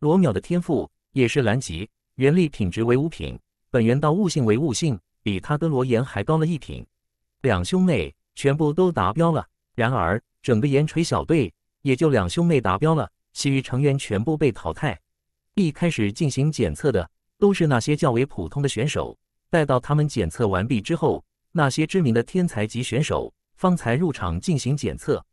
罗淼的天赋也是蓝级，原力品质为五品，本源道悟性为悟性，比他跟罗岩还高了一品。两兄妹全部都达标了。然而，整个岩锤小队也就两兄妹达标了，其余成员全部被淘汰。一开始进行检测的都是那些较为普通的选手，待到他们检测完毕之后，那些知名的天才级选手方才入场进行检测。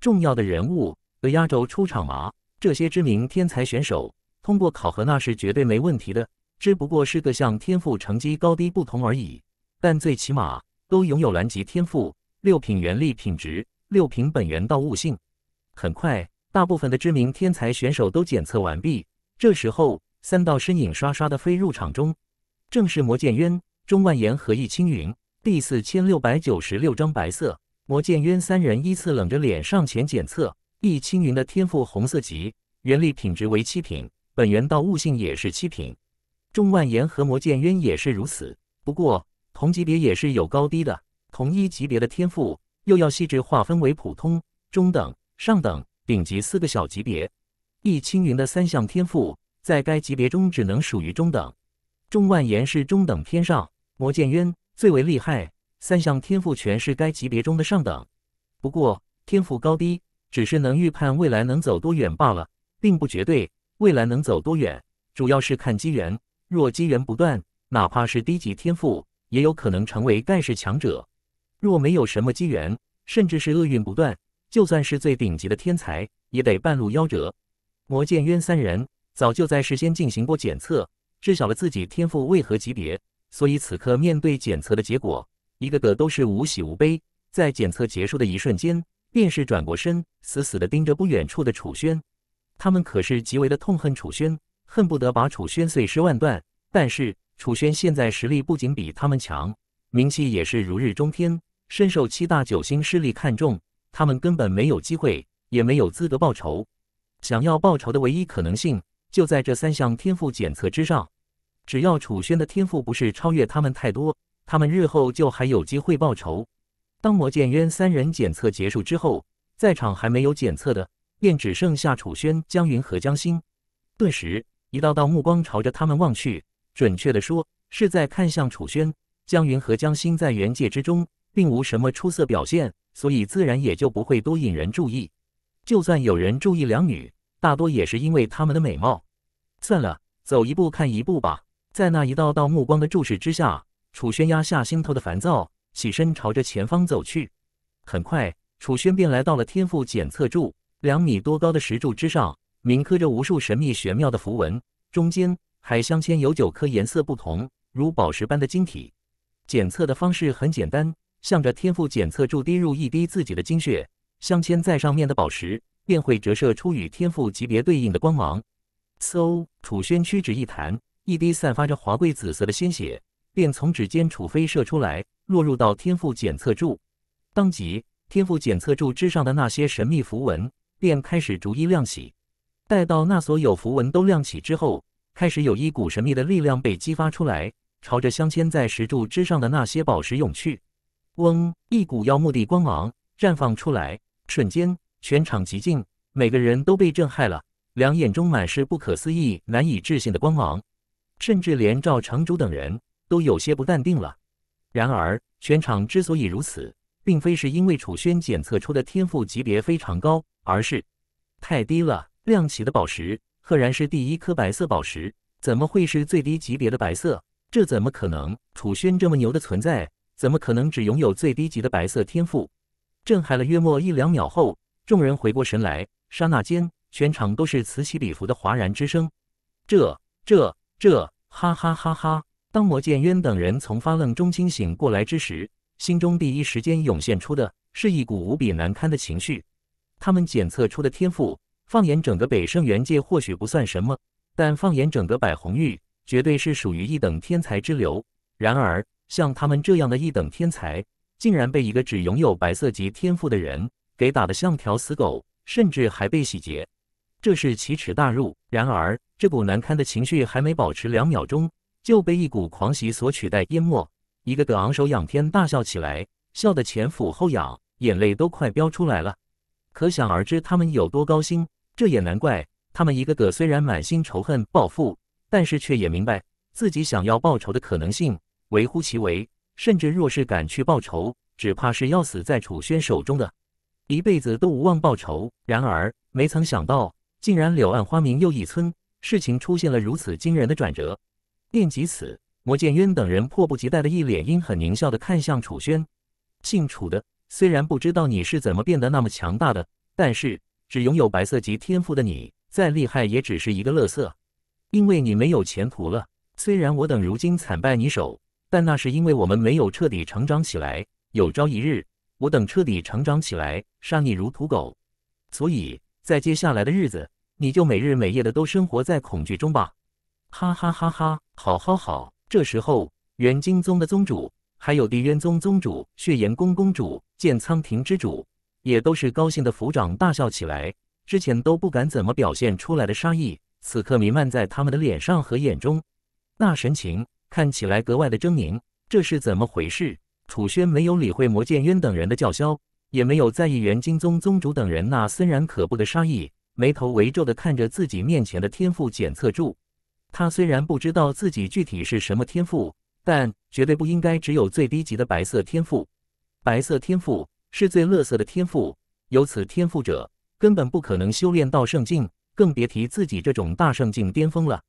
重要的人物和压轴出场嘛，这些知名天才选手通过考核那是绝对没问题的，只不过是各项天赋成绩高低不同而已。但最起码都拥有蓝级天赋、六品元力品质、六品本源到悟性。很快，大部分的知名天才选手都检测完毕。这时候，三道身影刷刷地飞入场中，正是魔剑渊、钟万言和易青云。第四千六百九十六章白色。魔剑渊三人依次冷着脸上前检测。易青云的天赋红色级，原力品质为七品，本源道悟性也是七品。钟万言和魔剑渊也是如此。不过，同级别也是有高低的。同一级别的天赋，又要细致划分为普通、中等、上等、顶级四个小级别。易青云的三项天赋在该级别中只能属于中等，钟万言是中等偏上，魔剑渊最为厉害，三项天赋全是该级别中的上等。不过天赋高低只是能预判未来能走多远罢了，并不绝对。未来能走多远，主要是看机缘。若机缘不断，哪怕是低级天赋，也有可能成为盖世强者；若没有什么机缘，甚至是厄运不断，就算是最顶级的天才，也得半路夭折。魔剑渊三人早就在事先进行过检测，知晓了自己天赋为何级别，所以此刻面对检测的结果，一个个都是无喜无悲。在检测结束的一瞬间，便是转过身，死死的盯着不远处的楚轩。他们可是极为的痛恨楚轩，恨不得把楚轩碎尸万段。但是楚轩现在实力不仅比他们强，名气也是如日中天，深受七大九星势力看重，他们根本没有机会，也没有资格报仇。想要报仇的唯一可能性，就在这三项天赋检测之上。只要楚轩的天赋不是超越他们太多，他们日后就还有机会报仇。当魔剑渊三人检测结束之后，在场还没有检测的，便只剩下楚轩、江云和江心。顿时，一道道目光朝着他们望去，准确的说，是在看向楚轩、江云和江心。在原界之中，并无什么出色表现，所以自然也就不会多引人注意。就算有人注意两女，大多也是因为他们的美貌。算了，走一步看一步吧。在那一道道目光的注视之下，楚轩压下心头的烦躁，起身朝着前方走去。很快，楚轩便来到了天赋检测柱，两米多高的石柱之上，铭刻着无数神秘玄妙的符文，中间还镶嵌有九颗颜色不同、如宝石般的晶体。检测的方式很简单，向着天赋检测柱滴入一滴自己的精血，镶嵌在上面的宝石。便会折射出与天赋级别对应的光芒。嗖！楚轩屈指一弹，一滴散发着华贵紫色的鲜血便从指尖处飞射出来，落入到天赋检测柱。当即，天赋检测柱之上的那些神秘符文便开始逐一亮起。待到那所有符文都亮起之后，开始有一股神秘的力量被激发出来，朝着镶嵌在石柱之上的那些宝石涌去。嗡！一股妖目的光芒绽放出来，瞬间。全场寂静，每个人都被震撼了，两眼中满是不可思议、难以置信的光芒，甚至连赵城主等人都有些不淡定了。然而，全场之所以如此，并非是因为楚轩检测出的天赋级别非常高，而是太低了。亮起的宝石赫然是第一颗白色宝石，怎么会是最低级别的白色？这怎么可能？楚轩这么牛的存在，怎么可能只拥有最低级的白色天赋？震撼了约莫一两秒后。众人回过神来，刹那间，全场都是此起彼伏的哗然之声。这、这、这，哈哈哈哈！当魔剑渊等人从发愣中清醒过来之时，心中第一时间涌现出的是一股无比难堪的情绪。他们检测出的天赋，放眼整个北圣元界或许不算什么，但放眼整个百红域，绝对是属于一等天才之流。然而，像他们这样的一等天才，竟然被一个只拥有白色级天赋的人。给打得像条死狗，甚至还被洗劫，这是奇耻大辱。然而，这股难堪的情绪还没保持两秒钟，就被一股狂喜所取代、淹没。一个个昂首仰天大笑起来，笑得前俯后仰，眼泪都快飙出来了。可想而知，他们有多高兴。这也难怪，他们一个个虽然满心仇恨、报复，但是却也明白自己想要报仇的可能性微乎其微，甚至若是敢去报仇，只怕是要死在楚轩手中的。一辈子都无望报仇。然而，没曾想到，竟然柳暗花明又一村，事情出现了如此惊人的转折。念及此，魔剑渊等人迫不及待的一脸阴狠狞笑的看向楚轩。姓楚的，虽然不知道你是怎么变得那么强大的，但是只拥有白色级天赋的你，再厉害也只是一个乐色，因为你没有前途了。虽然我等如今惨败你手，但那是因为我们没有彻底成长起来。有朝一日。我等彻底成长起来，杀你如屠狗。所以，在接下来的日子，你就每日每夜的都生活在恐惧中吧！哈哈哈哈！好好好！这时候，元金宗的宗主，还有地渊宗宗主、血炎宫宫主、剑苍庭之主，也都是高兴的抚掌大笑起来。之前都不敢怎么表现出来的杀意，此刻弥漫在他们的脸上和眼中，那神情看起来格外的狰狞。这是怎么回事？楚轩没有理会魔剑渊等人的叫嚣，也没有在意元金宗宗主等人那森然可怖的杀意，眉头微皱的看着自己面前的天赋检测柱。他虽然不知道自己具体是什么天赋，但绝对不应该只有最低级的白色天赋。白色天赋是最垃圾的天赋，有此天赋者根本不可能修炼到圣境，更别提自己这种大圣境巅峰了。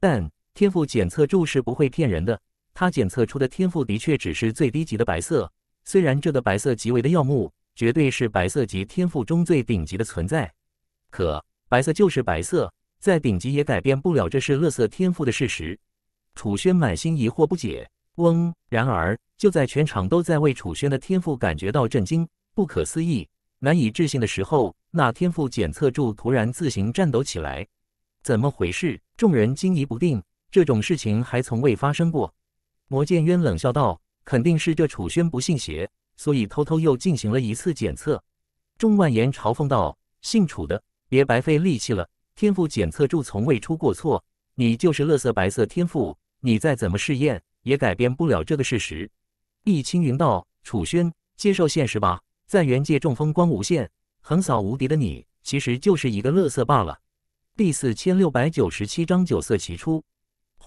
但天赋检测柱是不会骗人的。他检测出的天赋的确只是最低级的白色，虽然这个白色极为的耀目，绝对是白色级天赋中最顶级的存在，可白色就是白色，在顶级也改变不了这是乐色天赋的事实。楚轩满心疑惑不解。嗡！然而就在全场都在为楚轩的天赋感觉到震惊、不可思议、难以置信的时候，那天赋检测柱突然自行颤抖起来，怎么回事？众人惊疑不定，这种事情还从未发生过。魔剑渊冷笑道：“肯定是这楚轩不信邪，所以偷偷又进行了一次检测。”众万言嘲讽道：“姓楚的，别白费力气了，天赋检测柱从未出过错，你就是垃圾白色天赋，你再怎么试验也改变不了这个事实。”易青云道：“楚轩，接受现实吧，在原界中风光无限、横扫无敌的你，其实就是一个垃圾罢了。”第四千六百九十七章九色齐出。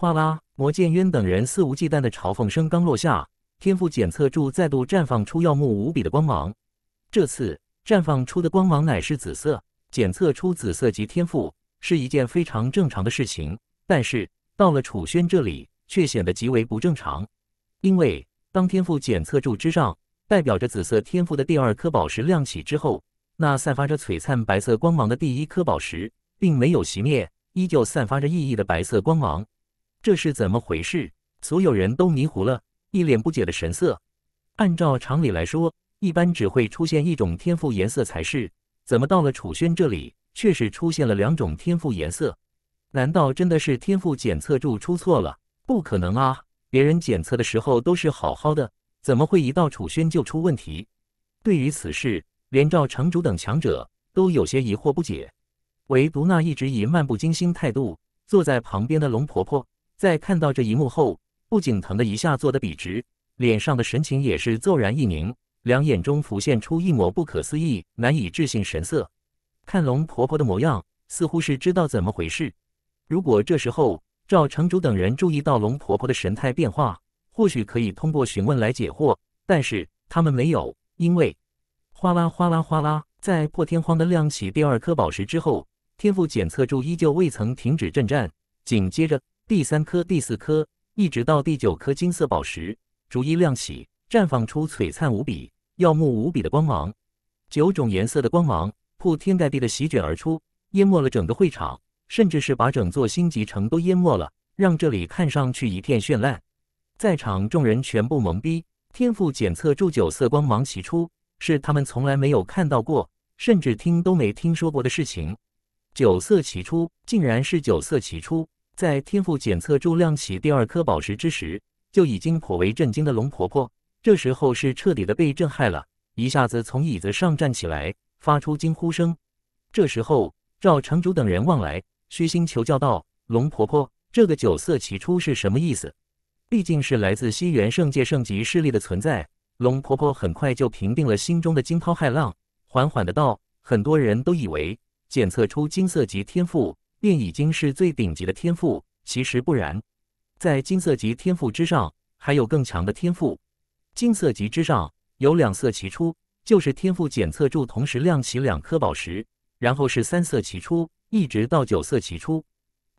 哗啦！魔剑渊等人肆无忌惮的嘲讽声刚落下，天赋检测柱再度绽放出耀目无比的光芒。这次绽放出的光芒乃是紫色，检测出紫色级天赋是一件非常正常的事情，但是到了楚轩这里却显得极为不正常。因为当天赋检测柱之上代表着紫色天赋的第二颗宝石亮起之后，那散发着璀璨白色光芒的第一颗宝石并没有熄灭，依旧散发着熠熠的白色光芒。这是怎么回事？所有人都迷糊了，一脸不解的神色。按照常理来说，一般只会出现一种天赋颜色才是，怎么到了楚轩这里，却是出现了两种天赋颜色？难道真的是天赋检测柱出错了？不可能啊！别人检测的时候都是好好的，怎么会一到楚轩就出问题？对于此事，连赵城主等强者都有些疑惑不解，唯独那一直以漫不经心态度坐在旁边的龙婆婆。在看到这一幕后，不仅疼的一下坐得笔直，脸上的神情也是骤然一凝，两眼中浮现出一抹不可思议、难以置信神色。看龙婆婆的模样，似乎是知道怎么回事。如果这时候赵城主等人注意到龙婆婆的神态变化，或许可以通过询问来解惑。但是他们没有，因为哗啦哗啦哗啦，在破天荒的亮起第二颗宝石之后，天赋检测柱依旧未曾停止震颤，紧接着。第三颗、第四颗，一直到第九颗金色宝石，逐一亮起，绽放出璀璨无比、耀目无比的光芒。九种颜色的光芒铺天盖地的席卷而出，淹没了整个会场，甚至是把整座星级城都淹没了，让这里看上去一片绚烂。在场众人全部懵逼，天赋检测柱九色光芒齐出，是他们从来没有看到过，甚至听都没听说过的事情。九色齐出，竟然是九色齐出。在天赋检测柱亮起第二颗宝石之时，就已经颇为震惊的龙婆婆，这时候是彻底的被震撼了，一下子从椅子上站起来，发出惊呼声。这时候，赵城主等人望来，虚心求教道：“龙婆婆，这个九色起初是什么意思？”毕竟是来自西元圣界圣级势力的存在，龙婆婆很快就平定了心中的惊涛骇浪，缓缓的道：“很多人都以为检测出金色级天赋。”便已经是最顶级的天赋。其实不然，在金色级天赋之上，还有更强的天赋。金色级之上有两色齐出，就是天赋检测柱同时亮起两颗宝石；然后是三色齐出，一直到九色齐出。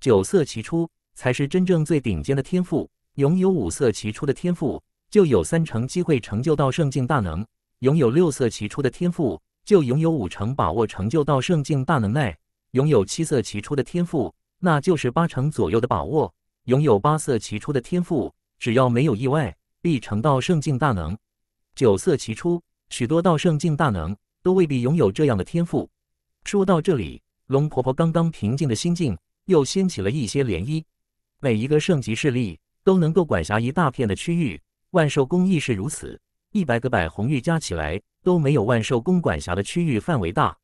九色齐出才是真正最顶尖的天赋。拥有五色齐出的天赋，就有三成机会成就到圣境大能；拥有六色齐出的天赋，就拥有五成把握成就到圣境大能耐。拥有七色齐出的天赋，那就是八成左右的把握；拥有八色齐出的天赋，只要没有意外，必成道圣境大能。九色齐出，许多道圣境大能都未必拥有这样的天赋。说到这里，龙婆婆刚刚平静的心境又掀起了一些涟漪。每一个圣级势力都能够管辖一大片的区域，万寿宫亦是如此。一百个百红玉加起来都没有万寿宫管辖的区域范围大。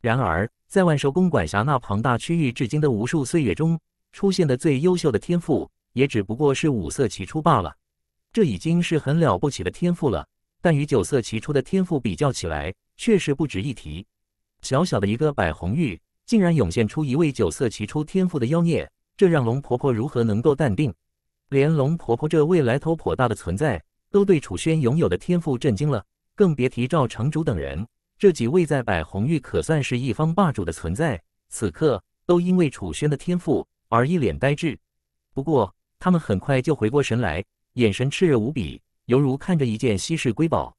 然而，在万寿宫管辖那庞大区域，至今的无数岁月中出现的最优秀的天赋，也只不过是五色奇出罢了。这已经是很了不起的天赋了，但与九色奇出的天赋比较起来，确实不值一提。小小的一个百红玉，竟然涌现出一位九色奇出天赋的妖孽，这让龙婆婆如何能够淡定？连龙婆婆这未来头颇大的存在，都对楚轩拥有的天赋震惊了，更别提赵城主等人。这几位在百红域可算是一方霸主的存在，此刻都因为楚轩的天赋而一脸呆滞。不过他们很快就回过神来，眼神炽热无比，犹如看着一件稀世瑰宝。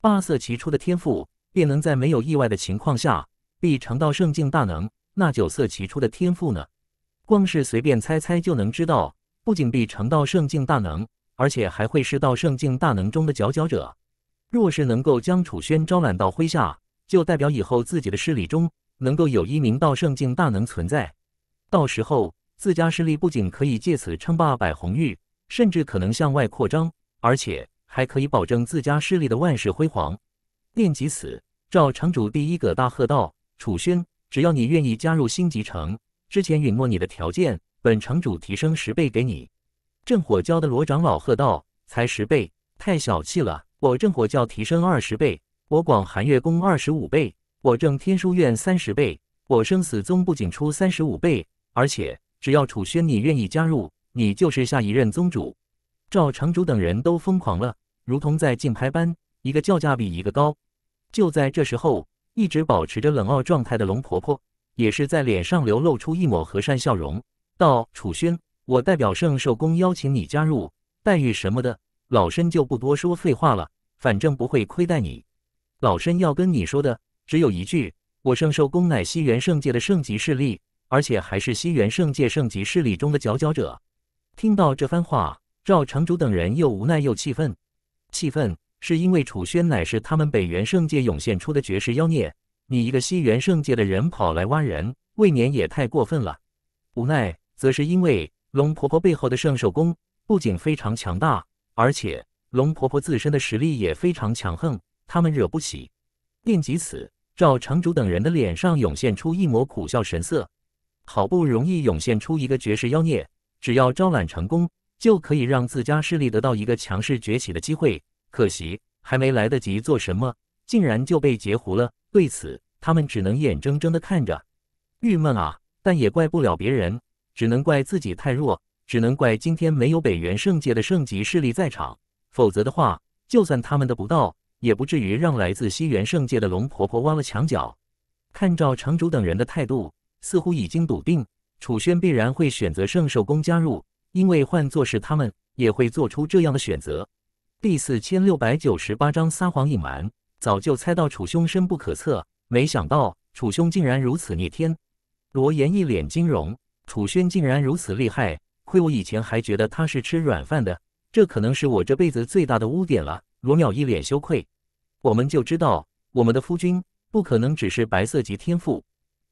八色奇出的天赋便能在没有意外的情况下必成道圣境大能，那九色奇出的天赋呢？光是随便猜猜就能知道，不仅必成道圣境大能，而且还会是道圣境大能中的佼佼者。若是能够将楚轩招揽到麾下，就代表以后自己的势力中能够有一名道圣境大能存在。到时候，自家势力不仅可以借此称霸百红域，甚至可能向外扩张，而且还可以保证自家势力的万世辉煌。念及此，赵城主第一个大喝道：“楚轩，只要你愿意加入新集城，之前允诺你的条件，本城主提升十倍给你。”镇火教的罗长老喝道：“才十倍，太小气了！”我正火教提升二十倍，我广寒月宫二十五倍，我正天书院三十倍，我生死宗不仅出三十五倍，而且只要楚轩你愿意加入，你就是下一任宗主。赵城主等人都疯狂了，如同在竞拍般，一个叫价比一个高。就在这时候，一直保持着冷傲状态的龙婆婆，也是在脸上流露出一抹和善笑容，道：“楚轩，我代表圣寿宫邀请你加入，待遇什么的。”老身就不多说废话了，反正不会亏待你。老身要跟你说的只有一句：我圣寿宫乃西元圣界的圣级势力，而且还是西元圣界圣级势力中的佼佼者。听到这番话，赵城主等人又无奈又气愤。气愤是因为楚轩乃是他们北元圣界涌现出的绝世妖孽，你一个西元圣界的人跑来挖人，未免也太过分了。无奈则是因为龙婆婆背后的圣寿宫不仅非常强大。而且龙婆婆自身的实力也非常强横，他们惹不起。念及此，赵城主等人的脸上涌现出一抹苦笑神色。好不容易涌现出一个绝世妖孽，只要招揽成功，就可以让自家势力得到一个强势崛起的机会。可惜还没来得及做什么，竟然就被截胡了。对此，他们只能眼睁睁的看着，郁闷啊！但也怪不了别人，只能怪自己太弱。只能怪今天没有北元圣界的圣级势力在场，否则的话，就算他们的不到，也不至于让来自西元圣界的龙婆婆挖了墙角。看赵城主等人的态度，似乎已经笃定楚轩必然会选择圣兽宫加入，因为换作是他们，也会做出这样的选择。第四千六百九十八章撒谎隐瞒，早就猜到楚兄深不可测，没想到楚兄竟然如此逆天！罗岩一脸惊容，楚轩竟然如此厉害！亏我以前还觉得他是吃软饭的，这可能是我这辈子最大的污点了。罗淼一脸羞愧。我们就知道，我们的夫君不可能只是白色级天赋。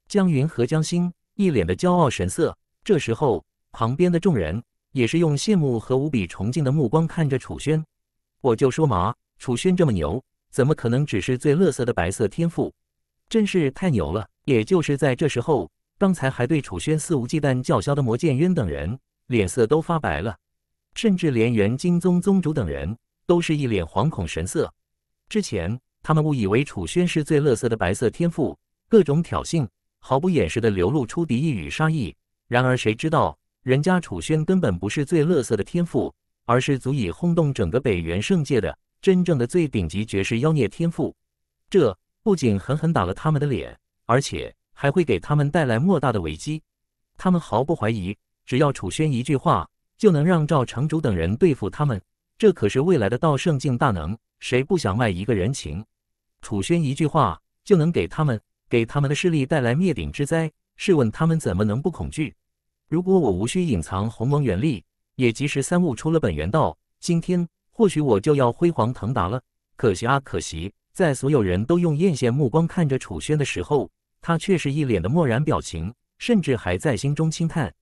江云和江心一脸的骄傲神色。这时候，旁边的众人也是用羡慕和无比崇敬的目光看着楚轩。我就说嘛，楚轩这么牛，怎么可能只是最垃圾的白色天赋？真是太牛了！也就是在这时候，刚才还对楚轩肆无忌惮叫嚣的魔剑渊等人。脸色都发白了，甚至连元金宗宗主等人都是一脸惶恐神色。之前他们误以为楚轩是最乐色的白色天赋，各种挑衅，毫不掩饰的流露出敌意与杀意。然而谁知道，人家楚轩根本不是最乐色的天赋，而是足以轰动整个北元圣界的真正的最顶级绝世妖孽天赋。这不仅狠狠打了他们的脸，而且还会给他们带来莫大的危机。他们毫不怀疑。只要楚轩一句话，就能让赵城主等人对付他们。这可是未来的道圣境大能，谁不想卖一个人情？楚轩一句话就能给他们、给他们的势力带来灭顶之灾。试问他们怎么能不恐惧？如果我无需隐藏鸿蒙元力，也及时三悟出了本源道，今天或许我就要辉煌腾达了。可惜啊，可惜！在所有人都用艳羡目光看着楚轩的时候，他却是一脸的漠然表情，甚至还在心中轻叹。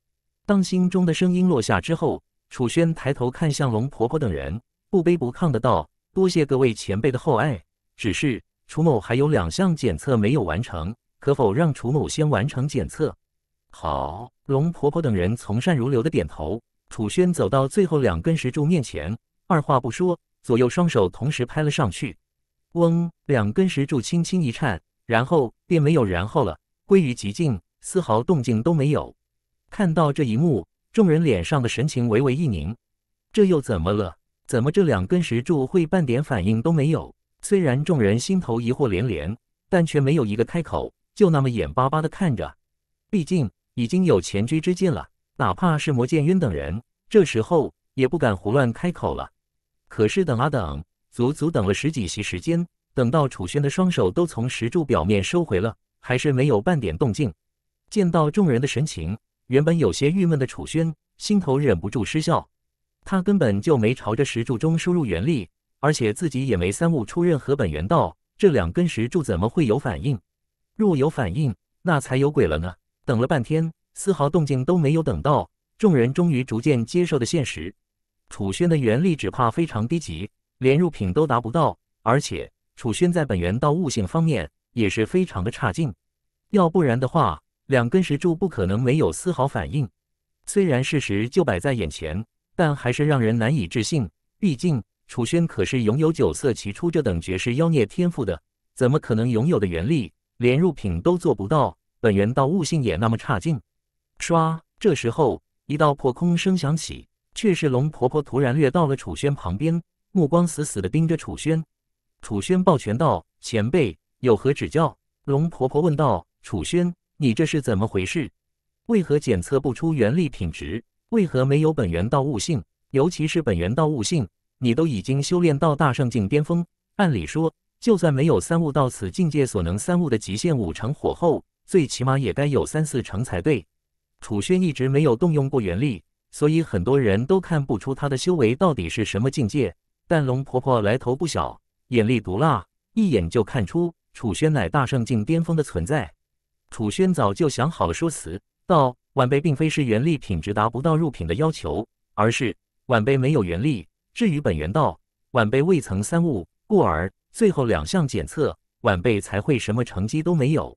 当心中的声音落下之后，楚轩抬头看向龙婆婆等人，不卑不亢的道：“多谢各位前辈的厚爱，只是楚某还有两项检测没有完成，可否让楚某先完成检测？”好，龙婆婆等人从善如流的点头。楚轩走到最后两根石柱面前，二话不说，左右双手同时拍了上去。嗡，两根石柱轻轻一颤，然后便没有然后了，归于寂静，丝毫动静都没有。看到这一幕，众人脸上的神情微微一凝。这又怎么了？怎么这两根石柱会半点反应都没有？虽然众人心头疑惑连连，但却没有一个开口，就那么眼巴巴的看着。毕竟已经有前车之鉴了，哪怕是魔剑渊等人，这时候也不敢胡乱开口了。可是等啊等，足足等了十几席时间，等到楚轩的双手都从石柱表面收回了，还是没有半点动静。见到众人的神情。原本有些郁闷的楚轩心头忍不住失笑，他根本就没朝着石柱中输入元力，而且自己也没三悟出任何本源道，这两根石柱怎么会有反应？若有反应，那才有鬼了呢！等了半天，丝毫动静都没有，等到众人终于逐渐接受的现实，楚轩的元力只怕非常低级，连入品都达不到，而且楚轩在本源道悟性方面也是非常的差劲，要不然的话。两根石柱不可能没有丝毫反应，虽然事实就摆在眼前，但还是让人难以置信。毕竟楚轩可是拥有九色奇出这等绝世妖孽天赋的，怎么可能拥有的元力连入品都做不到，本源到悟性也那么差劲？唰，这时候一道破空声响起，却是龙婆婆突然掠到了楚轩旁边，目光死死的盯着楚轩。楚轩抱拳道：“前辈有何指教？”龙婆婆问道：“楚轩。”你这是怎么回事？为何检测不出元力品质？为何没有本源道悟性？尤其是本源道悟性，你都已经修炼到大圣境巅峰，按理说，就算没有三悟到此境界所能三悟的极限五成火候，最起码也该有三四成才对。楚轩一直没有动用过元力，所以很多人都看不出他的修为到底是什么境界。但龙婆婆来头不小，眼力毒辣，一眼就看出楚轩乃大圣境巅峰的存在。楚轩早就想好了说辞，道：“晚辈并非是原力品质达不到入品的要求，而是晚辈没有原力。至于本源道，晚辈未曾三悟，故而最后两项检测，晚辈才会什么成绩都没有。”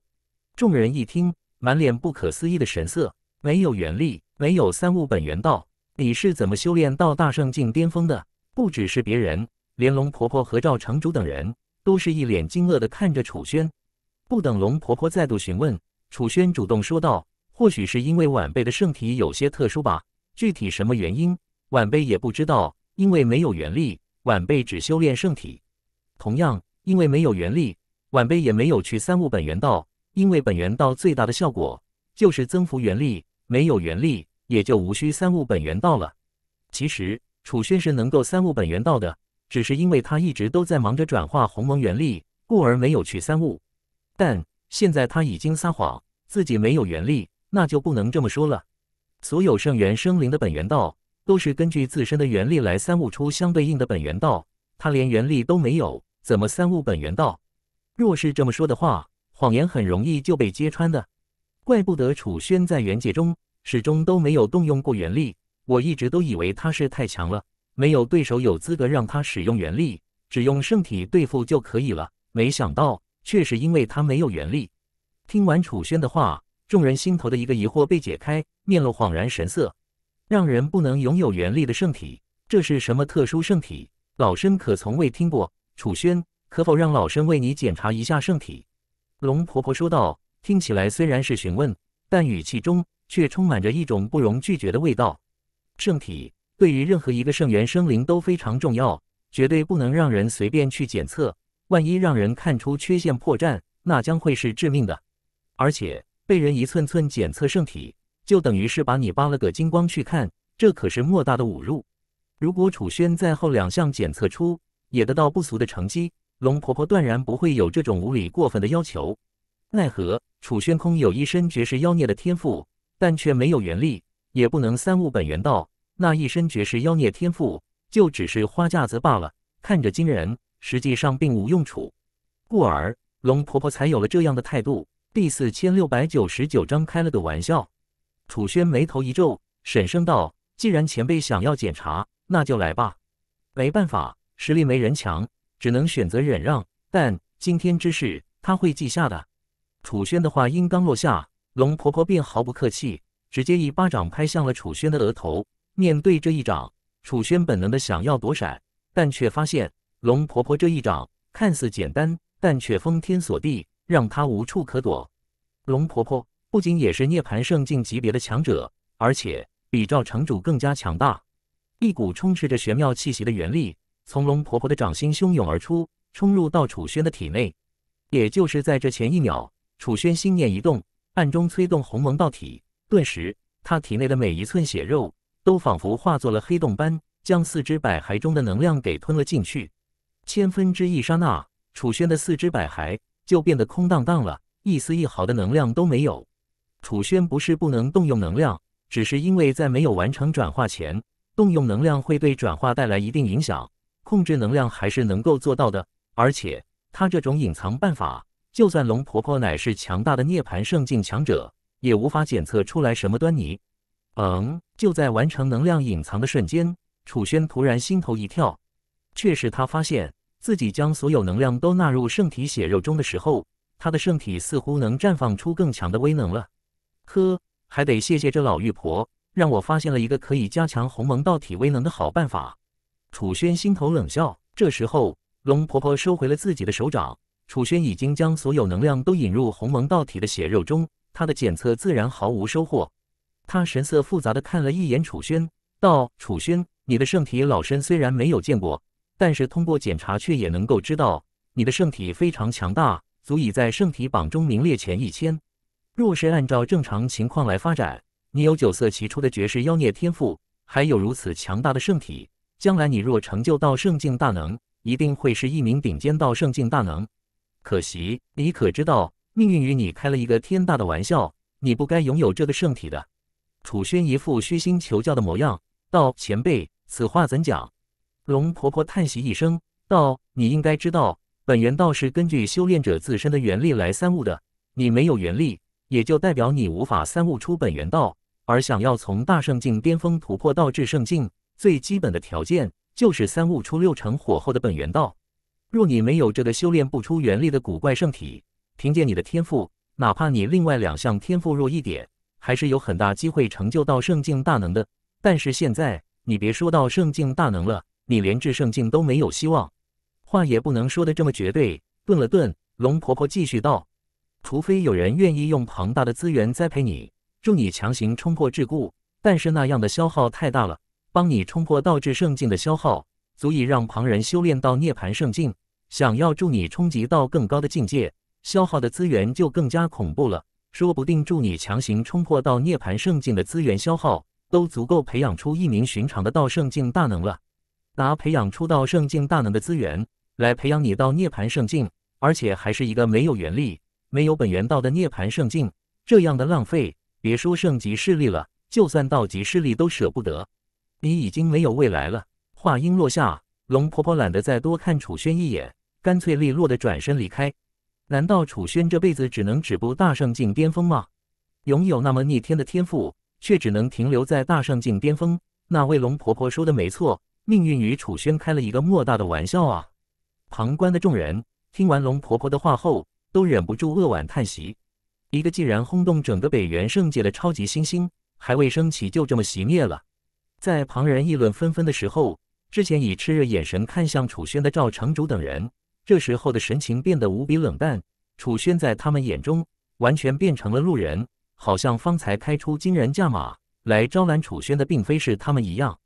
众人一听，满脸不可思议的神色。没有原力，没有三悟本源道，你是怎么修炼到大圣境巅峰的？不只是别人，连龙婆婆和赵城主等人都是一脸惊愕的看着楚轩。不等龙婆婆再度询问。楚轩主动说道：“或许是因为晚辈的圣体有些特殊吧，具体什么原因，晚辈也不知道。因为没有原力，晚辈只修炼圣体。同样，因为没有原力，晚辈也没有去三悟本源道。因为本源道最大的效果就是增幅原力，没有原力也就无需三悟本源道了。其实，楚轩是能够三悟本源道的，只是因为他一直都在忙着转化鸿蒙原力，故而没有去三悟。但……”现在他已经撒谎，自己没有元力，那就不能这么说了。所有圣元生灵的本源道都是根据自身的元力来三悟出相对应的本源道。他连原力都没有，怎么三悟本源道？若是这么说的话，谎言很容易就被揭穿的。怪不得楚轩在元界中始终都没有动用过原力，我一直都以为他是太强了，没有对手有资格让他使用原力，只用圣体对付就可以了。没想到。确实，因为他没有元力。听完楚轩的话，众人心头的一个疑惑被解开，面露恍然神色。让人不能拥有元力的圣体，这是什么特殊圣体？老身可从未听过。楚轩，可否让老身为你检查一下圣体？龙婆婆说道，听起来虽然是询问，但语气中却充满着一种不容拒绝的味道。圣体对于任何一个圣元生灵都非常重要，绝对不能让人随便去检测。万一让人看出缺陷破绽，那将会是致命的。而且被人一寸寸检测圣体，就等于是把你扒了个精光去看，这可是莫大的侮辱。如果楚轩在后两项检测出也得到不俗的成绩，龙婆婆断然不会有这种无理过分的要求。奈何楚轩空有一身绝世妖孽的天赋，但却没有元力，也不能三悟本源道，那一身绝世妖孽天赋就只是花架子罢了，看着惊人。实际上并无用处，故而龙婆婆才有了这样的态度。第四千六百九十九章开了个玩笑。楚轩眉头一皱，沈声道：“既然前辈想要检查，那就来吧。”没办法，实力没人强，只能选择忍让。但今天之事，他会记下的。楚轩的话音刚落下，龙婆婆便毫不客气，直接一巴掌拍向了楚轩的额头。面对这一掌，楚轩本能的想要躲闪，但却发现。龙婆婆这一掌看似简单，但却封天锁地，让她无处可躲。龙婆婆不仅也是涅槃圣境级别的强者，而且比赵城主更加强大。一股充斥着玄妙气息的元力从龙婆婆的掌心汹涌而出，冲入到楚轩的体内。也就是在这前一秒，楚轩心念一动，暗中催动鸿蒙道体，顿时他体内的每一寸血肉都仿佛化作了黑洞般，将四肢百骸中的能量给吞了进去。千分之一刹那，楚轩的四肢百骸就变得空荡荡了，一丝一毫的能量都没有。楚轩不是不能动用能量，只是因为在没有完成转化前，动用能量会对转化带来一定影响。控制能量还是能够做到的，而且他这种隐藏办法，就算龙婆婆乃是强大的涅槃圣境强者，也无法检测出来什么端倪。嗯，就在完成能量隐藏的瞬间，楚轩突然心头一跳，却是他发现。自己将所有能量都纳入圣体血肉中的时候，他的圣体似乎能绽放出更强的威能了。呵，还得谢谢这老玉婆，让我发现了一个可以加强鸿蒙道体威能的好办法。楚轩心头冷笑。这时候，龙婆婆收回了自己的手掌。楚轩已经将所有能量都引入鸿蒙道体的血肉中，他的检测自然毫无收获。他神色复杂的看了一眼楚轩，道：“楚轩，你的圣体，老身虽然没有见过。”但是通过检查却也能够知道，你的圣体非常强大，足以在圣体榜中名列前一千。若是按照正常情况来发展，你有九色齐出的绝世妖孽天赋，还有如此强大的圣体，将来你若成就到圣境大能，一定会是一名顶尖道圣境大能。可惜，你可知道，命运与你开了一个天大的玩笑，你不该拥有这个圣体的。楚轩一副虚心求教的模样，道：“前辈，此话怎讲？”龙婆婆叹息一声道：“你应该知道，本源道是根据修炼者自身的原力来三悟的。你没有原力，也就代表你无法三悟出本源道。而想要从大圣境巅峰突破到至圣境，最基本的条件就是三悟出六成火候的本源道。若你没有这个修炼不出原力的古怪圣体，凭借你的天赋，哪怕你另外两项天赋弱一点，还是有很大机会成就到圣境大能的。但是现在，你别说到圣境大能了。”你连至圣境都没有希望，话也不能说的这么绝对。顿了顿，龙婆婆继续道：“除非有人愿意用庞大的资源栽培你，助你强行冲破桎梏。但是那样的消耗太大了，帮你冲破道至圣境的消耗，足以让旁人修炼到涅盘圣境。想要助你冲击到更高的境界，消耗的资源就更加恐怖了。说不定助你强行冲破到涅盘圣境的资源消耗，都足够培养出一名寻常的道圣境大能了。”拿培养出道圣境大能的资源来培养你到涅槃圣境，而且还是一个没有原力、没有本源道的涅槃圣境，这样的浪费，别说圣级势力了，就算道级势力都舍不得。你已经没有未来了。话音落下，龙婆婆懒得再多看楚轩一眼，干脆利落的转身离开。难道楚轩这辈子只能止步大圣境巅峰吗？拥有那么逆天的天赋，却只能停留在大圣境巅峰？那位龙婆婆说的没错。命运与楚轩开了一个莫大的玩笑啊！旁观的众人听完龙婆婆的话后，都忍不住扼腕叹息。一个竟然轰动整个北元圣界的超级新星，还未升起就这么熄灭了。在旁人议论纷纷的时候，之前以炽热眼神看向楚轩的赵城主等人，这时候的神情变得无比冷淡。楚轩在他们眼中完全变成了路人，好像方才开出惊人价码来招揽楚轩的，并非是他们一样。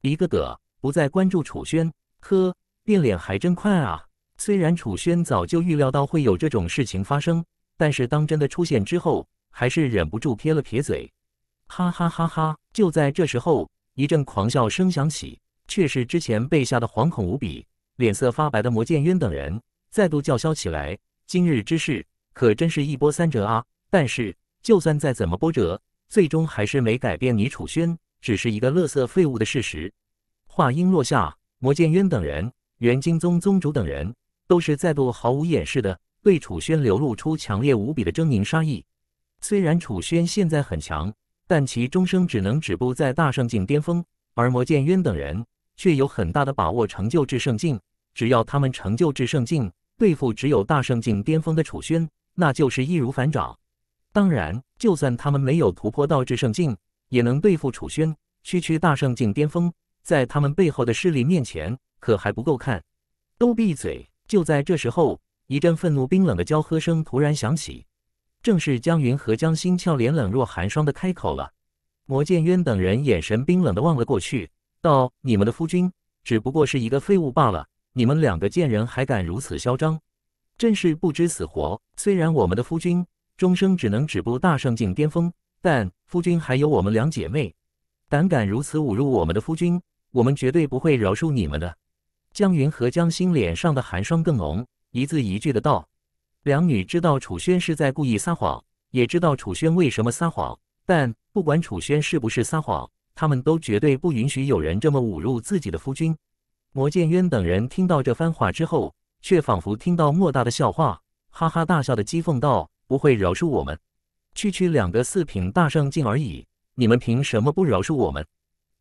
一个个。不再关注楚轩，呵，变脸还真快啊！虽然楚轩早就预料到会有这种事情发生，但是当真的出现之后，还是忍不住撇了撇嘴，哈哈哈哈！就在这时候，一阵狂笑声响起，却是之前被吓得惶恐无比、脸色发白的魔剑渊等人再度叫嚣起来。今日之事可真是一波三折啊！但是，就算再怎么波折，最终还是没改变你楚轩只是一个垃圾废物的事实。话音落下，魔剑渊等人、元金宗宗主等人都是再度毫无掩饰的对楚轩流露出强烈无比的狰狞杀意。虽然楚轩现在很强，但其终生只能止步在大圣境巅峰，而魔剑渊等人却有很大的把握成就至圣境。只要他们成就至圣境，对付只有大圣境巅峰的楚轩，那就是易如反掌。当然，就算他们没有突破到至圣境，也能对付楚轩。区区大圣境巅峰。在他们背后的势力面前，可还不够看！都闭嘴！就在这时候，一阵愤怒冰冷的娇喝声突然响起，正是江云和江心俏脸冷若寒霜的开口了。魔剑渊等人眼神冰冷的望了过去，道：“你们的夫君只不过是一个废物罢了，你们两个贱人还敢如此嚣张，真是不知死活！虽然我们的夫君终生只能止步大圣境巅峰，但夫君还有我们两姐妹，胆敢如此侮辱我们的夫君！”我们绝对不会饶恕你们的！江云和江心脸上的寒霜更浓，一字一句的道。两女知道楚轩是在故意撒谎，也知道楚轩为什么撒谎，但不管楚轩是不是撒谎，他们都绝对不允许有人这么侮辱自己的夫君。魔剑渊等人听到这番话之后，却仿佛听到莫大的笑话，哈哈大笑的讥讽道：“不会饶恕我们？区区两个四品大圣境而已，你们凭什么不饶恕我们？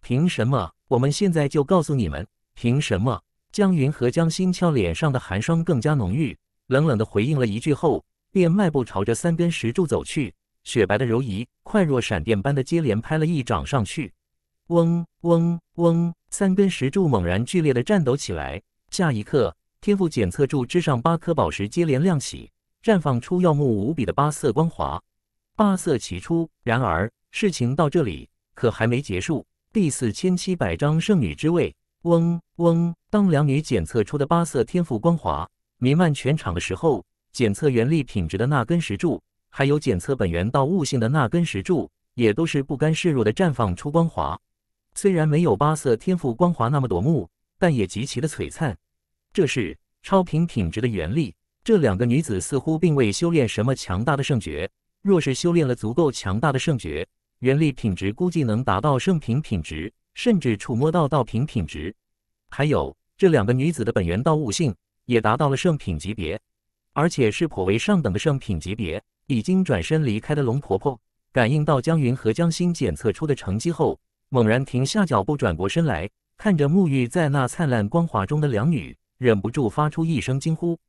凭什么？”我们现在就告诉你们，凭什么？江云和江心翘脸上的寒霜更加浓郁，冷冷的回应了一句后，便迈步朝着三根石柱走去。雪白的柔仪快若闪电般的接连拍了一掌上去，嗡嗡嗡！三根石柱猛然剧烈的颤抖起来。下一刻，天赋检测柱之上八颗宝石接连亮起，绽放出耀目无比的八色光华。八色齐出，然而事情到这里可还没结束。第四千七百章圣女之位。嗡嗡，当两女检测出的八色天赋光华弥漫全场的时候，检测原力品质的那根石柱，还有检测本源到悟性的那根石柱，也都是不甘示弱的绽放出光华。虽然没有八色天赋光华那么夺目，但也极其的璀璨。这是超品品质的原力。这两个女子似乎并未修炼什么强大的圣诀，若是修炼了足够强大的圣诀，原力品质估计能达到圣品品质，甚至触摸到道品品质。还有这两个女子的本源道悟性也达到了圣品级别，而且是颇为上等的圣品级别。已经转身离开的龙婆婆感应到江云和江心检测出的成绩后，猛然停下脚步，转过身来看着沐浴在那灿烂光华中的两女，忍不住发出一声惊呼。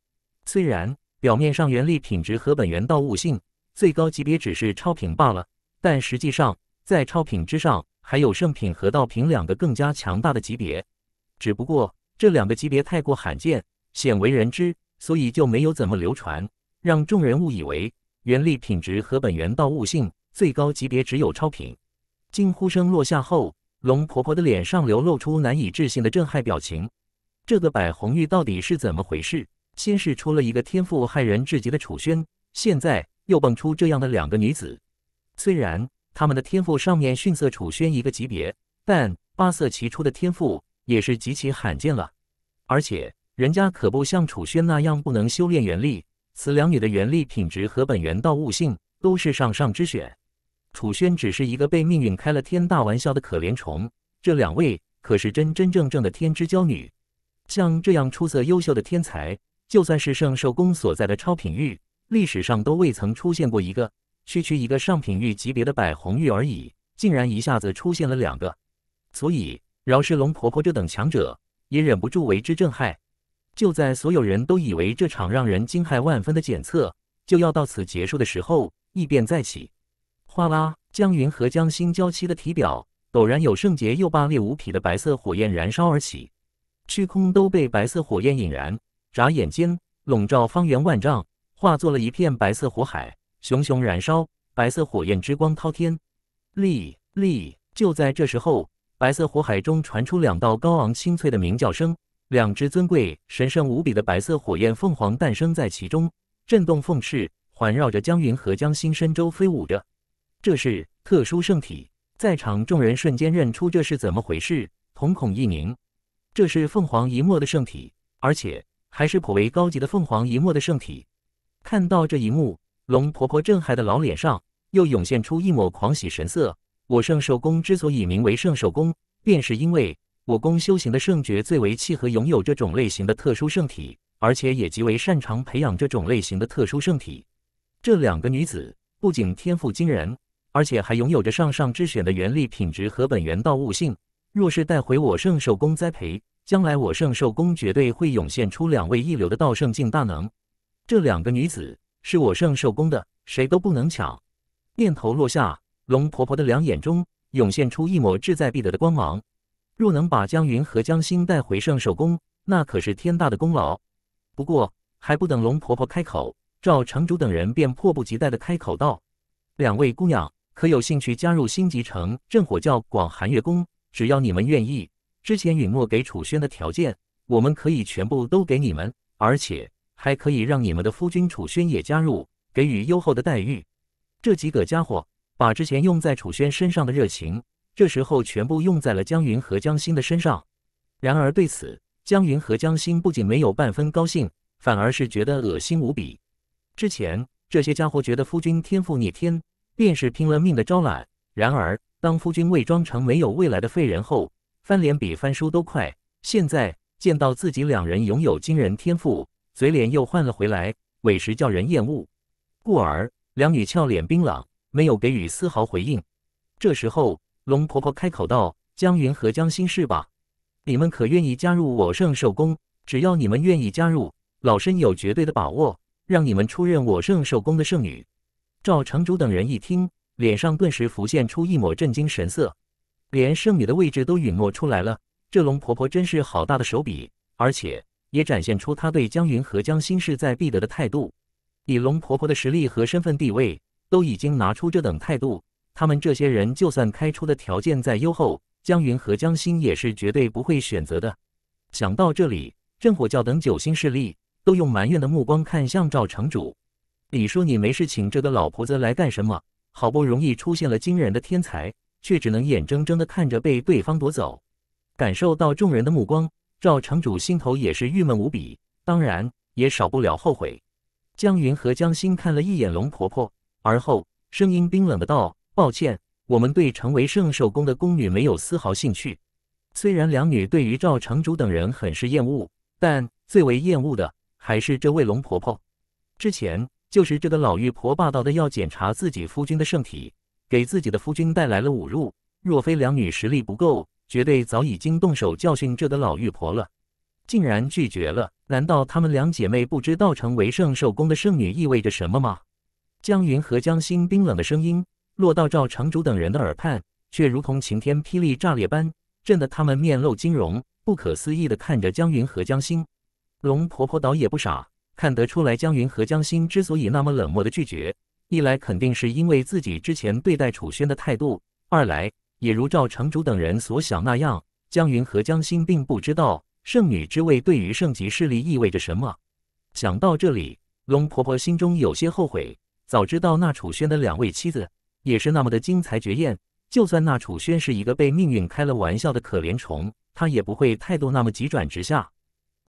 虽然表面上原力品质和本源道悟性最高级别只是超品罢了。但实际上，在超品之上还有圣品和道品两个更加强大的级别，只不过这两个级别太过罕见，鲜为人知，所以就没有怎么流传，让众人误以为原力品质和本源道悟性最高级别只有超品。惊呼声落下后，龙婆婆的脸上流露出难以置信的震撼表情。这个百红玉到底是怎么回事？先是出了一个天赋害人至极的楚轩，现在又蹦出这样的两个女子。虽然他们的天赋上面逊色楚轩一个级别，但八色齐出的天赋也是极其罕见了。而且人家可不像楚轩那样不能修炼元力，此两女的元力品质和本源道悟性都是上上之选。楚轩只是一个被命运开了天大玩笑的可怜虫，这两位可是真真正正的天之娇女。像这样出色优秀的天才，就算是圣寿宫所在的超品域历史上都未曾出现过一个。区区一个上品玉级别的百红玉而已，竟然一下子出现了两个，所以饶是龙婆婆这等强者，也忍不住为之震撼。就在所有人都以为这场让人惊骇万分的检测就要到此结束的时候，异变再起，哗啦，江云和江心娇妻的体表陡然有圣洁又霸烈无匹的白色火焰燃烧而起，虚空都被白色火焰引燃，眨眼间笼罩方圆万丈，化作了一片白色火海。熊熊燃烧，白色火焰之光滔天。立立，就在这时候，白色火海中传出两道高昂清脆的鸣叫声，两只尊贵神圣无比的白色火焰凤凰诞生在其中，震动凤翅，环绕着江云和江心深州飞舞着。这是特殊圣体，在场众人瞬间认出这是怎么回事，瞳孔一凝。这是凤凰一墨的圣体，而且还是颇为高级的凤凰一墨的圣体。看到这一幕。龙婆婆震撼的老脸上又涌现出一抹狂喜神色。我圣寿宫之所以名为圣寿宫，便是因为我宫修行的圣诀最为契合拥有这种类型的特殊圣体，而且也极为擅长培养这种类型的特殊圣体。这两个女子不仅天赋惊人，而且还拥有着上上之选的元力品质和本源道悟性。若是带回我圣寿宫栽培，将来我圣寿宫绝对会涌现出两位一流的道圣境大能。这两个女子。是我圣寿宫的，谁都不能抢。念头落下，龙婆婆的两眼中涌现出一抹志在必得的光芒。若能把江云和江心带回圣寿宫，那可是天大的功劳。不过还不等龙婆婆开口，赵城主等人便迫不及待的开口道：“两位姑娘，可有兴趣加入新吉城镇火教广寒月宫？只要你们愿意，之前允墨给楚轩的条件，我们可以全部都给你们，而且……”还可以让你们的夫君楚轩也加入，给予优厚的待遇。这几个家伙把之前用在楚轩身上的热情，这时候全部用在了江云和江心的身上。然而对此，江云和江心不仅没有半分高兴，反而是觉得恶心无比。之前这些家伙觉得夫君天赋逆天，便是拼了命的招揽。然而当夫君伪装成没有未来的废人后，翻脸比翻书都快。现在见到自己两人拥有惊人天赋。嘴脸又换了回来，委实叫人厌恶。故而，两女俏脸冰冷，没有给予丝毫回应。这时候，龙婆婆开口道：“江云和江心是吧？你们可愿意加入我圣寿宫？只要你们愿意加入，老身有绝对的把握，让你们出任我圣寿宫的圣女。”赵城主等人一听，脸上顿时浮现出一抹震惊神色，连圣女的位置都允诺出来了，这龙婆婆真是好大的手笔，而且。也展现出他对江云和江心势在必得的态度。以龙婆婆的实力和身份地位，都已经拿出这等态度，他们这些人就算开出的条件再优厚，江云和江心也是绝对不会选择的。想到这里，镇火教等九星势力都用埋怨的目光看向赵城主：“你说你没事请这个老婆子来干什么？好不容易出现了惊人的天才，却只能眼睁睁地看着被对方夺走。”感受到众人的目光。赵城主心头也是郁闷无比，当然也少不了后悔。江云和江心看了一眼龙婆婆，而后声音冰冷的道：“抱歉，我们对成为圣兽宫的宫女没有丝毫兴趣。”虽然两女对于赵城主等人很是厌恶，但最为厌恶的还是这位龙婆婆。之前就是这个老玉婆霸道的要检查自己夫君的圣体，给自己的夫君带来了侮辱。若非两女实力不够。绝对早已经动手教训这的老玉婆了，竟然拒绝了？难道她们两姐妹不知道成为圣寿宫的圣女意味着什么吗？江云和江心冰冷的声音落到赵城主等人的耳畔，却如同晴天霹雳炸裂般，震得他们面露惊容，不可思议的看着江云和江心。龙婆婆倒也不傻，看得出来江云和江心之所以那么冷漠的拒绝，一来肯定是因为自己之前对待楚轩的态度，二来。也如赵城主等人所想那样，江云和江心并不知道圣女之位对于圣级势力意味着什么。想到这里，龙婆婆心中有些后悔，早知道那楚轩的两位妻子也是那么的精彩绝艳，就算那楚轩是一个被命运开了玩笑的可怜虫，她也不会态度那么急转直下。